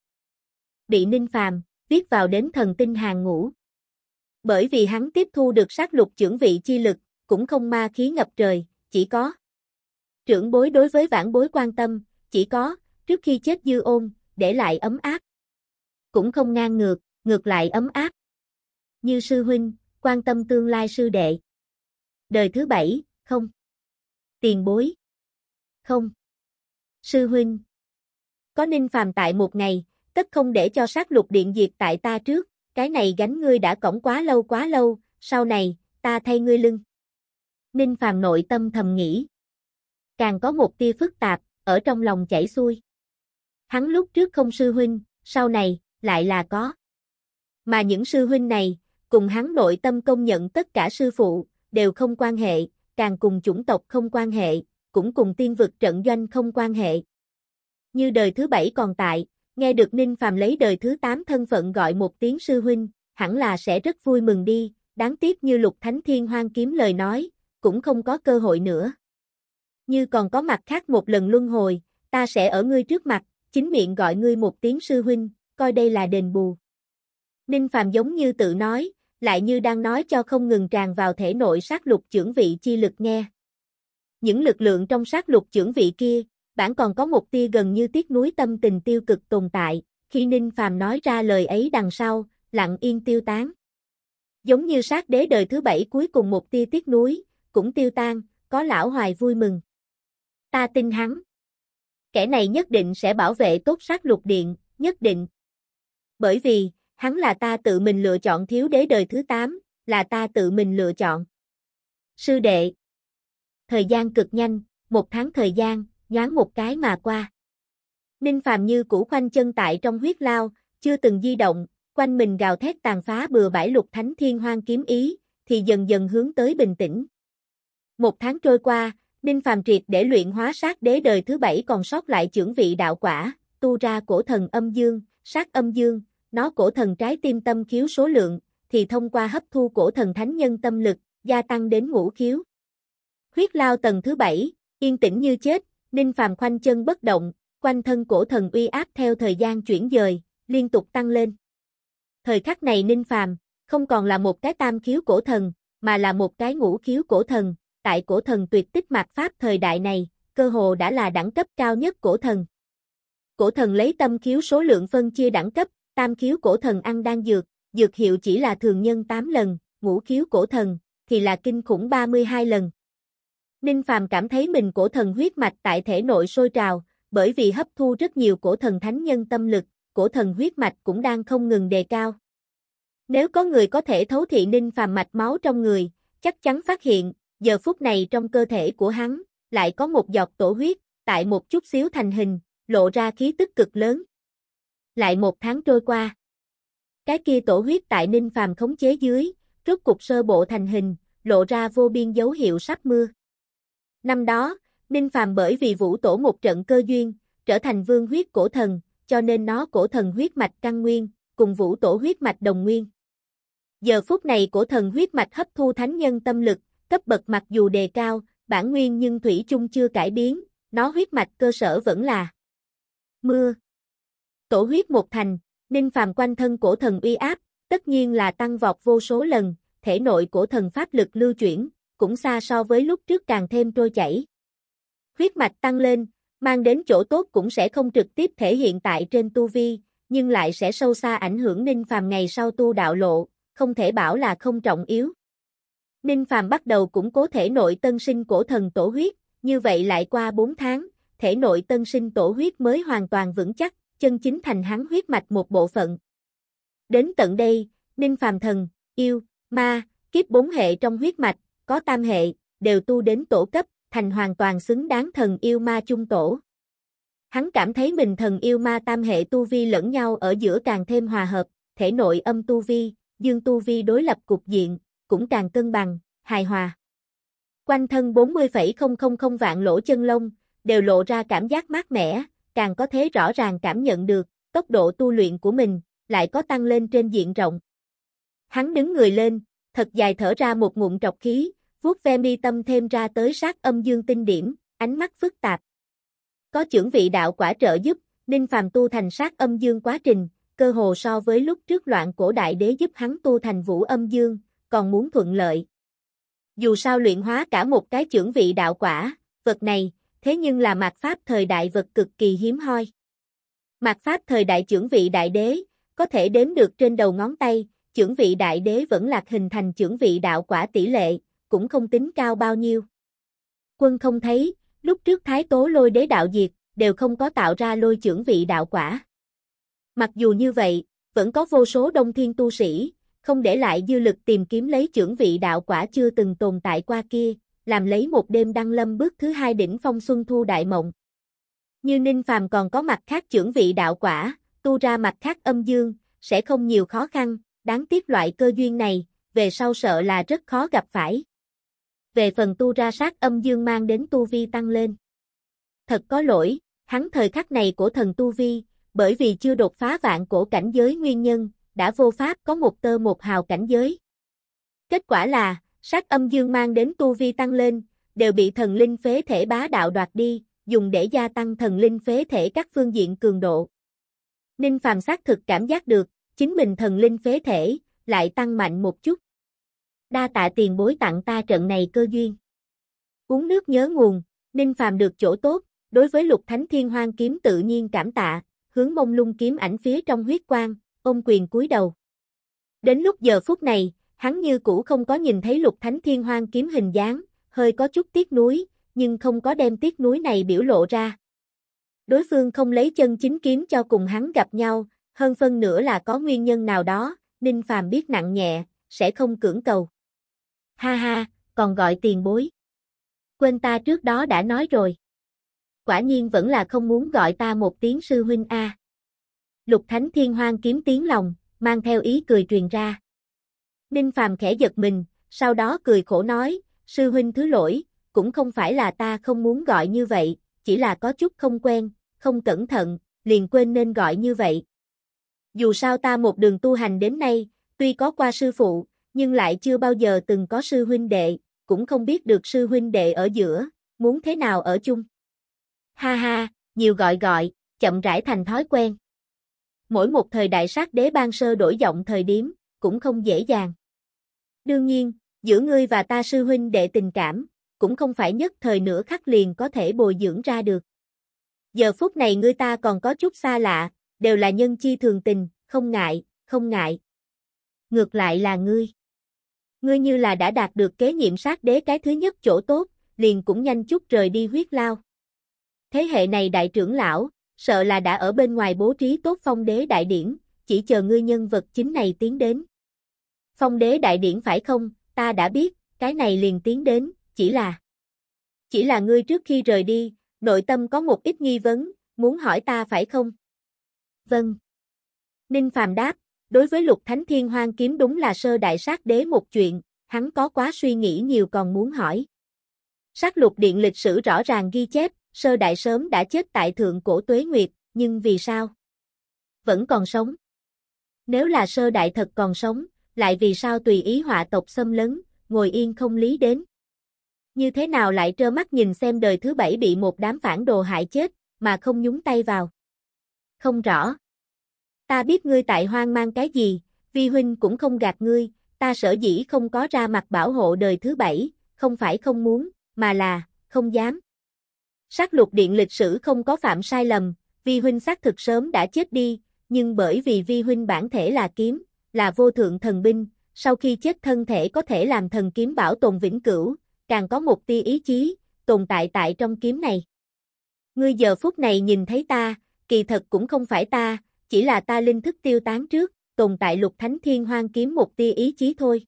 Bị Ninh Phàm viết vào đến thần tinh hàng ngũ. Bởi vì hắn tiếp thu được sát lục trưởng vị chi lực, cũng không ma khí ngập trời, chỉ có Trưởng bối đối với vãn bối quan tâm, chỉ có, trước khi chết dư ôn, để lại ấm áp. Cũng không ngang ngược, ngược lại ấm áp. Như sư huynh, quan tâm tương lai sư đệ. Đời thứ bảy, không. Tiền bối. Không. Sư huynh. Có ninh phàm tại một ngày, tất không để cho sát lục điện diệt tại ta trước, cái này gánh ngươi đã cõng quá lâu quá lâu, sau này, ta thay ngươi lưng. Ninh phàm nội tâm thầm nghĩ càng có một tia phức tạp, ở trong lòng chảy xuôi. Hắn lúc trước không sư huynh, sau này, lại là có. Mà những sư huynh này, cùng hắn nội tâm công nhận tất cả sư phụ, đều không quan hệ, càng cùng chủng tộc không quan hệ, cũng cùng tiên vực trận doanh không quan hệ. Như đời thứ bảy còn tại, nghe được Ninh Phàm lấy đời thứ tám thân phận gọi một tiếng sư huynh, hẳn là sẽ rất vui mừng đi, đáng tiếc như lục thánh thiên hoang kiếm lời nói, cũng không có cơ hội nữa như còn có mặt khác một lần luân hồi, ta sẽ ở ngươi trước mặt, chính miệng gọi ngươi một tiếng sư huynh, coi đây là đền bù. Ninh Phàm giống như tự nói, lại như đang nói cho không ngừng tràn vào thể nội sát lục trưởng vị chi lực nghe. Những lực lượng trong sát lục trưởng vị kia, bản còn có một tia gần như tiếc núi tâm tình tiêu cực tồn tại, khi Ninh Phàm nói ra lời ấy đằng sau, lặng yên tiêu tán. Giống như sát đế đời thứ bảy cuối cùng một tia tiếc núi, cũng tiêu tan, có lão hoài vui mừng ta tin hắn. Kẻ này nhất định sẽ bảo vệ tốt sát lục điện, nhất định. Bởi vì, hắn là ta tự mình lựa chọn thiếu đế đời thứ 8, là ta tự mình lựa chọn. Sư đệ. Thời gian cực nhanh, một tháng thời gian, nhoáng một cái mà qua. Ninh Phàm như củ khoanh chân tại trong huyết lao, chưa từng di động, quanh mình gào thét tàn phá bừa bãi lục thánh thiên hoang kiếm ý, thì dần dần hướng tới bình tĩnh. Một tháng trôi qua, Ninh Phàm triệt để luyện hóa sát đế đời thứ bảy còn sót lại trưởng vị đạo quả, tu ra cổ thần âm dương, sát âm dương, nó cổ thần trái tim tâm khiếu số lượng, thì thông qua hấp thu cổ thần thánh nhân tâm lực, gia tăng đến ngũ khiếu. Huyết lao tầng thứ bảy, yên tĩnh như chết, Ninh Phàm khoanh chân bất động, quanh thân cổ thần uy áp theo thời gian chuyển dời, liên tục tăng lên. Thời khắc này Ninh Phàm không còn là một cái tam khiếu cổ thần, mà là một cái ngũ khiếu cổ thần, tại cổ thần tuyệt tích mạt pháp thời đại này, cơ hồ đã là đẳng cấp cao nhất cổ thần. Cổ thần lấy tâm khiếu số lượng phân chia đẳng cấp, tam khiếu cổ thần ăn đang dược, dược hiệu chỉ là thường nhân 8 lần, ngũ khiếu cổ thần thì là kinh khủng 32 lần. Ninh Phàm cảm thấy mình cổ thần huyết mạch tại thể nội sôi trào, bởi vì hấp thu rất nhiều cổ thần thánh nhân tâm lực, cổ thần huyết mạch cũng đang không ngừng đề cao. Nếu có người có thể thấu thị Ninh Phàm mạch máu trong người, chắc chắn phát hiện giờ phút này trong cơ thể của hắn, lại có một giọt tổ huyết, tại một chút xíu thành hình, lộ ra khí tức cực lớn. Lại một tháng trôi qua, cái kia tổ huyết tại Ninh Phàm khống chế dưới, rốt cục sơ bộ thành hình, lộ ra vô biên dấu hiệu sắp mưa. Năm đó, Ninh Phàm bởi vì vũ tổ một trận cơ duyên, trở thành vương huyết cổ thần, cho nên nó cổ thần huyết mạch căn nguyên, cùng vũ tổ huyết mạch đồng nguyên. Giờ phút này cổ thần huyết mạch hấp thu thánh nhân tâm lực, cấp bậc mặc dù đề cao, bản nguyên nhưng thủy chung chưa cải biến, nó huyết mạch cơ sở vẫn là mưa. Tổ huyết một thành, Ninh Phàm quanh thân cổ thần uy áp, tất nhiên là tăng vọt vô số lần, thể nội cổ thần pháp lực lưu chuyển, cũng xa so với lúc trước càng thêm trôi chảy. Huyết mạch tăng lên, mang đến chỗ tốt cũng sẽ không trực tiếp thể hiện tại trên tu vi, nhưng lại sẽ sâu xa ảnh hưởng Ninh Phàm ngày sau tu đạo lộ, không thể bảo là không trọng yếu. Ninh Phàm bắt đầu củng cố thể nội tân sinh cổ thần tổ huyết, như vậy lại qua 4 tháng, thể nội tân sinh tổ huyết mới hoàn toàn vững chắc, chân chính thành hắn huyết mạch một bộ phận. Đến tận đây, Ninh Phàm thần, yêu, ma, kiếp bốn hệ trong huyết mạch, có tam hệ, đều tu đến tổ cấp, thành hoàn toàn xứng đáng thần yêu ma chung tổ. Hắn cảm thấy mình thần yêu ma tam hệ tu vi lẫn nhau ở giữa càng thêm hòa hợp, thể nội âm tu vi, dương tu vi đối lập cục diện, cũng càng cân bằng, hài hòa. Quanh thân 40,000 vạn lỗ chân lông, đều lộ ra cảm giác mát mẻ, càng có thế rõ ràng cảm nhận được, tốc độ tu luyện của mình, lại có tăng lên trên diện rộng. Hắn đứng người lên, thật dài thở ra một ngụm trọc khí, vuốt ve mi tâm thêm ra tới sát âm dương tinh điểm, ánh mắt phức tạp. Có trưởng vị đạo quả trợ giúp, Ninh Phàm tu thành sát âm dương quá trình, cơ hồ so với lúc trước loạn cổ đại đế giúp hắn tu thành vũ âm dương, còn muốn thuận lợi. Dù sao luyện hóa cả một cái trưởng vị đạo quả, vật này, thế nhưng là mạt pháp thời đại vật cực kỳ hiếm hoi. Mạt pháp thời đại trưởng vị đại đế, có thể đếm được trên đầu ngón tay, trưởng vị đại đế vẫn lạc hình thành trưởng vị đạo quả tỷ lệ, cũng không tính cao bao nhiêu. Quân không thấy, lúc trước thái tố lôi đế đạo diệt, đều không có tạo ra lôi trưởng vị đạo quả. Mặc dù như vậy, vẫn có vô số đông thiên tu sĩ, không để lại dư lực tìm kiếm lấy trưởng vị đạo quả chưa từng tồn tại qua kia, làm lấy một đêm đăng lâm bước thứ hai đỉnh phong xuân thu đại mộng. Như Ninh Phàm còn có mặt khác trưởng vị đạo quả, tu ra mặt khác âm dương, sẽ không nhiều khó khăn, đáng tiếc loại cơ duyên này, về sau sợ là rất khó gặp phải. Về phần tu ra sát âm dương mang đến tu vi tăng lên. Thật có lỗi, hắn thời khắc này của thần tu vi, bởi vì chưa đột phá vạn cổ cảnh giới nguyên nhân, đã vô pháp có một tơ một hào cảnh giới. Kết quả là, sát âm dương mang đến tu vi tăng lên, đều bị thần linh phế thể bá đạo đoạt đi, dùng để gia tăng thần linh phế thể các phương diện cường độ. Ninh Phàm xác thực cảm giác được, chính mình thần linh phế thể, lại tăng mạnh một chút. Đa tạ tiền bối tặng ta trận này cơ duyên. Uống nước nhớ nguồn, Ninh Phàm được chỗ tốt, đối với lục thánh thiên hoang kiếm tự nhiên cảm tạ, hướng mông lung kiếm ảnh phía trong huyết quang, ôm quyền cúi đầu. Đến lúc giờ phút này, hắn như cũ không có nhìn thấy lục thánh thiên hoang kiếm hình dáng, hơi có chút tiếc nuối, nhưng không có đem tiếc nuối này biểu lộ ra. Đối phương không lấy chân chính kiếm cho cùng hắn gặp nhau, hơn phân nữa là có nguyên nhân nào đó, Ninh Phàm biết nặng nhẹ, sẽ không cưỡng cầu. Ha ha, còn gọi tiền bối. Quên ta trước đó đã nói rồi. Quả nhiên vẫn là không muốn gọi ta một tiếng sư huynh a. Lục Thánh Thiên Hoang kiếm tiếng lòng, mang theo ý cười truyền ra. Ninh Phàm khẽ giật mình, sau đó cười khổ nói, sư huynh thứ lỗi, cũng không phải là ta không muốn gọi như vậy, chỉ là có chút không quen, không cẩn thận, liền quên nên gọi như vậy. Dù sao ta một đường tu hành đến nay, tuy có qua sư phụ, nhưng lại chưa bao giờ từng có sư huynh đệ, cũng không biết được sư huynh đệ ở giữa, muốn thế nào ở chung. Ha ha, nhiều gọi gọi, chậm rãi thành thói quen mỗi một thời đại sát đế ban sơ đổi giọng thời điểm, cũng không dễ dàng. Đương nhiên, giữa ngươi và ta sư huynh đệ tình cảm, cũng không phải nhất thời nửa khắc liền có thể bồi dưỡng ra được. Giờ phút này ngươi ta còn có chút xa lạ, đều là nhân chi thường tình, không ngại, không ngại. Ngược lại là ngươi. Ngươi như là đã đạt được kế nhiệm sát đế cái thứ nhất chỗ tốt, liền cũng nhanh chút rời đi huyết lao. Thế hệ này đại trưởng lão, sợ là đã ở bên ngoài bố trí tốt phong đế đại điển, chỉ chờ ngươi nhân vật chính này tiến đến. Phong đế đại điển phải không, ta đã biết, cái này liền tiến đến, chỉ là... Chỉ là ngươi trước khi rời đi, nội tâm có một ít nghi vấn, muốn hỏi ta phải không? Vâng. Ninh Phàm đáp, đối với lục thánh thiên hoang kiếm đúng là sơ đại sát đế một chuyện, hắn có quá suy nghĩ nhiều còn muốn hỏi. Sát lục điện lịch sử rõ ràng ghi chép, sơ đại sớm đã chết tại thượng cổ tuế nguyệt, nhưng vì sao? Vẫn còn sống. Nếu là sơ đại thật còn sống, lại vì sao tùy ý họa tộc xâm lấn, ngồi yên không lý đến? Như thế nào lại trơ mắt nhìn xem đời thứ bảy bị một đám phản đồ hại chết, mà không nhúng tay vào? Không rõ. Ta biết ngươi tại hoang mang cái gì, vi huynh cũng không gạt ngươi, ta sở dĩ không có ra mặt bảo hộ đời thứ bảy, không phải không muốn, mà là, không dám. Sát lục điện lịch sử không có phạm sai lầm, Vi Huynh xác thực sớm đã chết đi, nhưng bởi vì Vi Huynh bản thể là kiếm, là vô thượng thần binh, sau khi chết thân thể có thể làm thần kiếm bảo tồn vĩnh cửu, càng có một tia ý chí, tồn tại tại trong kiếm này. Ngươi giờ phút này nhìn thấy ta, kỳ thật cũng không phải ta, chỉ là ta linh thức tiêu tán trước, tồn tại lục thánh thiên hoang kiếm một tia ý chí thôi.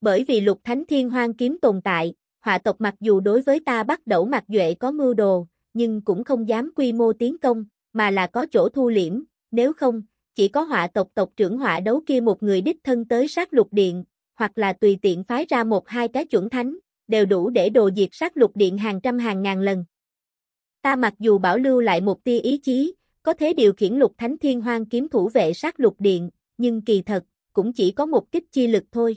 Bởi vì lục thánh thiên hoang kiếm tồn tại, họa tộc mặc dù đối với ta bắt đầu mặc duệ có mưu đồ, nhưng cũng không dám quy mô tiến công, mà là có chỗ thu liễm, nếu không, chỉ có họa tộc tộc trưởng họa đấu kia một người đích thân tới sát lục điện, hoặc là tùy tiện phái ra một hai cái chuẩn thánh, đều đủ để đồ diệt sát lục điện hàng trăm hàng ngàn lần. Ta mặc dù bảo lưu lại một tia ý chí, có thể điều khiển lục thánh thiên hoang kiếm thủ vệ sát lục điện, nhưng kỳ thật, cũng chỉ có một kích chi lực thôi.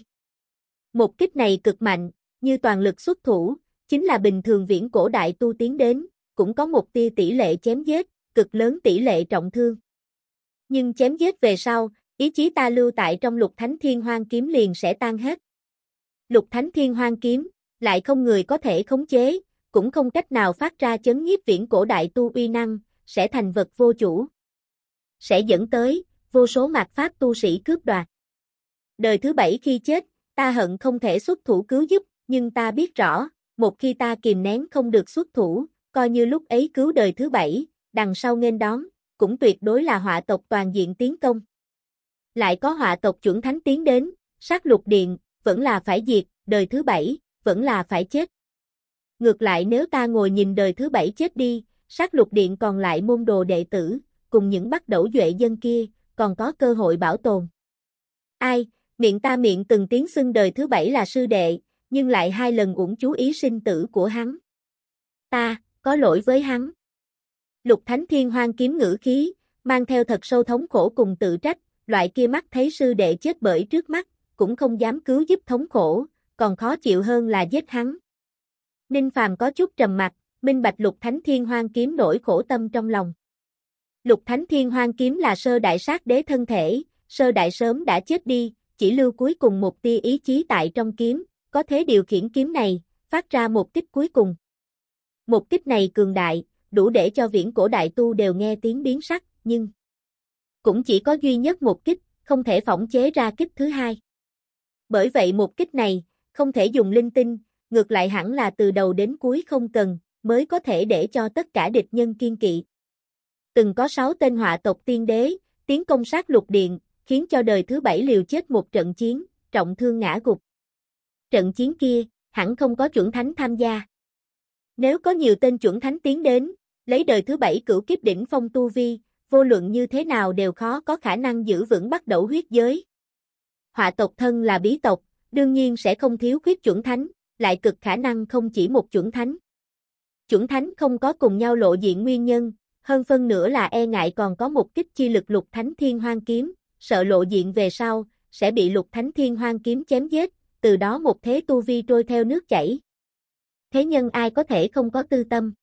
Một kích này cực mạnh, như toàn lực xuất thủ, chính là bình thường viễn cổ đại tu tiến đến, cũng có một tia tỷ lệ chém giết, cực lớn tỷ lệ trọng thương. Nhưng chém giết về sau, ý chí ta lưu tại trong lục thánh thiên hoang kiếm liền sẽ tan hết. Lục thánh thiên hoang kiếm, lại không người có thể khống chế, cũng không cách nào phát ra chấn nhiếp viễn cổ đại tu uy năng, sẽ thành vật vô chủ. Sẽ dẫn tới, vô số mạt pháp tu sĩ cướp đoạt. Đời thứ bảy khi chết, ta hận không thể xuất thủ cứu giúp nhưng ta biết rõ, một khi ta kìm nén không được xuất thủ, coi như lúc ấy cứu đời thứ bảy, đằng sau nghênh đón, cũng tuyệt đối là họa tộc toàn diện tiến công. Lại có họa tộc chuẩn thánh tiến đến, sát lục điện, vẫn là phải diệt, đời thứ bảy, vẫn là phải chết. Ngược lại nếu ta ngồi nhìn đời thứ bảy chết đi, sát lục điện còn lại môn đồ đệ tử, cùng những bắt đầu duệ dân kia, còn có cơ hội bảo tồn. Ai, miệng ta miệng từng tiếng xưng đời thứ bảy là sư đệ, nhưng lại hai lần uổng chú ý sinh tử của hắn. Ta, có lỗi với hắn. Lục Thánh Thiên hoang kiếm ngữ khí, mang theo thật sâu thống khổ cùng tự trách, loại kia mắt thấy sư đệ chết bởi trước mắt, cũng không dám cứu giúp thống khổ, còn khó chịu hơn là giết hắn. Ninh Phàm có chút trầm mặt, minh bạch Lục Thánh Thiên hoang kiếm nổi khổ tâm trong lòng. Lục Thánh Thiên hoang kiếm là sơ đại sát đế thân thể, sơ đại sớm đã chết đi, chỉ lưu cuối cùng một tia ý chí tại trong kiếm, có thế điều khiển kiếm này, phát ra một kích cuối cùng. Một kích này cường đại, đủ để cho viễn cổ đại tu đều nghe tiếng biến sắc, nhưng cũng chỉ có duy nhất một kích, không thể phỏng chế ra kích thứ hai. Bởi vậy một kích này, không thể dùng linh tinh, ngược lại hẳn là từ đầu đến cuối không cần, mới có thể để cho tất cả địch nhân kiên kỵ. Từng có sáu tên họa tộc tiên đế, tiến công sát lục điện, khiến cho đời thứ bảy liều chết một trận chiến, trọng thương ngã gục trận chiến kia, hẳn không có chuẩn thánh tham gia. Nếu có nhiều tên chuẩn thánh tiến đến, lấy đời thứ bảy cửu kiếp đỉnh phong tu vi, vô luận như thế nào đều khó có khả năng giữ vững bắt đầu huyết giới. Họa tộc thân là bí tộc, đương nhiên sẽ không thiếu khuyết chuẩn thánh, lại cực khả năng không chỉ một chuẩn thánh. Chuẩn thánh không có cùng nhau lộ diện nguyên nhân, hơn phân nữa là e ngại còn có một kích chi lực lục thánh thiên hoang kiếm, sợ lộ diện về sau, sẽ bị lục thánh thiên hoang kiếm chém giết, từ đó một thế tu vi trôi theo nước chảy. Thế nhân ai có thể không có tư tâm.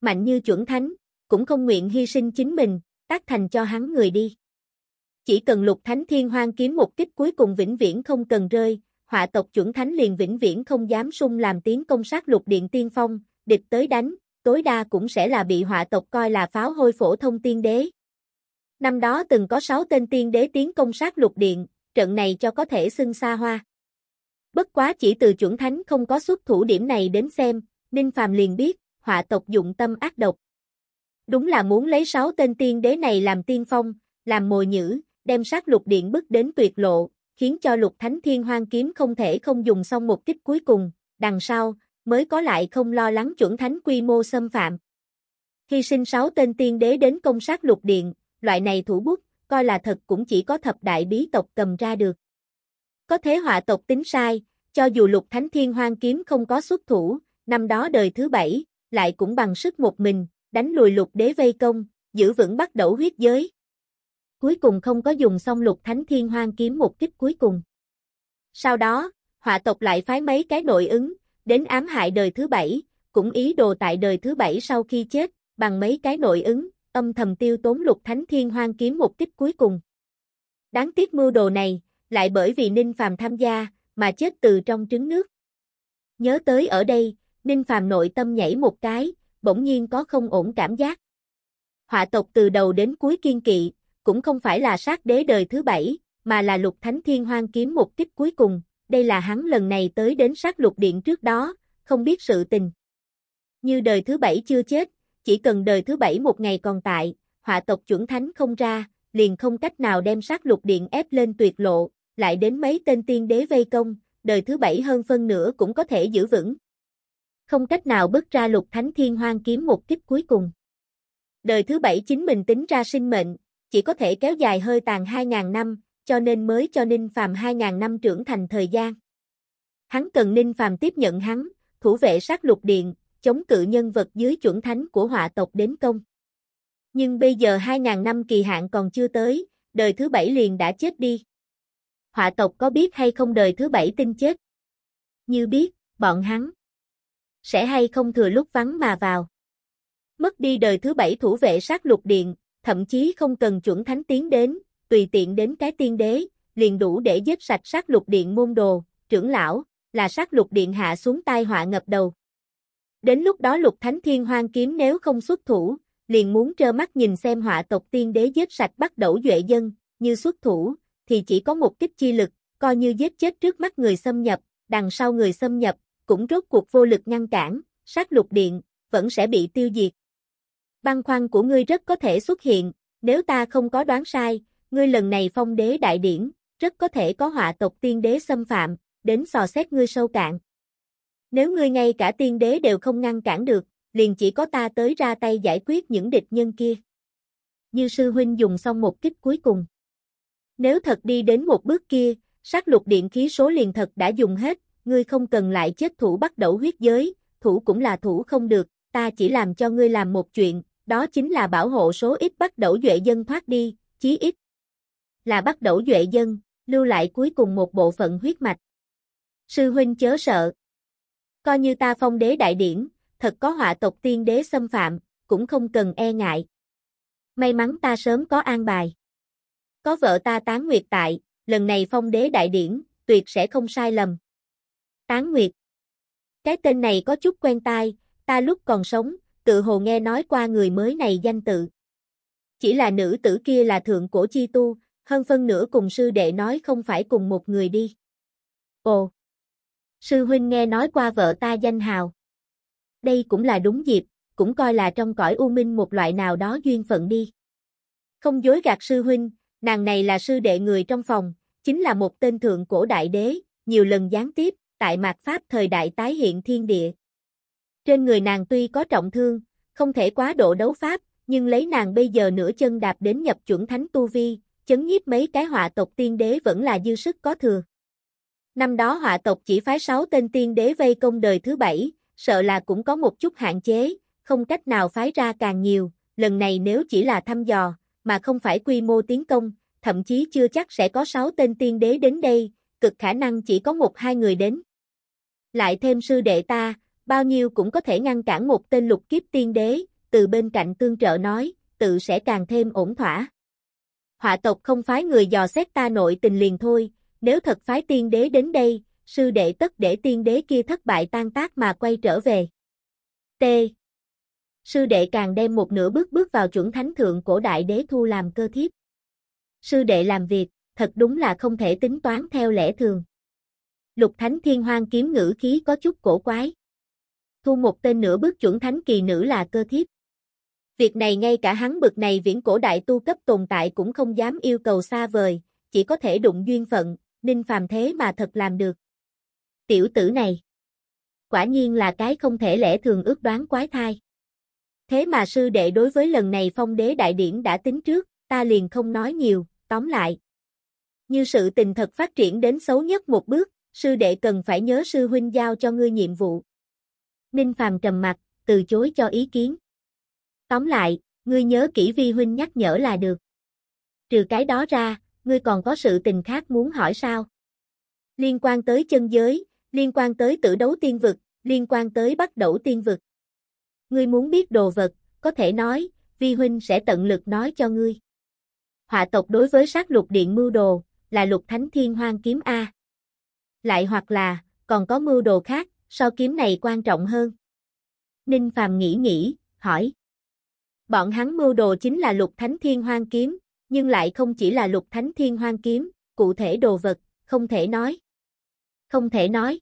Mạnh như chuẩn thánh, cũng không nguyện hy sinh chính mình, tác thành cho hắn người đi. Chỉ cần lục thánh thiên hoang kiếm một kích cuối cùng vĩnh viễn không cần rơi, họa tộc chuẩn thánh liền vĩnh viễn không dám sung làm tiếng công sát lục điện tiên phong, địch tới đánh, tối đa cũng sẽ là bị họa tộc coi là pháo hôi phổ thông tiên đế. Năm đó từng có 6 tên tiên đế tiến công sát lục điện, trận này cho có thể xưng xa hoa. Bất quá chỉ từ chuẩn thánh không có xuất thủ điểm này đến xem, Ninh Phàm liền biết, họa tộc dụng tâm ác độc. Đúng là muốn lấy sáu tên tiên đế này làm tiên phong, làm mồi nhữ, đem sát lục điện bức đến tuyệt lộ, khiến cho lục thánh thiên hoang kiếm không thể không dùng xong một kích cuối cùng, đằng sau, mới có lại không lo lắng chuẩn thánh quy mô xâm phạm. Hy sinh sáu tên tiên đế đến công sát lục điện, loại này thủ bút, coi là thật cũng chỉ có thập đại bí tộc cầm ra được. Có thế họa tộc tính sai, cho dù lục thánh thiên hoang kiếm không có xuất thủ, năm đó đời thứ bảy, lại cũng bằng sức một mình, đánh lùi lục đế vây công, giữ vững bắt đẩu huyết giới. Cuối cùng không có dùng xong lục thánh thiên hoang kiếm một kích cuối cùng. Sau đó, họa tộc lại phái mấy cái nội ứng, đến ám hại đời thứ bảy, cũng ý đồ tại đời thứ bảy sau khi chết, bằng mấy cái nội ứng, âm thầm tiêu tốn lục thánh thiên hoang kiếm một kích cuối cùng. Đáng tiếc mưu đồ này, lại bởi vì Ninh Phàm tham gia, mà chết từ trong trứng nước. Nhớ tới ở đây, Ninh Phàm nội tâm nhảy một cái, bỗng nhiên có không ổn cảm giác. Họa tộc từ đầu đến cuối kiên kỵ, cũng không phải là sát đế đời thứ bảy, mà là lục thánh thiên hoang kiếm một kích cuối cùng, đây là hắn lần này tới đến sát lục điện trước đó, không biết sự tình. Như đời thứ bảy chưa chết, chỉ cần đời thứ bảy một ngày còn tại, họa tộc chuẩn thánh không ra, liền không cách nào đem sát lục điện ép lên tuyệt lộ lại đến mấy tên tiên đế vây công, đời thứ bảy hơn phân nửa cũng có thể giữ vững. Không cách nào bước ra lục thánh thiên hoang kiếm một kích cuối cùng. Đời thứ bảy chính mình tính ra sinh mệnh, chỉ có thể kéo dài hơi tàn 2.000 năm, cho nên mới cho Ninh Phàm 2.000 năm trưởng thành thời gian. Hắn cần Ninh Phàm tiếp nhận hắn, thủ vệ sát lục điện, chống cự nhân vật dưới chuẩn thánh của họa tộc đến công. Nhưng bây giờ 2.000 năm kỳ hạn còn chưa tới, đời thứ bảy liền đã chết đi họa tộc có biết hay không đời thứ bảy tinh chết? Như biết, bọn hắn sẽ hay không thừa lúc vắng mà vào. Mất đi đời thứ bảy thủ vệ sát lục điện, thậm chí không cần chuẩn thánh tiến đến, tùy tiện đến cái tiên đế, liền đủ để giết sạch sát lục điện môn đồ, trưởng lão, là sát lục điện hạ xuống tai họa ngập đầu. Đến lúc đó lục thánh thiên hoang kiếm nếu không xuất thủ, liền muốn trơ mắt nhìn xem họa tộc tiên đế giết sạch bắt đẩu duệ dân, như xuất thủ, thì chỉ có một kích chi lực, coi như giết chết trước mắt người xâm nhập, đằng sau người xâm nhập, cũng rốt cuộc vô lực ngăn cản, sát lục điện, vẫn sẽ bị tiêu diệt. Băng khoăn của ngươi rất có thể xuất hiện, nếu ta không có đoán sai, ngươi lần này phong đế đại điển, rất có thể có họa tộc tiên đế xâm phạm, đến sò xét ngươi sâu cạn. Nếu ngươi ngay cả tiên đế đều không ngăn cản được, liền chỉ có ta tới ra tay giải quyết những địch nhân kia. Như sư huynh dùng xong một kích cuối cùng. Nếu thật đi đến một bước kia, sát lục điện khí số liền thật đã dùng hết, ngươi không cần lại chết thủ bắt đầu huyết giới, thủ cũng là thủ không được, ta chỉ làm cho ngươi làm một chuyện, đó chính là bảo hộ số ít bắt đầu duệ dân thoát đi, chí ít là bắt đầu duệ dân, lưu lại cuối cùng một bộ phận huyết mạch. Sư huynh chớ sợ. Coi như ta phong đế đại điển, thật có họa tộc tiên đế xâm phạm, cũng không cần e ngại. May mắn ta sớm có an bài. Có vợ ta tán nguyệt tại, lần này phong đế đại điển, tuyệt sẽ không sai lầm. Tán nguyệt. Cái tên này có chút quen tai, ta lúc còn sống, tự hồ nghe nói qua người mới này danh tự. Chỉ là nữ tử kia là thượng cổ chi tu, hơn phân nửa cùng sư đệ nói không phải cùng một người đi. Ồ! Sư huynh nghe nói qua vợ ta danh hào. Đây cũng là đúng dịp, cũng coi là trong cõi u minh một loại nào đó duyên phận đi. Không dối gạt sư huynh, Nàng này là sư đệ người trong phòng, chính là một tên thượng cổ đại đế, nhiều lần gián tiếp, tại mạc Pháp thời đại tái hiện thiên địa. Trên người nàng tuy có trọng thương, không thể quá độ đấu Pháp, nhưng lấy nàng bây giờ nửa chân đạp đến nhập chuẩn thánh tu vi, chấn nhiếp mấy cái họa tộc tiên đế vẫn là dư sức có thừa. Năm đó họa tộc chỉ phái 6 tên tiên đế vây công đời thứ 7, sợ là cũng có một chút hạn chế, không cách nào phái ra càng nhiều, lần này nếu chỉ là thăm dò, mà không phải quy mô tiến công, thậm chí chưa chắc sẽ có 6 tên tiên đế đến đây, cực khả năng chỉ có một hai người đến. Lại thêm sư đệ ta, bao nhiêu cũng có thể ngăn cản một tên lục kiếp tiên đế, từ bên cạnh tương trợ nói, tự sẽ càng thêm ổn thỏa. Họa tộc không phái người dò xét ta nội tình liền thôi, nếu thật phái tiên đế đến đây, sư đệ tất để tiên đế kia thất bại tan tác mà quay trở về. T. Sư đệ càng đem một nửa bước bước vào chuẩn thánh thượng cổ đại đế thu làm cơ thiếp. Sư đệ làm việc, thật đúng là không thể tính toán theo lẽ thường. Lục thánh thiên hoang kiếm ngữ khí có chút cổ quái. Thu một tên nửa bước chuẩn thánh kỳ nữ là cơ thiếp. Việc này ngay cả hắn bực này viễn cổ đại tu cấp tồn tại cũng không dám yêu cầu xa vời, chỉ có thể đụng duyên phận, ninh phàm thế mà thật làm được. Tiểu tử này, quả nhiên là cái không thể lẽ thường ước đoán quái thai. Thế mà sư đệ đối với lần này phong đế đại điển đã tính trước, ta liền không nói nhiều, tóm lại. Như sự tình thật phát triển đến xấu nhất một bước, sư đệ cần phải nhớ sư huynh giao cho ngươi nhiệm vụ. Ninh Phàm trầm mặt, từ chối cho ý kiến. Tóm lại, ngươi nhớ kỹ vi huynh nhắc nhở là được. Trừ cái đó ra, ngươi còn có sự tình khác muốn hỏi sao? Liên quan tới chân giới, liên quan tới tử đấu tiên vực, liên quan tới bắt đầu tiên vực ngươi muốn biết đồ vật, có thể nói, vi huynh sẽ tận lực nói cho ngươi. Họa tộc đối với sát lục điện mưu đồ, là lục thánh thiên hoang kiếm A. Lại hoặc là, còn có mưu đồ khác, so kiếm này quan trọng hơn. Ninh Phàm nghĩ nghĩ, hỏi. Bọn hắn mưu đồ chính là lục thánh thiên hoang kiếm, nhưng lại không chỉ là lục thánh thiên hoang kiếm, cụ thể đồ vật, không thể nói. Không thể nói.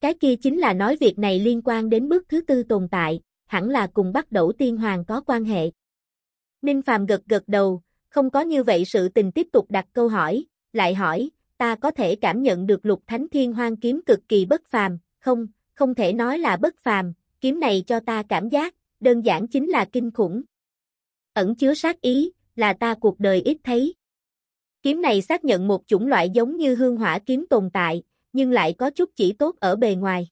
Cái kia chính là nói việc này liên quan đến bước thứ tư tồn tại, hẳn là cùng bắt đầu tiên hoàng có quan hệ. Ninh Phàm gật gật đầu, không có như vậy sự tình tiếp tục đặt câu hỏi, lại hỏi, ta có thể cảm nhận được lục thánh thiên hoang kiếm cực kỳ bất phàm, không, không thể nói là bất phàm, kiếm này cho ta cảm giác, đơn giản chính là kinh khủng. Ẩn chứa sát ý, là ta cuộc đời ít thấy. Kiếm này xác nhận một chủng loại giống như hương hỏa kiếm tồn tại, nhưng lại có chút chỉ tốt ở bề ngoài.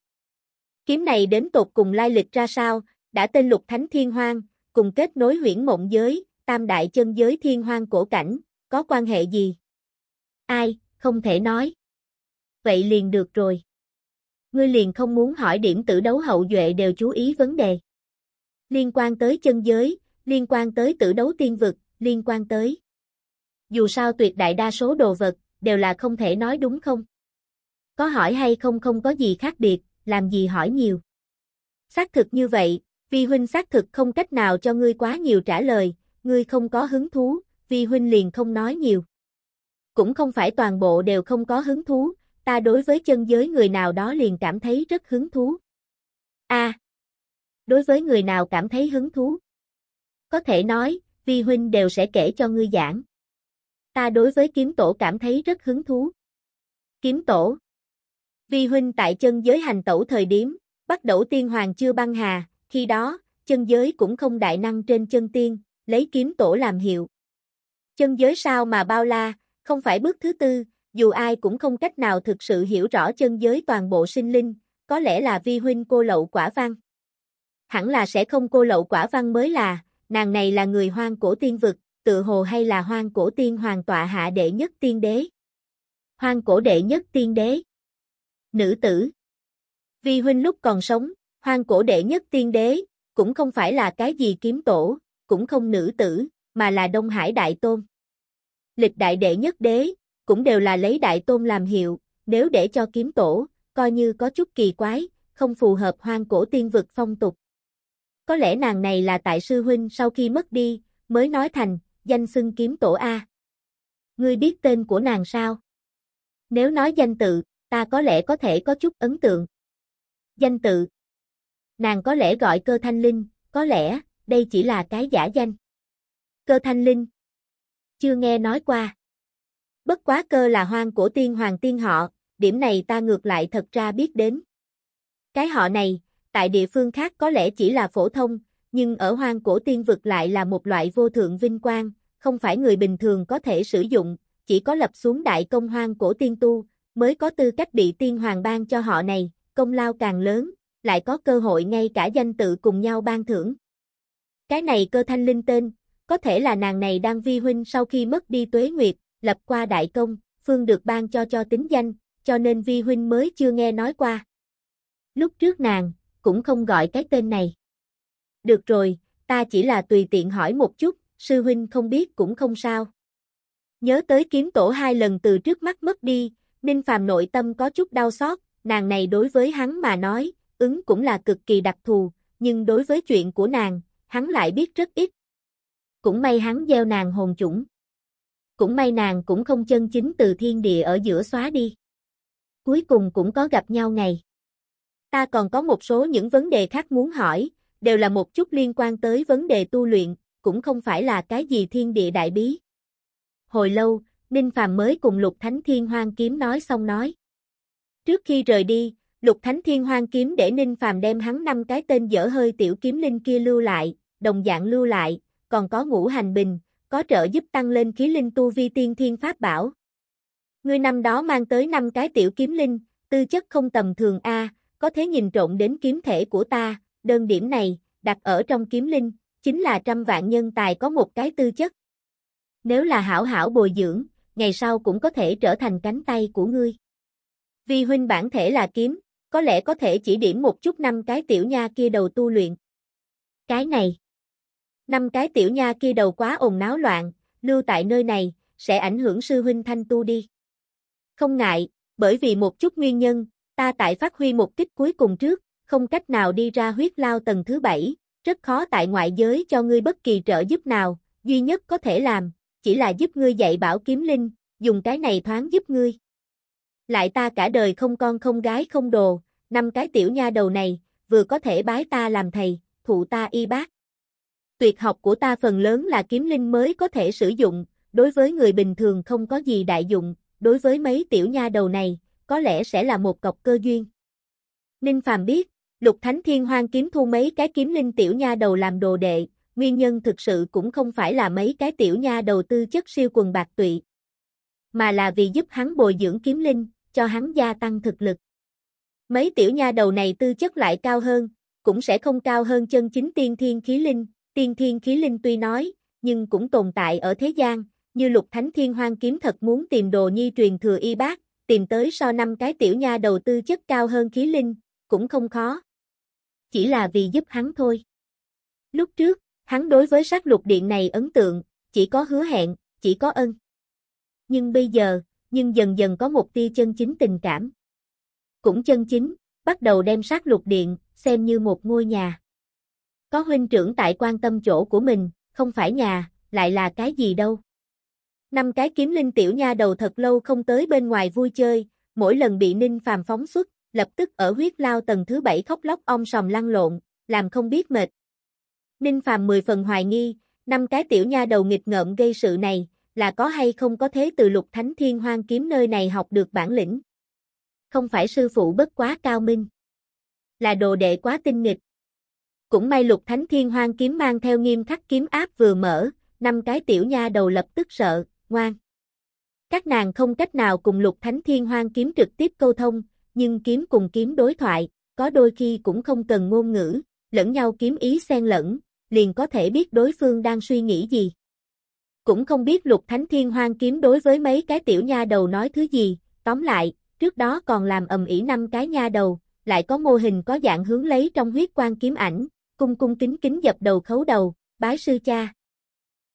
Kiếm này đến tột cùng lai lịch ra sao, đã tên lục thánh thiên hoang, cùng kết nối huyễn mộng giới, tam đại chân giới thiên hoang cổ cảnh, có quan hệ gì? Ai, không thể nói. Vậy liền được rồi. Ngươi liền không muốn hỏi điểm tử đấu hậu duệ đều chú ý vấn đề. Liên quan tới chân giới, liên quan tới tử đấu tiên vực, liên quan tới. Dù sao tuyệt đại đa số đồ vật, đều là không thể nói đúng không? Có hỏi hay không không có gì khác biệt, làm gì hỏi nhiều. Xác thực như vậy, Vi huynh xác thực không cách nào cho ngươi quá nhiều trả lời, ngươi không có hứng thú, Vi huynh liền không nói nhiều. Cũng không phải toàn bộ đều không có hứng thú, ta đối với chân giới người nào đó liền cảm thấy rất hứng thú. A. đối với người nào cảm thấy hứng thú? Có thể nói, Vi huynh đều sẽ kể cho ngươi giảng. Ta đối với kiếm tổ cảm thấy rất hứng thú. Kiếm tổ. Vi huynh tại chân giới hành tẩu thời điểm, bắt đầu tiên hoàng chưa băng hà, khi đó, chân giới cũng không đại năng trên chân tiên, lấy kiếm tổ làm hiệu. Chân giới sao mà bao la, không phải bước thứ tư, dù ai cũng không cách nào thực sự hiểu rõ chân giới toàn bộ sinh linh, có lẽ là vi huynh cô lậu quả văn. Hẳn là sẽ không cô lậu quả văn mới là, nàng này là người hoang cổ tiên vực, tự hồ hay là hoang cổ tiên hoàng tọa hạ đệ nhất tiên đế. Hoang cổ đệ nhất tiên đế. Nữ tử. Vi huynh lúc còn sống, hoang cổ đệ nhất tiên đế, cũng không phải là cái gì kiếm tổ, cũng không nữ tử, mà là Đông Hải Đại Tôn. Lịch đại đệ nhất đế, cũng đều là lấy Đại Tôn làm hiệu, nếu để cho kiếm tổ, coi như có chút kỳ quái, không phù hợp hoang cổ tiên vực phong tục. Có lẽ nàng này là tại sư huynh sau khi mất đi, mới nói thành, danh xưng kiếm tổ A. Ngươi biết tên của nàng sao? Nếu nói danh tự, ta có lẽ có thể có chút ấn tượng. Danh tự, Nàng có lẽ gọi cơ thanh linh, có lẽ, đây chỉ là cái giả danh. Cơ thanh linh. Chưa nghe nói qua. Bất quá cơ là hoang của tiên hoàng tiên họ, điểm này ta ngược lại thật ra biết đến. Cái họ này, tại địa phương khác có lẽ chỉ là phổ thông, nhưng ở hoang cổ tiên vực lại là một loại vô thượng vinh quang, không phải người bình thường có thể sử dụng, chỉ có lập xuống đại công hoang cổ tiên tu, mới có tư cách bị tiên hoàng ban cho họ này, công lao càng lớn, lại có cơ hội ngay cả danh tự cùng nhau ban thưởng. Cái này cơ thanh linh tên, có thể là nàng này đang vi huynh sau khi mất đi tuế nguyệt, lập qua đại công, phương được ban cho cho tính danh, cho nên vi huynh mới chưa nghe nói qua. Lúc trước nàng, cũng không gọi cái tên này. Được rồi, ta chỉ là tùy tiện hỏi một chút, sư huynh không biết cũng không sao. Nhớ tới kiếm tổ hai lần từ trước mắt mất đi, Ninh Phàm nội tâm có chút đau xót, nàng này đối với hắn mà nói, ứng cũng là cực kỳ đặc thù, nhưng đối với chuyện của nàng, hắn lại biết rất ít. Cũng may hắn gieo nàng hồn chủng. Cũng may nàng cũng không chân chính từ thiên địa ở giữa xóa đi. Cuối cùng cũng có gặp nhau ngày. Ta còn có một số những vấn đề khác muốn hỏi, đều là một chút liên quan tới vấn đề tu luyện, cũng không phải là cái gì thiên địa đại bí. Hồi lâu, Ninh Phàm mới cùng Lục Thánh Thiên Hoang Kiếm nói xong nói. Trước khi rời đi, Lục Thánh Thiên Hoang kiếm để Ninh Phàm đem hắn năm cái tên dở hơi tiểu kiếm linh kia lưu lại, đồng dạng lưu lại, còn có ngũ hành bình, có trợ giúp tăng lên khí linh tu vi tiên thiên pháp bảo. Ngươi năm đó mang tới năm cái tiểu kiếm linh, tư chất không tầm thường a, có thể nhìn trộn đến kiếm thể của ta, đơn điểm này, đặt ở trong kiếm linh, chính là trăm vạn nhân tài có một cái tư chất. Nếu là hảo hảo bồi dưỡng, ngày sau cũng có thể trở thành cánh tay của ngươi. Vi huynh bản thể là kiếm, có lẽ có thể chỉ điểm một chút năm cái tiểu nha kia đầu tu luyện. Cái này, năm cái tiểu nha kia đầu quá ồn náo loạn, lưu tại nơi này, sẽ ảnh hưởng sư huynh thanh tu đi. Không ngại, bởi vì một chút nguyên nhân, ta tại phát huy một kích cuối cùng trước, không cách nào đi ra huyết lao tầng thứ bảy, rất khó tại ngoại giới cho ngươi bất kỳ trợ giúp nào, duy nhất có thể làm, chỉ là giúp ngươi dạy bảo kiếm linh, dùng cái này thoáng giúp ngươi lại ta cả đời không con không gái không đồ, năm cái tiểu nha đầu này, vừa có thể bái ta làm thầy, thụ ta y bác. Tuyệt học của ta phần lớn là kiếm linh mới có thể sử dụng, đối với người bình thường không có gì đại dụng, đối với mấy tiểu nha đầu này, có lẽ sẽ là một cọc cơ duyên. Ninh Phàm biết, Lục Thánh Thiên Hoang kiếm thu mấy cái kiếm linh tiểu nha đầu làm đồ đệ, nguyên nhân thực sự cũng không phải là mấy cái tiểu nha đầu tư chất siêu quần bạc tụy, mà là vì giúp hắn bồi dưỡng kiếm linh, cho hắn gia tăng thực lực. Mấy tiểu nha đầu này tư chất lại cao hơn, cũng sẽ không cao hơn chân chính tiên thiên khí linh, tiên thiên khí linh tuy nói, nhưng cũng tồn tại ở thế gian, như lục thánh thiên hoang kiếm thật muốn tìm đồ nhi truyền thừa y bác, tìm tới so năm cái tiểu nha đầu tư chất cao hơn khí linh, cũng không khó. Chỉ là vì giúp hắn thôi. Lúc trước, hắn đối với sát lục điện này ấn tượng, chỉ có hứa hẹn, chỉ có ân. Nhưng bây giờ, nhưng dần dần có một tia chân chính tình cảm. Cũng chân chính, bắt đầu đem sát lục điện, xem như một ngôi nhà. Có huynh trưởng tại quan tâm chỗ của mình, không phải nhà, lại là cái gì đâu. Năm cái kiếm linh tiểu nha đầu thật lâu không tới bên ngoài vui chơi, mỗi lần bị Ninh Phàm phóng xuất, lập tức ở huyết lao tầng thứ bảy khóc lóc om sòm lăn lộn, làm không biết mệt. Ninh Phàm mười phần hoài nghi, năm cái tiểu nha đầu nghịch ngợm gây sự này, là có hay không có thế từ lục thánh thiên hoang kiếm nơi này học được bản lĩnh. Không phải sư phụ bất quá cao minh, là đồ đệ quá tinh nghịch. Cũng may lục thánh thiên hoang kiếm mang theo nghiêm khắc kiếm áp vừa mở, năm cái tiểu nha đầu lập tức sợ, ngoan. Các nàng không cách nào cùng lục thánh thiên hoang kiếm trực tiếp câu thông, nhưng kiếm cùng kiếm đối thoại, có đôi khi cũng không cần ngôn ngữ, lẫn nhau kiếm ý xen lẫn, liền có thể biết đối phương đang suy nghĩ gì. Cũng không biết lục thánh thiên hoang kiếm đối với mấy cái tiểu nha đầu nói thứ gì, tóm lại, trước đó còn làm ầm ĩ năm cái nha đầu, lại có mô hình có dạng hướng lấy trong huyết quan kiếm ảnh, cung cung kính kính dập đầu khấu đầu, bái sư cha.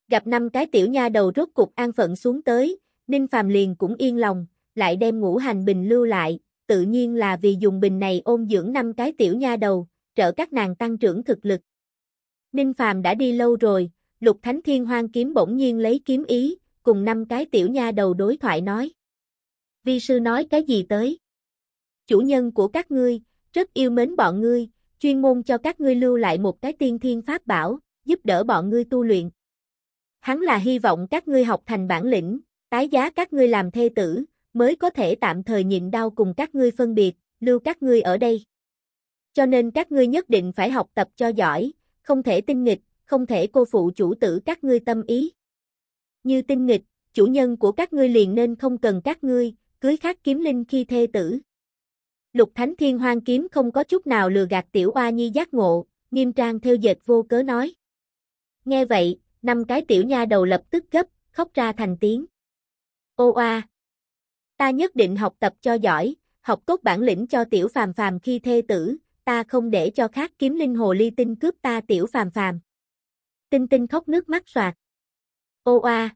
Gặp năm cái tiểu nha đầu rốt cục an phận xuống tới, Ninh Phàm liền cũng yên lòng, lại đem ngũ hành bình lưu lại, tự nhiên là vì dùng bình này ôm dưỡng năm cái tiểu nha đầu, trợ các nàng tăng trưởng thực lực. Ninh Phàm đã đi lâu rồi, lục thánh thiên hoang kiếm bỗng nhiên lấy kiếm ý, cùng năm cái tiểu nha đầu đối thoại nói. Vi sư nói cái gì tới? Chủ nhân của các ngươi, rất yêu mến bọn ngươi, chuyên môn cho các ngươi lưu lại một cái tiên thiên pháp bảo, giúp đỡ bọn ngươi tu luyện. Hắn là hy vọng các ngươi học thành bản lĩnh, tái giá các ngươi làm thê tử, mới có thể tạm thời nhịn đau cùng các ngươi phân biệt, lưu các ngươi ở đây. Cho nên các ngươi nhất định phải học tập cho giỏi, không thể tinh nghịch, không thể cô phụ chủ tử các ngươi tâm ý. Như tinh nghịch, chủ nhân của các ngươi liền nên không cần các ngươi, cưới khác kiếm linh khi thê tử. Lục Thánh Thiên Hoang kiếm không có chút nào lừa gạt tiểu oa nhi giác ngộ, nghiêm trang theo dệt vô cớ nói. Nghe vậy, năm cái tiểu nha đầu lập tức gấp, khóc ra thành tiếng. Ô oa, ta nhất định học tập cho giỏi, học tốt bản lĩnh cho tiểu phàm phàm khi thê tử, ta không để cho khác kiếm linh hồ ly tinh cướp ta tiểu phàm phàm. Tinh Tinh khóc nước mắt xoạt. Ô a.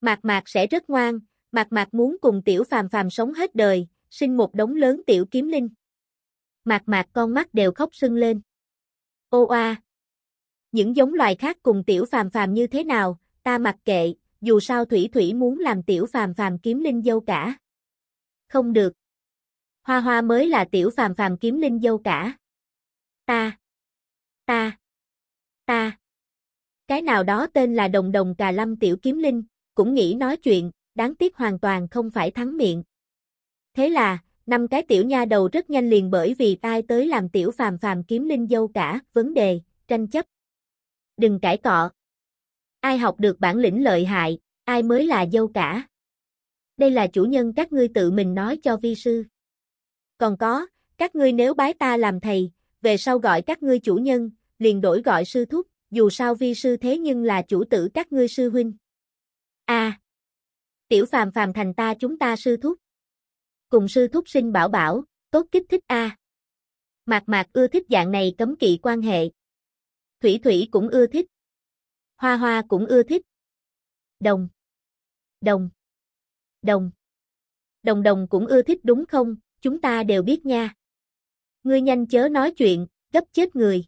Mạc Mạc sẽ rất ngoan, Mạc Mạc muốn cùng tiểu phàm phàm sống hết đời, sinh một đống lớn tiểu kiếm linh. Mạc Mạc con mắt đều khóc sưng lên. Ô a. Những giống loài khác cùng tiểu phàm phàm như thế nào, ta mặc kệ, dù sao Thủy Thủy muốn làm tiểu phàm phàm kiếm linh dâu cả. Không được. Hoa Hoa mới là tiểu phàm phàm kiếm linh dâu cả. Ta. Ta. Ta. Cái nào đó tên là đồng đồng cà lâm tiểu kiếm linh, cũng nghĩ nói chuyện, đáng tiếc hoàn toàn không phải thắng miệng. Thế là, năm cái tiểu nha đầu rất nhanh liền bởi vì ai tới làm tiểu phàm phàm kiếm linh dâu cả, vấn đề, tranh chấp. Đừng cãi cọ. Ai học được bản lĩnh lợi hại, ai mới là dâu cả. Đây là chủ nhân các ngươi tự mình nói cho vi sư. Còn có, các ngươi nếu bái ta làm thầy, về sau gọi các ngươi chủ nhân, liền đổi gọi sư thúc, dù sao vi sư thế nhưng là chủ tử các ngươi sư huynh. A. À, tiểu Phàm Phàm thành ta chúng ta sư thúc. Cùng sư thúc sinh bảo bảo, tốt kích thích a. Mạc Mạc ưa thích dạng này cấm kỵ quan hệ. Thủy Thủy cũng ưa thích. Hoa Hoa cũng ưa thích. Đồng. Đồng. Đồng. Đồng đồng cũng ưa thích đúng không, chúng ta đều biết nha. Ngươi nhanh chớ nói chuyện, gấp chết người.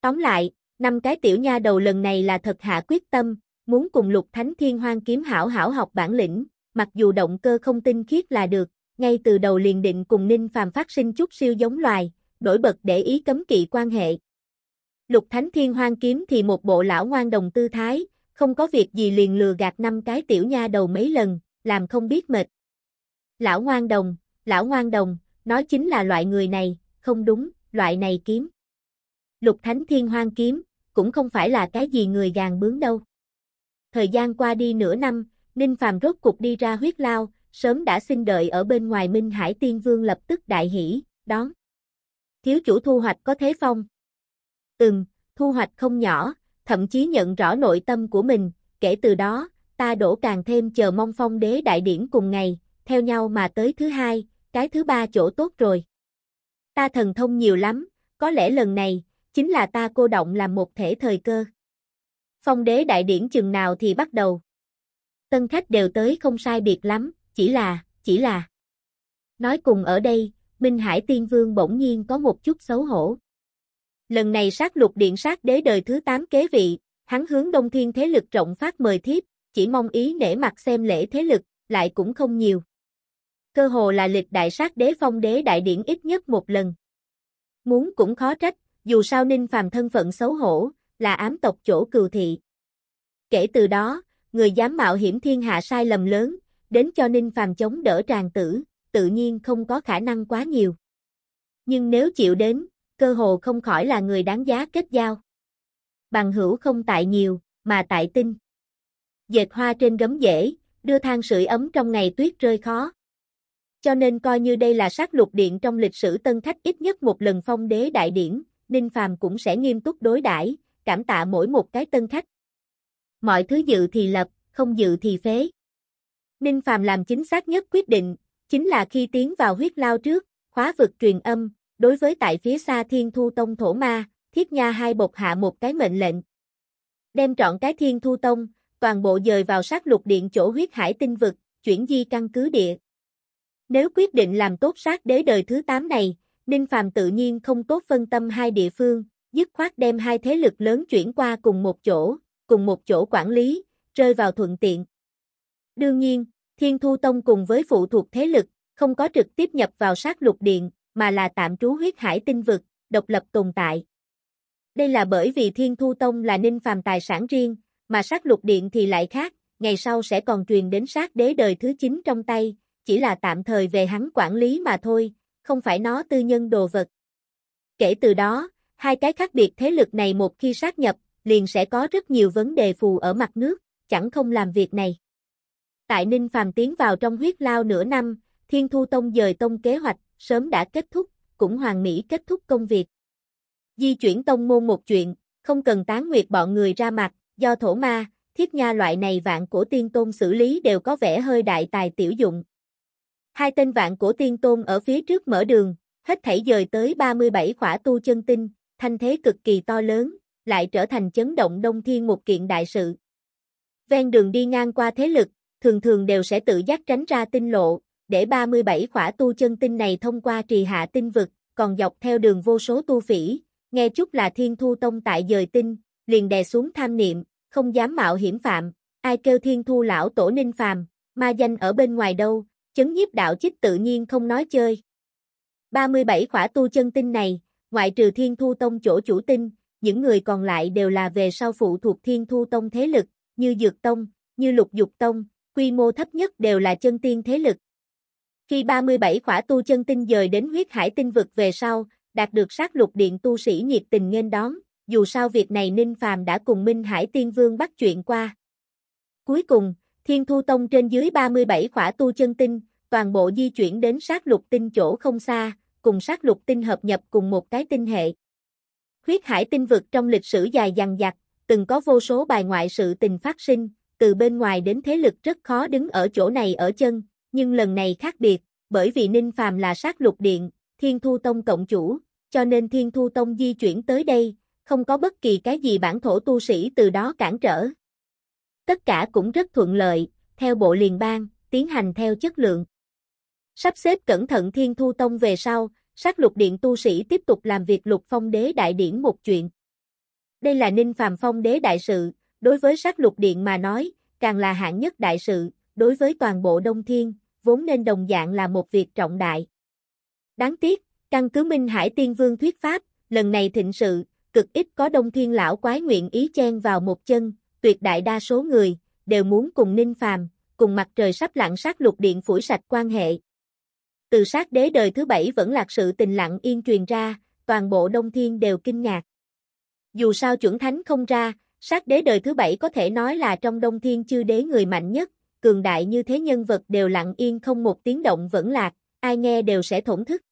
Tóm lại, Năm cái tiểu nha đầu lần này là thật hạ quyết tâm, muốn cùng lục thánh thiên hoang kiếm hảo hảo học bản lĩnh, mặc dù động cơ không tinh khiết là được, ngay từ đầu liền định cùng ninh phàm phát sinh chút siêu giống loài, đổi bật để ý cấm kỵ quan hệ. Lục thánh thiên hoang kiếm thì một bộ lão ngoan đồng tư thái, không có việc gì liền lừa gạt năm cái tiểu nha đầu mấy lần, làm không biết mệt. Lão ngoan đồng, lão ngoan đồng, nói chính là loại người này, không đúng, loại này kiếm. Lục thánh thiên hoang kiếm, cũng không phải là cái gì người gàn bướng đâu. Thời gian qua đi nửa năm, Ninh Phàm rốt cục đi ra huyết lao, sớm đã xin đợi ở bên ngoài Minh Hải Tiên Vương lập tức đại hỷ, đón. Thiếu chủ thu hoạch có thế phong. Ừm, thu hoạch không nhỏ, thậm chí nhận rõ nội tâm của mình, kể từ đó, ta đổ càng thêm chờ mong phong đế đại điển cùng ngày, theo nhau mà tới thứ hai, cái thứ ba chỗ tốt rồi. Ta thần thông nhiều lắm, có lẽ lần này, chính là ta cô động làm một thể thời cơ. Phong đế đại điển chừng nào thì bắt đầu. Tân khách đều tới không sai biệt lắm, chỉ là, chỉ là. Nói cùng ở đây, Minh Hải Tiên Vương bỗng nhiên có một chút xấu hổ. Lần này sát lục điện sát đế đời thứ 8 kế vị, hắn hướng đông thiên thế lực rộng phát mời thiếp, chỉ mong ý nể mặt xem lễ thế lực, lại cũng không nhiều. Cơ hồ là lịch đại sát đế phong đế đại điển ít nhất một lần. Muốn cũng khó trách, dù sao Ninh Phàm thân phận xấu hổ, là ám tộc chỗ cừu thị. Kể từ đó, người dám mạo hiểm thiên hạ sai lầm lớn, đến cho Ninh Phàm chống đỡ tràng tử, tự nhiên không có khả năng quá nhiều. Nhưng nếu chịu đến, cơ hồ không khỏi là người đáng giá kết giao. Bằng hữu không tại nhiều, mà tại tinh. Dệt hoa trên gấm dễ, đưa than sưởi ấm trong ngày tuyết rơi khó. Cho nên coi như đây là sát lục điện trong lịch sử Tân Khách ít nhất một lần phong đế đại điển, Ninh Phàm cũng sẽ nghiêm túc đối đãi, cảm tạ mỗi một cái tân khách. Mọi thứ dự thì lập, không dự thì phế. Ninh Phàm làm chính xác nhất quyết định, chính là khi tiến vào huyết lao trước, khóa vực truyền âm, đối với tại phía xa Thiên Thu Tông thổ ma, Thiết Nha hai bộc hạ một cái mệnh lệnh. Đem trọn cái Thiên Thu Tông, toàn bộ dời vào sát lục điện chỗ huyết hải tinh vực, chuyển di căn cứ địa. Nếu quyết định làm tốt sát đế đời thứ 8 này, Ninh Phàm tự nhiên không tốt phân tâm hai địa phương, dứt khoát đem hai thế lực lớn chuyển qua cùng một chỗ, cùng một chỗ quản lý, rơi vào thuận tiện. Đương nhiên, Thiên Thu Tông cùng với phụ thuộc thế lực, không có trực tiếp nhập vào sát lục điện, mà là tạm trú huyết hải tinh vực, độc lập tồn tại. Đây là bởi vì Thiên Thu Tông là ninh phàm tài sản riêng, mà sát lục điện thì lại khác, ngày sau sẽ còn truyền đến sát đế đời thứ 9 trong tay, chỉ là tạm thời về hắn quản lý mà thôi, không phải nó tư nhân đồ vật. Kể từ đó, hai cái khác biệt thế lực này một khi sát nhập, liền sẽ có rất nhiều vấn đề phù ở mặt nước, chẳng không làm việc này. Tại Ninh Phàm tiến vào trong huyết lao nửa năm, Thiên Thu Tông dời tông kế hoạch, sớm đã kết thúc, cũng hoàn mỹ kết thúc công việc. Di chuyển tông môn một chuyện, không cần tán nguyệt bọn người ra mặt, do thổ ma, thiết nha loại này vạn cổ tiên tôn xử lý đều có vẻ hơi đại tài tiểu dụng, Hai tên vạn cổ tiên tôn ở phía trước mở đường, hết thảy dời tới 37 khỏa tu chân tinh, thanh thế cực kỳ to lớn, lại trở thành chấn động đông thiên một kiện đại sự. Ven đường đi ngang qua thế lực, thường thường đều sẽ tự giác tránh ra tinh lộ, để 37 khỏa tu chân tinh này thông qua trì hạ tinh vực, còn dọc theo đường vô số tu phỉ, nghe chút là thiên thu tông tại dời tinh, liền đè xuống tham niệm, không dám mạo hiểm phạm, ai kêu thiên thu lão tổ ninh phàm, ma danh ở bên ngoài đâu, chấn nhiếp đạo chích tự nhiên không nói chơi. 37 khỏa tu chân tinh này, ngoại trừ thiên thu tông chỗ chủ tinh, những người còn lại đều là về sau phụ thuộc thiên thu tông thế lực, như dược tông, như lục dục tông, quy mô thấp nhất đều là chân tiên thế lực. Khi 37 khỏa tu chân tinh dời đến huyết hải tinh vực về sau, đạt được sát lục điện tu sĩ nhiệt tình nghênh đón, dù sao việc này Ninh Phàm đã cùng Minh Hải Tiên Vương bắt chuyện qua. Cuối cùng, Thiên Thu Tông trên dưới 37 khỏa tu chân tinh, toàn bộ di chuyển đến sát lục tinh chỗ không xa, cùng sát lục tinh hợp nhập cùng một cái tinh hệ. Huyết hải tinh vực trong lịch sử dài dằng dặc, từng có vô số bài ngoại sự tình phát sinh, từ bên ngoài đến thế lực rất khó đứng ở chỗ này ở chân, nhưng lần này khác biệt, bởi vì Ninh Phàm là sát lục điện, Thiên Thu Tông cộng chủ, cho nên Thiên Thu Tông di chuyển tới đây, không có bất kỳ cái gì bản thổ tu sĩ từ đó cản trở tất cả cũng rất thuận lợi, theo bộ liền bang, tiến hành theo chất lượng. Sắp xếp cẩn thận Thiên Thu Tông về sau, sát lục điện tu sĩ tiếp tục làm việc lục phong đế đại điển một chuyện. Đây là ninh phàm phong đế đại sự, đối với sát lục điện mà nói, càng là hạng nhất đại sự, đối với toàn bộ Đông Thiên, vốn nên đồng dạng là một việc trọng đại. Đáng tiếc, căn cứ Minh Hải Tiên Vương thuyết pháp, lần này thịnh sự, cực ít có Đông Thiên lão quái nguyện ý chen vào một chân, tuyệt đại đa số người, đều muốn cùng Ninh Phàm, cùng mặt trời sắp lặn sát lục điện phủi sạch quan hệ. Từ sát đế đời thứ bảy vẫn lạc sự tình lặng yên truyền ra, toàn bộ Đông Thiên đều kinh ngạc. Dù sao chuẩn thánh không ra, sát đế đời thứ bảy có thể nói là trong Đông Thiên chư đế người mạnh nhất, cường đại như thế nhân vật đều lặng yên không một tiếng động vẫn lạc, ai nghe đều sẽ thổn thức.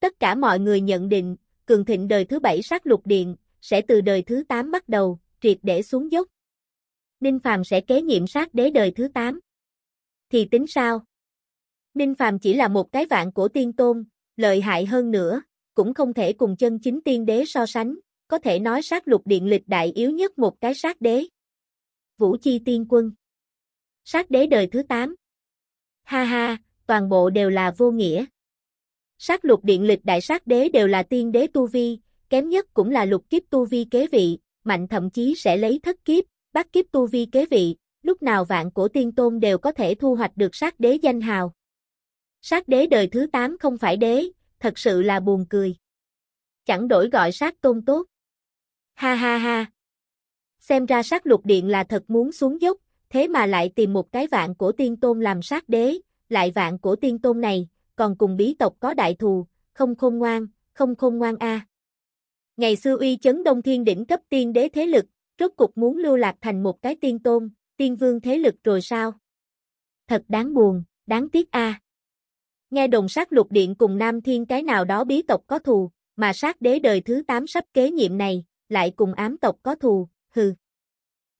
Tất cả mọi người nhận định, cường thịnh đời thứ bảy sát lục điện, sẽ từ đời thứ tám bắt đầu, triệt để xuống dốc. Ninh Phàm sẽ kế nhiệm sát đế đời thứ 8. Thì tính sao? Ninh Phàm chỉ là một cái vạn của tiên tôn, lợi hại hơn nữa, cũng không thể cùng chân chính tiên đế so sánh, có thể nói sát lục điện lịch đại yếu nhất một cái sát đế. Vũ Chi Tiên Quân Sát đế đời thứ 8 Ha ha, toàn bộ đều là vô nghĩa. Sát lục điện lịch đại sát đế đều là tiên đế tu vi, kém nhất cũng là lục kiếp tu vi kế vị, mạnh thậm chí sẽ lấy thất kiếp, bắt kiếp tu vi kế vị, lúc nào vạn cổ tiên tôn đều có thể thu hoạch được sát đế danh hào. Sát đế đời thứ 8 không phải đế, thật sự là buồn cười. Chẳng đổi gọi sát tôn tốt. Ha ha ha. Xem ra sát lục điện là thật muốn xuống dốc, thế mà lại tìm một cái vạn cổ tiên tôn làm sát đế, lại vạn cổ tiên tôn này, còn cùng bí tộc có đại thù, không khôn ngoan, không khôn ngoan a. Ngày xưa uy chấn đông thiên đỉnh cấp tiên đế thế lực, rốt cục muốn lưu lạc thành một cái tiên tôn, tiên vương thế lực rồi sao? Thật đáng buồn, đáng tiếc a. Nghe đồng sát lục điện cùng Nam Thiên cái nào đó bí tộc có thù, mà sát đế đời thứ 8 sắp kế nhiệm này, lại cùng ám tộc có thù, hừ.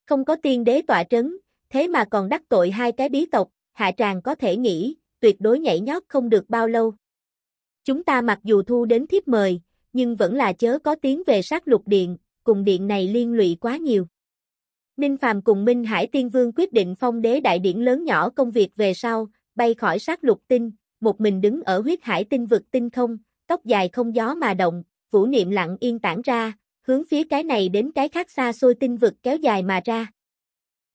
Không có tiên đế tọa trấn, thế mà còn đắc tội hai cái bí tộc, hạ tràng có thể nghĩ, tuyệt đối nhảy nhót không được bao lâu. Chúng ta mặc dù thu đến thiếp mời, nhưng vẫn là chớ có tiếng về sát lục điện, cùng điện này liên lụy quá nhiều. Ninh Phàm cùng Minh Hải Tiên Vương quyết định phong đế đại điển lớn nhỏ công việc về sau, bay khỏi sát lục tinh, một mình đứng ở huyết hải tinh vực tinh không, tóc dài không gió mà động, vũ niệm lặng yên tản ra, hướng phía cái này đến cái khác xa xôi tinh vực kéo dài mà ra.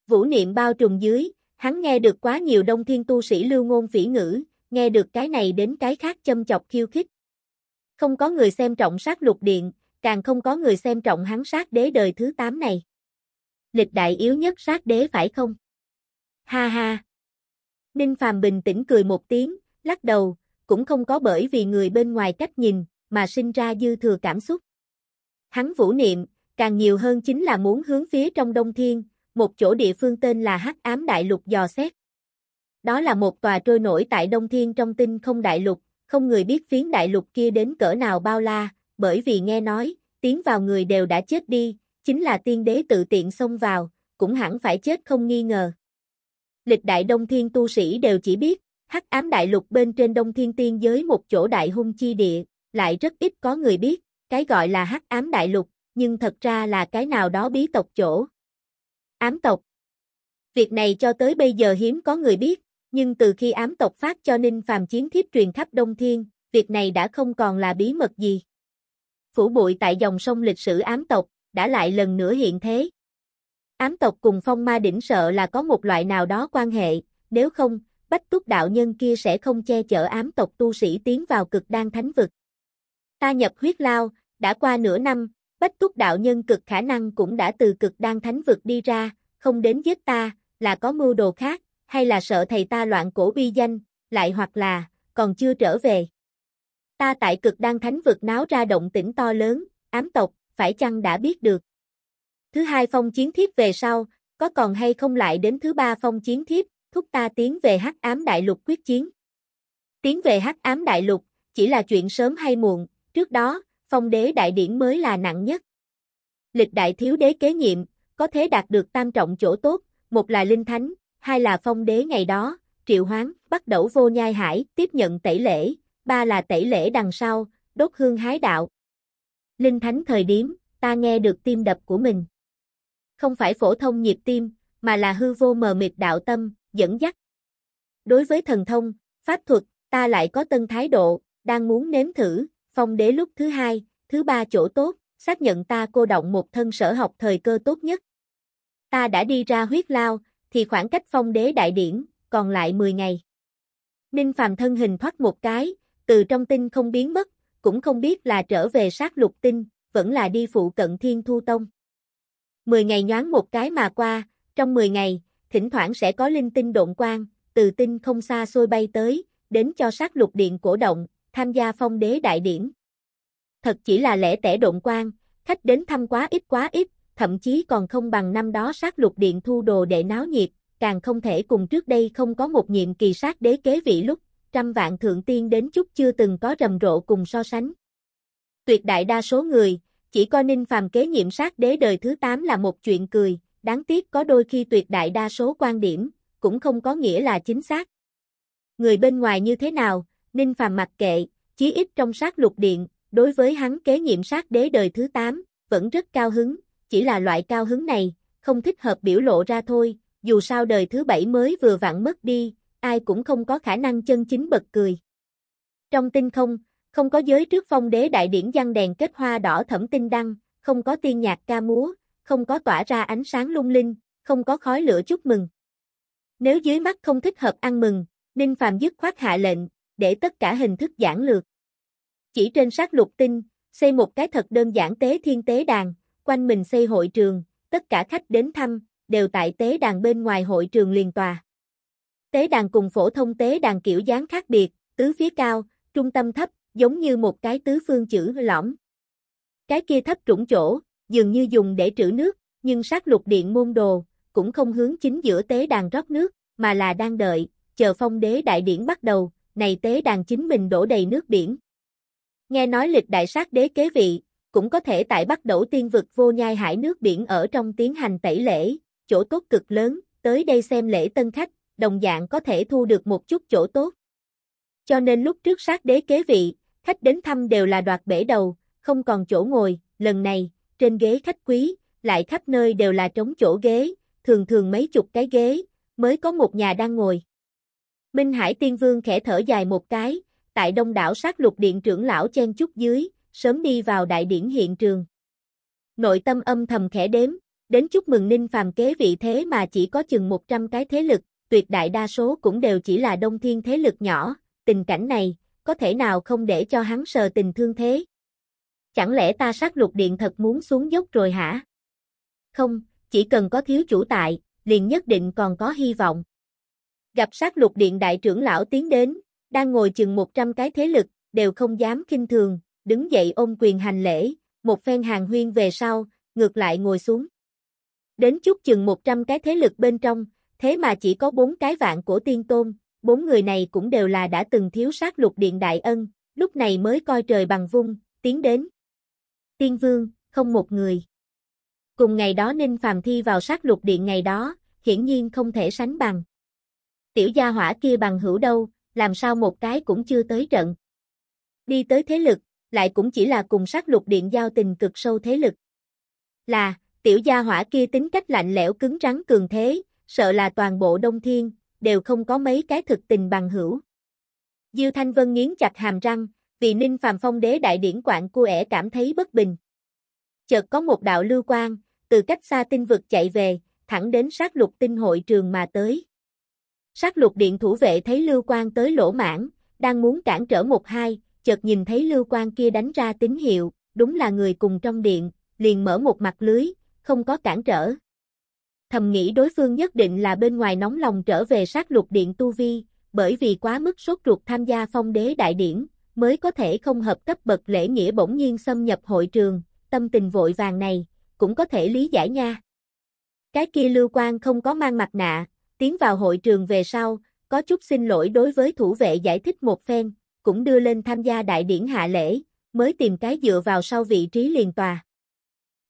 Vũ niệm bao trùm dưới, hắn nghe được quá nhiều đông thiên tu sĩ lưu ngôn phỉ ngữ, nghe được cái này đến cái khác châm chọc khiêu khích. Không có người xem trọng sát lục điện, càng không có người xem trọng hắn sát đế đời thứ 8 này. Lịch đại yếu nhất sát đế phải không? Ha ha! Ninh Phàm bình tĩnh cười một tiếng, lắc đầu, cũng không có bởi vì người bên ngoài cách nhìn, mà sinh ra dư thừa cảm xúc. Hắn vũ niệm, càng nhiều hơn chính là muốn hướng phía trong Đông Thiên, một chỗ địa phương tên là Hắc Ám Đại Lục dò xét. Đó là một tòa trôi nổi tại Đông Thiên trong tinh không đại lục, không người biết phiến đại lục kia đến cỡ nào bao la, bởi vì nghe nói, tiến vào người đều đã chết đi, chính là tiên đế tự tiện xông vào, cũng hẳn phải chết không nghi ngờ. Lịch đại đông thiên tu sĩ đều chỉ biết, hắc ám đại lục bên trên đông thiên tiên giới một chỗ đại hung chi địa, lại rất ít có người biết, cái gọi là hắc ám đại lục, nhưng thật ra là cái nào đó bí tộc chỗ. Ám tộc Việc này cho tới bây giờ hiếm có người biết, nhưng từ khi ám tộc phát cho Ninh Phàm chiến thiếp truyền khắp Đông Thiên, việc này đã không còn là bí mật gì phủ bụi tại dòng sông lịch sử ám tộc, đã lại lần nữa hiện thế. Ám tộc cùng phong ma đỉnh sợ là có một loại nào đó quan hệ, nếu không, bách túc đạo nhân kia sẽ không che chở ám tộc tu sĩ tiến vào cực đan thánh vực. Ta nhập huyết lao, đã qua nửa năm, bách túc đạo nhân cực khả năng cũng đã từ cực đan thánh vực đi ra, không đến giết ta, là có mưu đồ khác, hay là sợ thầy ta loạn cổ bi danh, lại hoặc là, còn chưa trở về. Ta tại cực đang thánh vực náo ra động tĩnh to lớn, ám tộc, phải chăng đã biết được. Thứ hai phong chiến thiếp về sau, có còn hay không lại đến thứ ba phong chiến thiếp, thúc ta tiến về hắc ám đại lục quyết chiến. Tiến về hắc ám đại lục, chỉ là chuyện sớm hay muộn, trước đó, phong đế đại điển mới là nặng nhất. Lịch đại thiếu đế kế nhiệm, có thể đạt được tam trọng chỗ tốt, một là linh thánh, hai là phong đế ngày đó, triệu hoán, bắt đầu vô nhai hải, tiếp nhận tẩy lễ, ba là tẩy lễ đằng sau, đốt hương hái đạo. Linh thánh thời điểm, ta nghe được tim đập của mình. Không phải phổ thông nhịp tim, mà là hư vô mờ mịt đạo tâm, dẫn dắt. Đối với thần thông, pháp thuật, ta lại có tân thái độ, đang muốn nếm thử, phong đế lúc thứ hai, thứ ba chỗ tốt, xác nhận ta cô động một thân sở học thời cơ tốt nhất. Ta đã đi ra huyết lao, thì khoảng cách phong đế đại điển, còn lại 10 ngày. Ninh Phàm thân hình thoát một cái, từ trong tinh không biến mất, cũng không biết là trở về sát lục tinh, vẫn là đi phụ cận thiên thu tông. mười ngày nhoáng một cái mà qua, trong mười ngày, thỉnh thoảng sẽ có linh tinh độn quang, từ tinh không xa xôi bay tới, đến cho sát lục điện cổ động, tham gia phong đế đại điển. Thật chỉ là lẽ tẻ độn quang, khách đến thăm quá ít quá ít, thậm chí còn không bằng năm đó sát lục điện thu đồ để náo nhiệt, càng không thể cùng trước đây không có một nhiệm kỳ sát đế kế vị lúc trăm vạn thượng tiên đến chút chưa từng có rầm rộ cùng so sánh. Tuyệt đại đa số người, chỉ coi ninh phàm kế nhiệm sát đế đời thứ 8 là một chuyện cười, đáng tiếc có đôi khi tuyệt đại đa số quan điểm, cũng không có nghĩa là chính xác. Người bên ngoài như thế nào, ninh phàm mặc kệ, chí ít trong sát lục điện, đối với hắn kế nhiệm sát đế đời thứ 8, vẫn rất cao hứng, chỉ là loại cao hứng này, không thích hợp biểu lộ ra thôi, dù sao đời thứ 7 mới vừa vặn mất đi, ai cũng không có khả năng chân chính bật cười. Trong tinh không, không có giới trước phong đế đại điển văn đèn kết hoa đỏ thẫm tinh đăng, không có tiên nhạc ca múa, không có tỏa ra ánh sáng lung linh, không có khói lửa chúc mừng. Nếu dưới mắt không thích hợp ăn mừng, Ninh phạm dứt khoát hạ lệnh, để tất cả hình thức giảng lược. Chỉ trên sát lục tinh, xây một cái thật đơn giản tế thiên tế đàn, quanh mình xây hội trường, tất cả khách đến thăm, đều tại tế đàn bên ngoài hội trường liền tòa. Tế đàn cùng phổ thông tế đàn kiểu dáng khác biệt, tứ phía cao, trung tâm thấp, giống như một cái tứ phương chữ lõm. Cái kia thấp trũng chỗ, dường như dùng để trữ nước, nhưng sát lục điện môn đồ, cũng không hướng chính giữa tế đàn rót nước, mà là đang đợi, chờ phong đế đại điển bắt đầu, này tế đàn chính mình đổ đầy nước biển. Nghe nói lịch đại sát đế kế vị, cũng có thể tại bắt đầu tiên vực vô nhai hải nước biển ở trong tiến hành tẩy lễ, chỗ tốt cực lớn, tới đây xem lễ tân khách, đồng dạng có thể thu được một chút chỗ tốt. Cho nên lúc trước sát đế kế vị, khách đến thăm đều là đoạt bể đầu, không còn chỗ ngồi, lần này, trên ghế khách quý, lại khắp nơi đều là trống chỗ ghế, thường thường mấy chục cái ghế, mới có một nhà đang ngồi. Minh Hải Tiên Vương khẽ thở dài một cái, tại đông đảo sát lục điện trưởng lão chen chút dưới, sớm đi vào đại điển hiện trường. Nội tâm âm thầm khẽ đếm, đến chúc mừng Ninh Phàm kế vị thế mà chỉ có chừng 100 cái thế lực, tuyệt đại đa số cũng đều chỉ là đông thiên thế lực nhỏ, tình cảnh này, có thể nào không để cho hắn sờ tình thương thế? Chẳng lẽ ta sát lục điện thật muốn xuống dốc rồi hả? Không, chỉ cần có thiếu chủ tại, liền nhất định còn có hy vọng. Gặp sát lục điện đại trưởng lão tiến đến, đang ngồi chừng 100 cái thế lực, đều không dám kinh thường, đứng dậy ôm quyền hành lễ, một phen hàng huyên về sau, ngược lại ngồi xuống. Đến chút chừng 100 cái thế lực bên trong, Thế mà chỉ có bốn cái vạn của tiên tôn, bốn người này cũng đều là đã từng thiếu sát lục điện đại ân, lúc này mới coi trời bằng vung, tiến đến. Tiên vương, không một người. Cùng ngày đó Ninh Phàm thi vào sát lục điện ngày đó, hiển nhiên không thể sánh bằng. Tiểu gia hỏa kia bằng hữu đâu, làm sao một cái cũng chưa tới trận. Đi tới thế lực, lại cũng chỉ là cùng sát lục điện giao tình cực sâu thế lực. Là, tiểu gia hỏa kia tính cách lạnh lẽo cứng rắn cường thế, sợ là toàn bộ Đông Thiên, đều không có mấy cái thực tình bằng hữu. Diêu Thanh Vân nghiến chặt hàm răng, vì Ninh Phàm Phong đế đại điển quạng cô ẻ cảm thấy bất bình. Chợt có một đạo lưu quang, từ cách xa tinh vực chạy về, thẳng đến sát lục tinh hội trường mà tới. Sát lục điện thủ vệ thấy lưu quang tới lỗ mãn, đang muốn cản trở một hai, chợt nhìn thấy lưu quang kia đánh ra tín hiệu, đúng là người cùng trong điện, liền mở một mặt lưới, không có cản trở thầm nghĩ đối phương nhất định là bên ngoài nóng lòng trở về sát lục điện tu vi, bởi vì quá mức sốt ruột tham gia phong đế đại điển, mới có thể không hợp cấp bậc lễ nghĩa bỗng nhiên xâm nhập hội trường, tâm tình vội vàng này, cũng có thể lý giải nha. Cái kia lưu quan không có mang mặt nạ, tiến vào hội trường về sau, có chút xin lỗi đối với thủ vệ giải thích một phen, cũng đưa lên tham gia đại điển hạ lễ, mới tìm cái dựa vào sau vị trí liền tòa.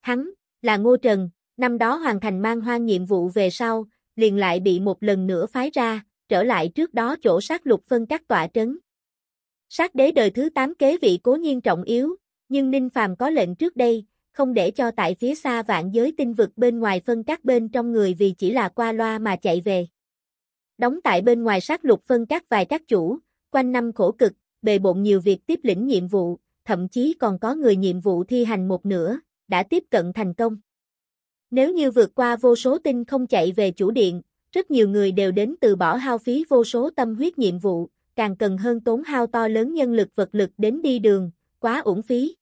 Hắn, là Ngô Trần, Năm đó hoàn thành mang hoang nhiệm vụ về sau, liền lại bị một lần nữa phái ra, trở lại trước đó chỗ sát lục phân các tọa trấn. Sát đế đời thứ 8 kế vị cố nhiên trọng yếu, nhưng Ninh Phàm có lệnh trước đây, không để cho tại phía xa vạn giới tinh vực bên ngoài phân các bên trong người vì chỉ là qua loa mà chạy về. Đóng tại bên ngoài sát lục phân các vài các chủ, quanh năm khổ cực, bề bộn nhiều việc tiếp lĩnh nhiệm vụ, thậm chí còn có người nhiệm vụ thi hành một nửa, đã tiếp cận thành công. Nếu như vượt qua vô số tinh không chạy về chủ điện, rất nhiều người đều đến từ bỏ hao phí vô số tâm huyết nhiệm vụ, càng cần hơn tốn hao to lớn nhân lực vật lực đến đi đường, quá uổng phí.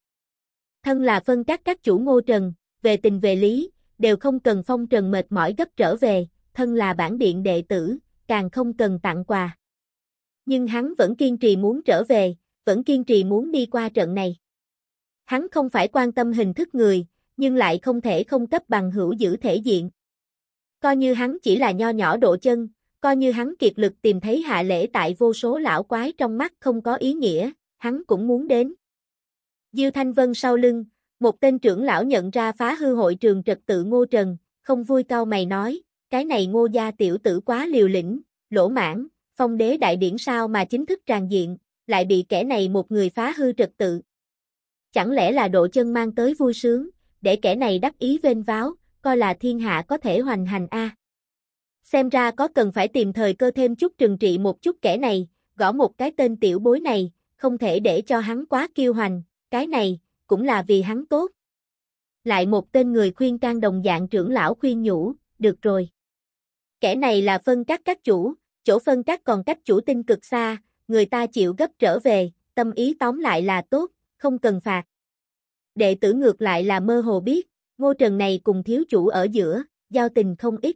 Thân là phân các các chủ ngô trần, về tình về lý, đều không cần phong trần mệt mỏi gấp trở về, thân là bản điện đệ tử, càng không cần tặng quà. Nhưng hắn vẫn kiên trì muốn trở về, vẫn kiên trì muốn đi qua trận này. Hắn không phải quan tâm hình thức người, nhưng lại không thể không cấp bằng hữu giữ thể diện. Coi như hắn chỉ là nho nhỏ độ chân, coi như hắn kiệt lực tìm thấy hạ lễ tại vô số lão quái trong mắt không có ý nghĩa, hắn cũng muốn đến. Diêu Thanh Vân sau lưng, một tên trưởng lão nhận ra phá hư hội trường trật tự Ngô Trần, không vui cau mày nói, cái này Ngô gia tiểu tử quá liều lĩnh, lỗ mãn, phong đế đại điển sao mà chính thức tràn diện, lại bị kẻ này một người phá hư trật tự. Chẳng lẽ là độ chân mang tới vui sướng, để kẻ này đắc ý vênh váo, coi là thiên hạ có thể hoành hành a. Xem ra có cần phải tìm thời cơ thêm chút trừng trị một chút kẻ này, gõ một cái tên tiểu bối này, không thể để cho hắn quá kiêu hoành, cái này, cũng là vì hắn tốt. Lại một tên người khuyên can đồng dạng trưởng lão khuyên nhủ, được rồi. Kẻ này là phân các các chủ, chỗ phân các còn cách chủ tinh cực xa, người ta chịu gấp trở về, tâm ý tóm lại là tốt, không cần phạt đệ tử ngược lại là mơ hồ biết, ngô trần này cùng thiếu chủ ở giữa, giao tình không ít.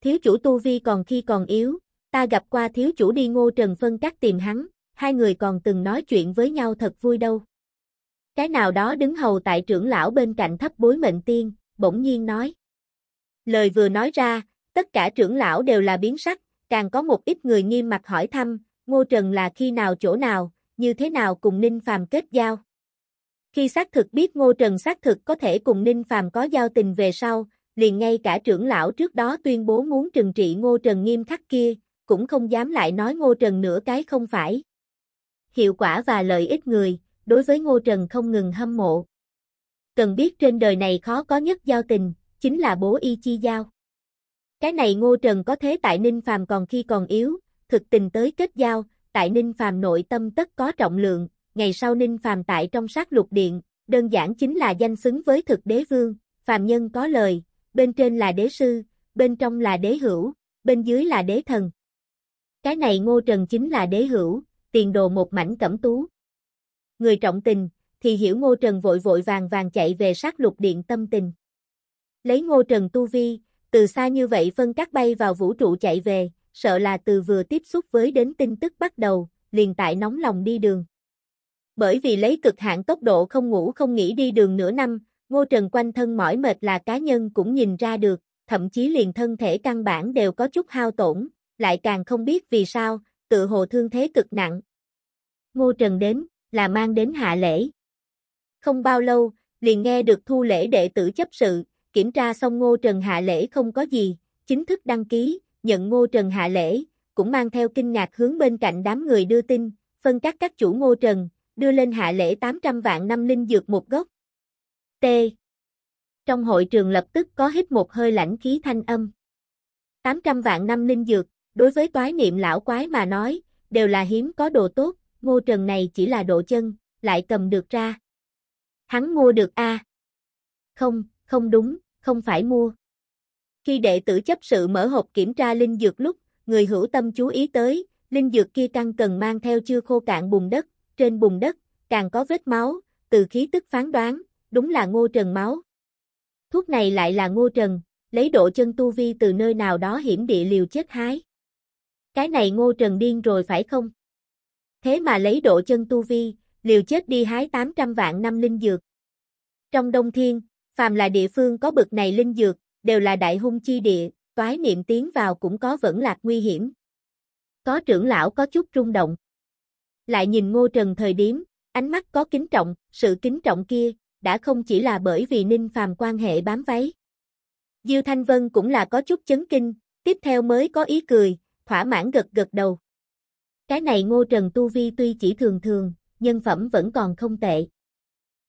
Thiếu chủ tu vi còn khi còn yếu, ta gặp qua thiếu chủ đi ngô trần phân cắt tìm hắn, hai người còn từng nói chuyện với nhau thật vui đâu. Cái nào đó đứng hầu tại trưởng lão bên cạnh thấp bối mệnh tiên, bỗng nhiên nói. Lời vừa nói ra, tất cả trưởng lão đều là biến sắc, càng có một ít người nghiêm mặt hỏi thăm, Ngô Trần là khi nào chỗ nào, như thế nào cùng Ninh Phàm kết giao. Khi xác thực biết Ngô Trần xác thực có thể cùng Ninh Phàm có giao tình về sau, liền ngay cả trưởng lão trước đó tuyên bố muốn trừng trị Ngô Trần nghiêm khắc kia, cũng không dám lại nói Ngô Trần nửa cái không phải. Hiệu quả và lợi ích người, đối với Ngô Trần không ngừng hâm mộ. Cần biết trên đời này khó có nhất giao tình, chính là bố y chi giao. Cái này Ngô Trần có thế tại Ninh Phàm còn khi còn yếu, thực tình tới kết giao, tại Ninh Phàm nội tâm tất có trọng lượng, ngày sau Ninh Phàm tại trong sát lục điện, đơn giản chính là danh xứng với thực đế vương, phàm nhân có lời, bên trên là đế sư, bên trong là đế hữu, bên dưới là đế thần. Cái này Ngô Trần chính là đế hữu, tiền đồ một mảnh cẩm tú. Người trọng tình, thì hiểu Ngô Trần vội vội vàng vàng chạy về sát lục điện tâm tình. Lấy Ngô Trần tu vi, từ xa như vậy phân cắt bay vào vũ trụ chạy về, sợ là từ vừa tiếp xúc với đến tin tức bắt đầu, liền tại nóng lòng đi đường bởi vì lấy cực hạn tốc độ không ngủ không nghỉ đi đường nửa năm, Ngô Trần quanh thân mỏi mệt là cá nhân cũng nhìn ra được, thậm chí liền thân thể căn bản đều có chút hao tổn, lại càng không biết vì sao, tự hồ thương thế cực nặng. Ngô Trần đến, là mang đến hạ lễ. Không bao lâu, liền nghe được thu lễ đệ tử chấp sự, kiểm tra xong Ngô Trần hạ lễ không có gì, chính thức đăng ký, nhận Ngô Trần hạ lễ, cũng mang theo kinh ngạc hướng bên cạnh đám người đưa tin, phân các các chủ Ngô Trần, đưa lên hạ lễ 800 vạn năm linh dược một gốc. T. Trong hội trường lập tức có hít một hơi lãnh khí thanh âm. 800 vạn năm linh dược, đối với toái niệm lão quái mà nói, đều là hiếm có đồ tốt, ngô trần này chỉ là độ chân, lại cầm được ra. Hắn mua được a Không, không đúng, không phải mua. Khi đệ tử chấp sự mở hộp kiểm tra linh dược lúc, người hữu tâm chú ý tới, linh dược kia căn cần mang theo chưa khô cạn bùn đất, trên bùn đất, càng có vết máu, từ khí tức phán đoán, đúng là ngô trần máu. Thuốc này lại là ngô trần, lấy độ chân tu vi từ nơi nào đó hiểm địa liều chết hái. Cái này ngô trần điên rồi phải không? Thế mà lấy độ chân tu vi, liều chết đi hái 800 vạn năm linh dược. Trong Đông Thiên, phàm là địa phương có bực này linh dược, đều là đại hung chi địa, toái niệm tiến vào cũng có vẫn lạc nguy hiểm. Có trưởng lão có chút rung động lại nhìn Ngô Trần thời điểm, ánh mắt có kính trọng, sự kính trọng kia, đã không chỉ là bởi vì Ninh Phàm quan hệ bám váy. Diêu Thanh Vân cũng là có chút chấn kinh, tiếp theo mới có ý cười, thỏa mãn gật gật đầu. Cái này Ngô Trần Tu Vi tuy chỉ thường thường, nhân phẩm vẫn còn không tệ.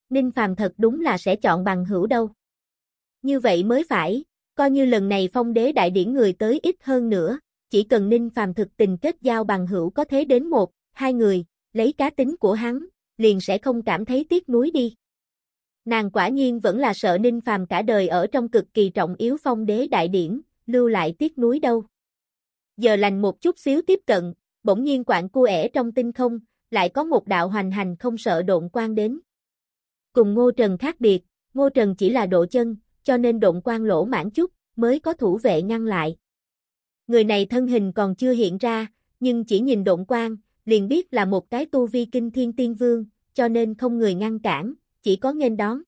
Ninh Phàm thật đúng là sẽ chọn bằng hữu đâu. Như vậy mới phải, coi như lần này phong đế đại điển người tới ít hơn nữa, chỉ cần Ninh Phàm thực tình kết giao bằng hữu có thế đến một, hai người, lấy cá tính của hắn, liền sẽ không cảm thấy tiếc nuối đi. Nàng quả nhiên vẫn là sợ Ninh Phàm cả đời ở trong cực kỳ trọng yếu phong đế đại điển, lưu lại tiếc nuối đâu. Giờ lành một chút xíu tiếp cận, bỗng nhiên quạng cu ẻ trong tinh không, lại có một đạo hoành hành không sợ độn quan đến. Cùng Ngô Trần khác biệt, Ngô Trần chỉ là độ chân, cho nên độn quan lỗ mãn chút, mới có thủ vệ ngăn lại. Người này thân hình còn chưa hiện ra, nhưng chỉ nhìn độn quan, liền biết là một cái tu vi kinh thiên tiên vương, cho nên không người ngăn cản, chỉ có nghênh đón.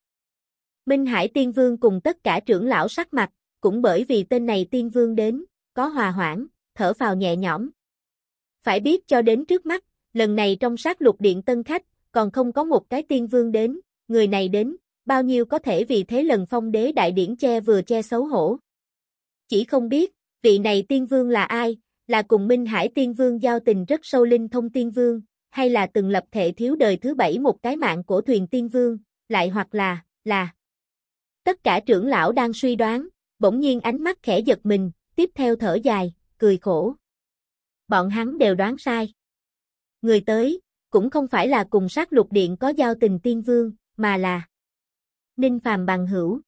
Minh Hải Tiên Vương cùng tất cả trưởng lão sắc mặt, cũng bởi vì tên này Tiên Vương đến, có hòa hoãn, thở vào nhẹ nhõm. Phải biết cho đến trước mắt, lần này trong sát lục điện tân khách, còn không có một cái Tiên Vương đến, người này đến, bao nhiêu có thể vì thế lần phong đế đại điển che vừa che xấu hổ. Chỉ không biết, vị này Tiên Vương là ai, là cùng Minh Hải Tiên Vương giao tình rất sâu linh thông Tiên Vương, hay là từng lập thể thiếu đời thứ bảy một cái mạng của thuyền Tiên Vương, lại hoặc là, là. Tất cả trưởng lão đang suy đoán, bỗng nhiên ánh mắt khẽ giật mình, tiếp theo thở dài, cười khổ. Bọn hắn đều đoán sai. Người tới, cũng không phải là cùng sát lục điện có giao tình Tiên Vương, mà là Ninh Phàm bằng hữu.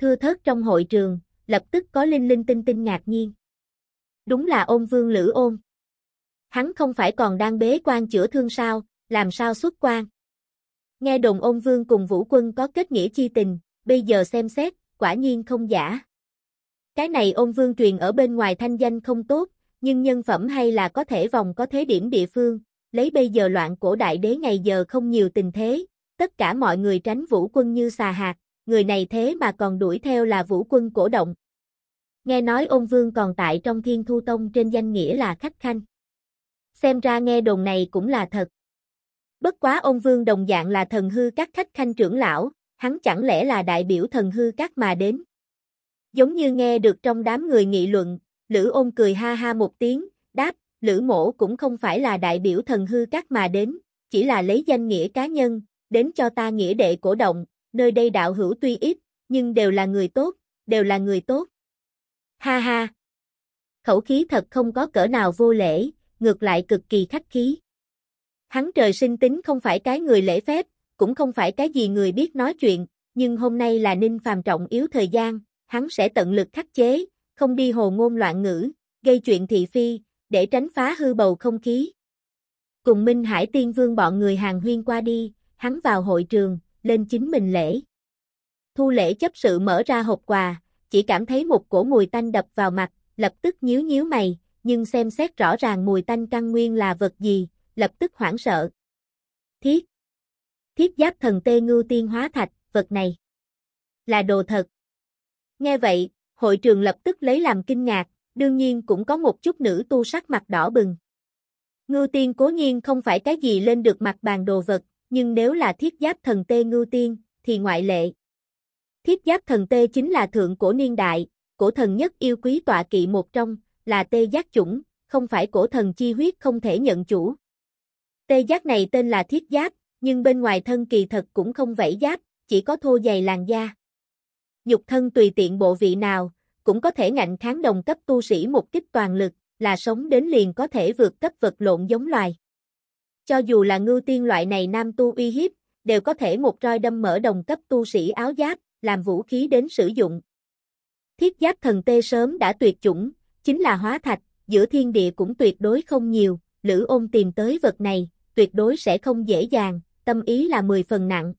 Thưa thớt trong hội trường, lập tức có linh linh tinh tinh ngạc nhiên. Đúng là ôn vương Lữ ôn. Hắn không phải còn đang bế quan chữa thương sao, làm sao xuất quan. Nghe đồng ôn vương cùng vũ quân có kết nghĩa chi tình, bây giờ xem xét, quả nhiên không giả. Cái này ôn vương truyền ở bên ngoài thanh danh không tốt, nhưng nhân phẩm hay là có thể vòng có thế điểm địa phương, lấy bây giờ loạn cổ đại đế ngày giờ không nhiều tình thế, tất cả mọi người tránh vũ quân như xà hạt, người này thế mà còn đuổi theo là vũ quân cổ động. Nghe nói ôn vương còn tại trong thiên thu tông trên danh nghĩa là khách khanh. Xem ra nghe đồn này cũng là thật. Bất quá ôn vương đồng dạng là thần hư các khách khanh trưởng lão, hắn chẳng lẽ là đại biểu thần hư các mà đến. Giống như nghe được trong đám người nghị luận, Lữ ôn cười ha ha một tiếng, đáp, Lữ mổ cũng không phải là đại biểu thần hư các mà đến, chỉ là lấy danh nghĩa cá nhân, đến cho ta nghĩa đệ cổ động, nơi đây đạo hữu tuy ít, nhưng đều là người tốt, đều là người tốt ha ha. Khẩu khí thật không có cỡ nào vô lễ, ngược lại cực kỳ khách khí. Hắn trời sinh tính không phải cái người lễ phép, cũng không phải cái gì người biết nói chuyện, nhưng hôm nay là Ninh Phàm trọng yếu thời gian, hắn sẽ tận lực khắc chế, không đi hồ ngôn loạn ngữ, gây chuyện thị phi, để tránh phá hư bầu không khí. Cùng Minh Hải Tiên Vương bọn người hàng huyên qua đi, hắn vào hội trường, lên chính mình lễ. Thu lễ chấp sự mở ra hộp quà, chỉ cảm thấy một cổ mùi tanh đập vào mặt, lập tức nhíu nhíu mày, nhưng xem xét rõ ràng mùi tanh căn nguyên là vật gì, lập tức hoảng sợ. Thiết Thiết giáp thần tê ngưu tiên hóa thạch, vật này là đồ thật. Nghe vậy, hội trường lập tức lấy làm kinh ngạc, đương nhiên cũng có một chút nữ tu sắc mặt đỏ bừng. Ngưu tiên cố nhiên không phải cái gì lên được mặt bàn đồ vật, nhưng nếu là thiết giáp thần tê ngưu tiên, thì ngoại lệ. Thiết giáp thần tê chính là thượng cổ niên đại, cổ thần nhất yêu quý tọa kỵ một trong, là tê giác chủng, không phải cổ thần chi huyết không thể nhận chủ. Tê giác này tên là thiết giáp, nhưng bên ngoài thân kỳ thật cũng không vảy giáp, chỉ có thô dày làn da. Nhục thân tùy tiện bộ vị nào, cũng có thể ngạnh kháng đồng cấp tu sĩ một kích toàn lực, là sống đến liền có thể vượt cấp vật lộn giống loài. Cho dù là ngưu tiên loại này nam tu uy hiếp, đều có thể một roi đâm mở đồng cấp tu sĩ áo giáp, làm vũ khí đến sử dụng. Thiết giáp thần tê sớm đã tuyệt chủng, chính là hóa thạch, giữa thiên địa cũng tuyệt đối không nhiều, Lữ Ôn tìm tới vật này, tuyệt đối sẽ không dễ dàng, tâm ý là 10 phần nặng.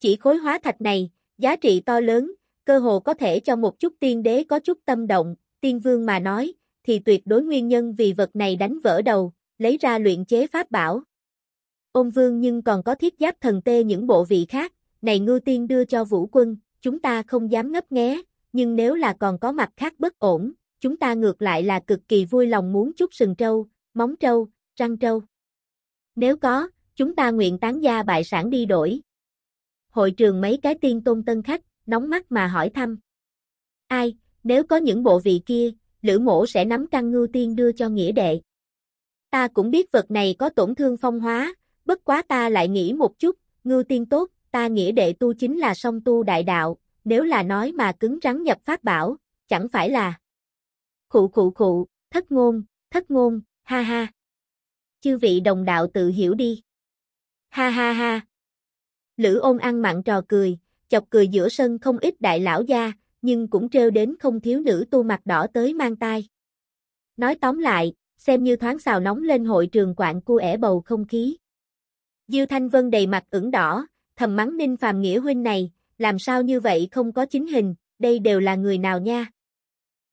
Chỉ khối hóa thạch này, giá trị to lớn, cơ hồ có thể cho một chút tiên đế có chút tâm động, tiên vương mà nói, thì tuyệt đối nguyên nhân vì vật này đánh vỡ đầu, lấy ra luyện chế pháp bảo. Ôn vương nhưng còn có thiết giáp thần tê những bộ vị khác, này ngư tiên đưa cho vũ quân, chúng ta không dám ngấp nghé, nhưng nếu là còn có mặt khác bất ổn, chúng ta ngược lại là cực kỳ vui lòng muốn chút sừng trâu, móng trâu, răng trâu. Nếu có, chúng ta nguyện tán gia bại sản đi đổi. Hội trường mấy cái tiên tôn tân khách, nóng mắt mà hỏi thăm. Ai, nếu có những bộ vị kia, lữ mổ sẽ nắm căn ngư tiên đưa cho nghĩa đệ. Ta cũng biết vật này có tổn thương phong hóa, bất quá ta lại nghĩ một chút, ngư tiên tốt, ta nghĩa đệ tu chính là song tu đại đạo, nếu là nói mà cứng rắn nhập pháp bảo, chẳng phải là. Khụ khụ khụ, thất ngôn, thất ngôn, ha ha. Chư vị đồng đạo tự hiểu đi. Ha ha ha. Lữ ôn ăn mặn trò cười, chọc cười giữa sân không ít đại lão gia, nhưng cũng trêu đến không thiếu nữ tu mặt đỏ tới mang tai. Nói tóm lại, xem như thoáng xào nóng lên hội trường quạng cu ẻ bầu không khí. Diêu Thanh Vân đầy mặt ửng đỏ, thầm mắng Ninh Phàm Nghĩa huynh này, làm sao như vậy không có chính hình, đây đều là người nào nha.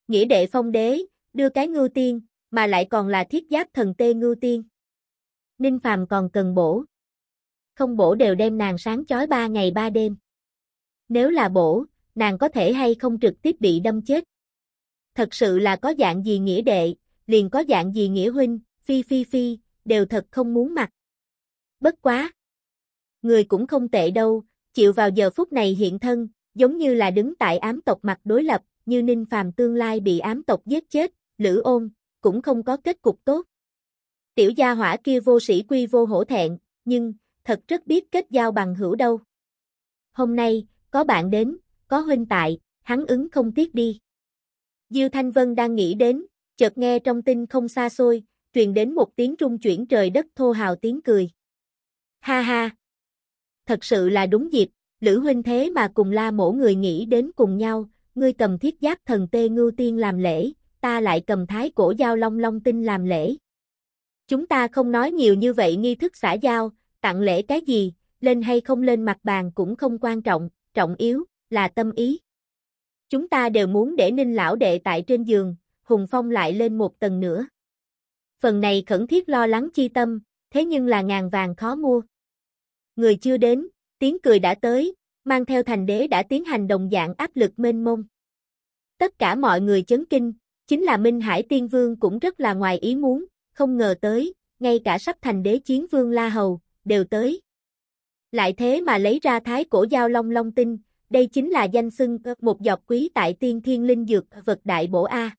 Nghĩa đệ phong đế, đưa cái ngưu tiên, mà lại còn là thiết giáp thần tê ngưu tiên. Ninh Phàm còn cần bổ. Không bổ đều đem nàng sáng chói ba ngày ba đêm. Nếu là bổ, nàng có thể hay không trực tiếp bị đâm chết. Thật sự là có dạng gì nghĩa đệ, liền có dạng gì nghĩa huynh, phi phi phi, đều thật không muốn mặc Bất quá, người cũng không tệ đâu, chịu vào giờ phút này hiện thân, giống như là đứng tại ám tộc mặt đối lập, như Ninh Phàm tương lai bị ám tộc giết chết, Lữ Ôn, cũng không có kết cục tốt. Tiểu gia hỏa kia vô sĩ quy vô hổ thẹn, nhưng, thật rất biết kết giao bằng hữu đâu. Hôm nay, có bạn đến, có huynh tại, hắn ứng không tiếc đi. Dư Thanh Vân đang nghĩ đến, chợt nghe trong tin không xa xôi, truyền đến một tiếng trung chuyển trời đất thô hào tiếng cười. Ha ha, thật sự là đúng dịp, Lữ huynh thế mà cùng la mổ người nghĩ đến cùng nhau, ngươi cầm thiết giáp thần tê ngưu tiên làm lễ, ta lại cầm thái cổ giao long long tinh làm lễ. Chúng ta không nói nhiều như vậy nghi thức xã giao, tặng lễ cái gì, lên hay không lên mặt bàn cũng không quan trọng, trọng yếu, là tâm ý. Chúng ta đều muốn để ninh lão đệ tại trên giường, Hùng Phong lại lên một tầng nữa. Phần này khẩn thiết lo lắng chi tâm, thế nhưng là ngàn vàng khó mua người chưa đến, tiếng cười đã tới, mang theo thành đế đã tiến hành đồng dạng áp lực mênh mông. Tất cả mọi người chấn kinh, chính là Minh Hải Tiên Vương cũng rất là ngoài ý muốn, không ngờ tới, ngay cả sắp thành đế chiến vương La Hầu, đều tới. Lại thế mà lấy ra thái cổ giao long long tinh, đây chính là danh xưng ờ, một dọc quý tại tiên thiên linh dược ờ, vật đại bổ A.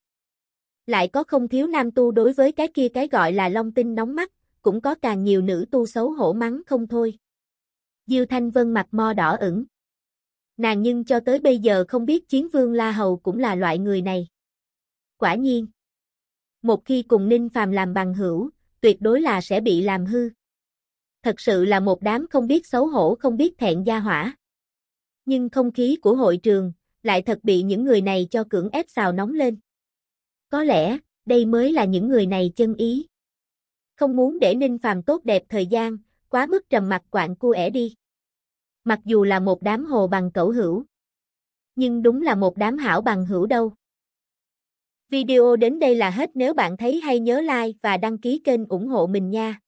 Lại có không thiếu nam tu đối với cái kia cái gọi là long tinh nóng mắt, cũng có càng nhiều nữ tu xấu hổ mắng không thôi. Diêu Thanh Vân mặt mo đỏ ửng. Nàng nhưng cho tới bây giờ không biết chiến vương La Hầu cũng là loại người này. Quả nhiên. Một khi cùng Ninh Phàm làm bằng hữu, tuyệt đối là sẽ bị làm hư. Thật sự là một đám không biết xấu hổ không biết thẹn gia hỏa. Nhưng không khí của hội trường lại thật bị những người này cho cưỡng ép xào nóng lên. Có lẽ, đây mới là những người này chân ý. Không muốn để Ninh Phàm tốt đẹp thời gian, quá mức trầm mặc quạng cu ẻ đi. Mặc dù là một đám hồ bằng cẩu hữu, nhưng đúng là một đám hảo bằng hữu đâu. Video đến đây là hết nếu bạn thấy hay nhớ like và đăng ký kênh ủng hộ mình nha.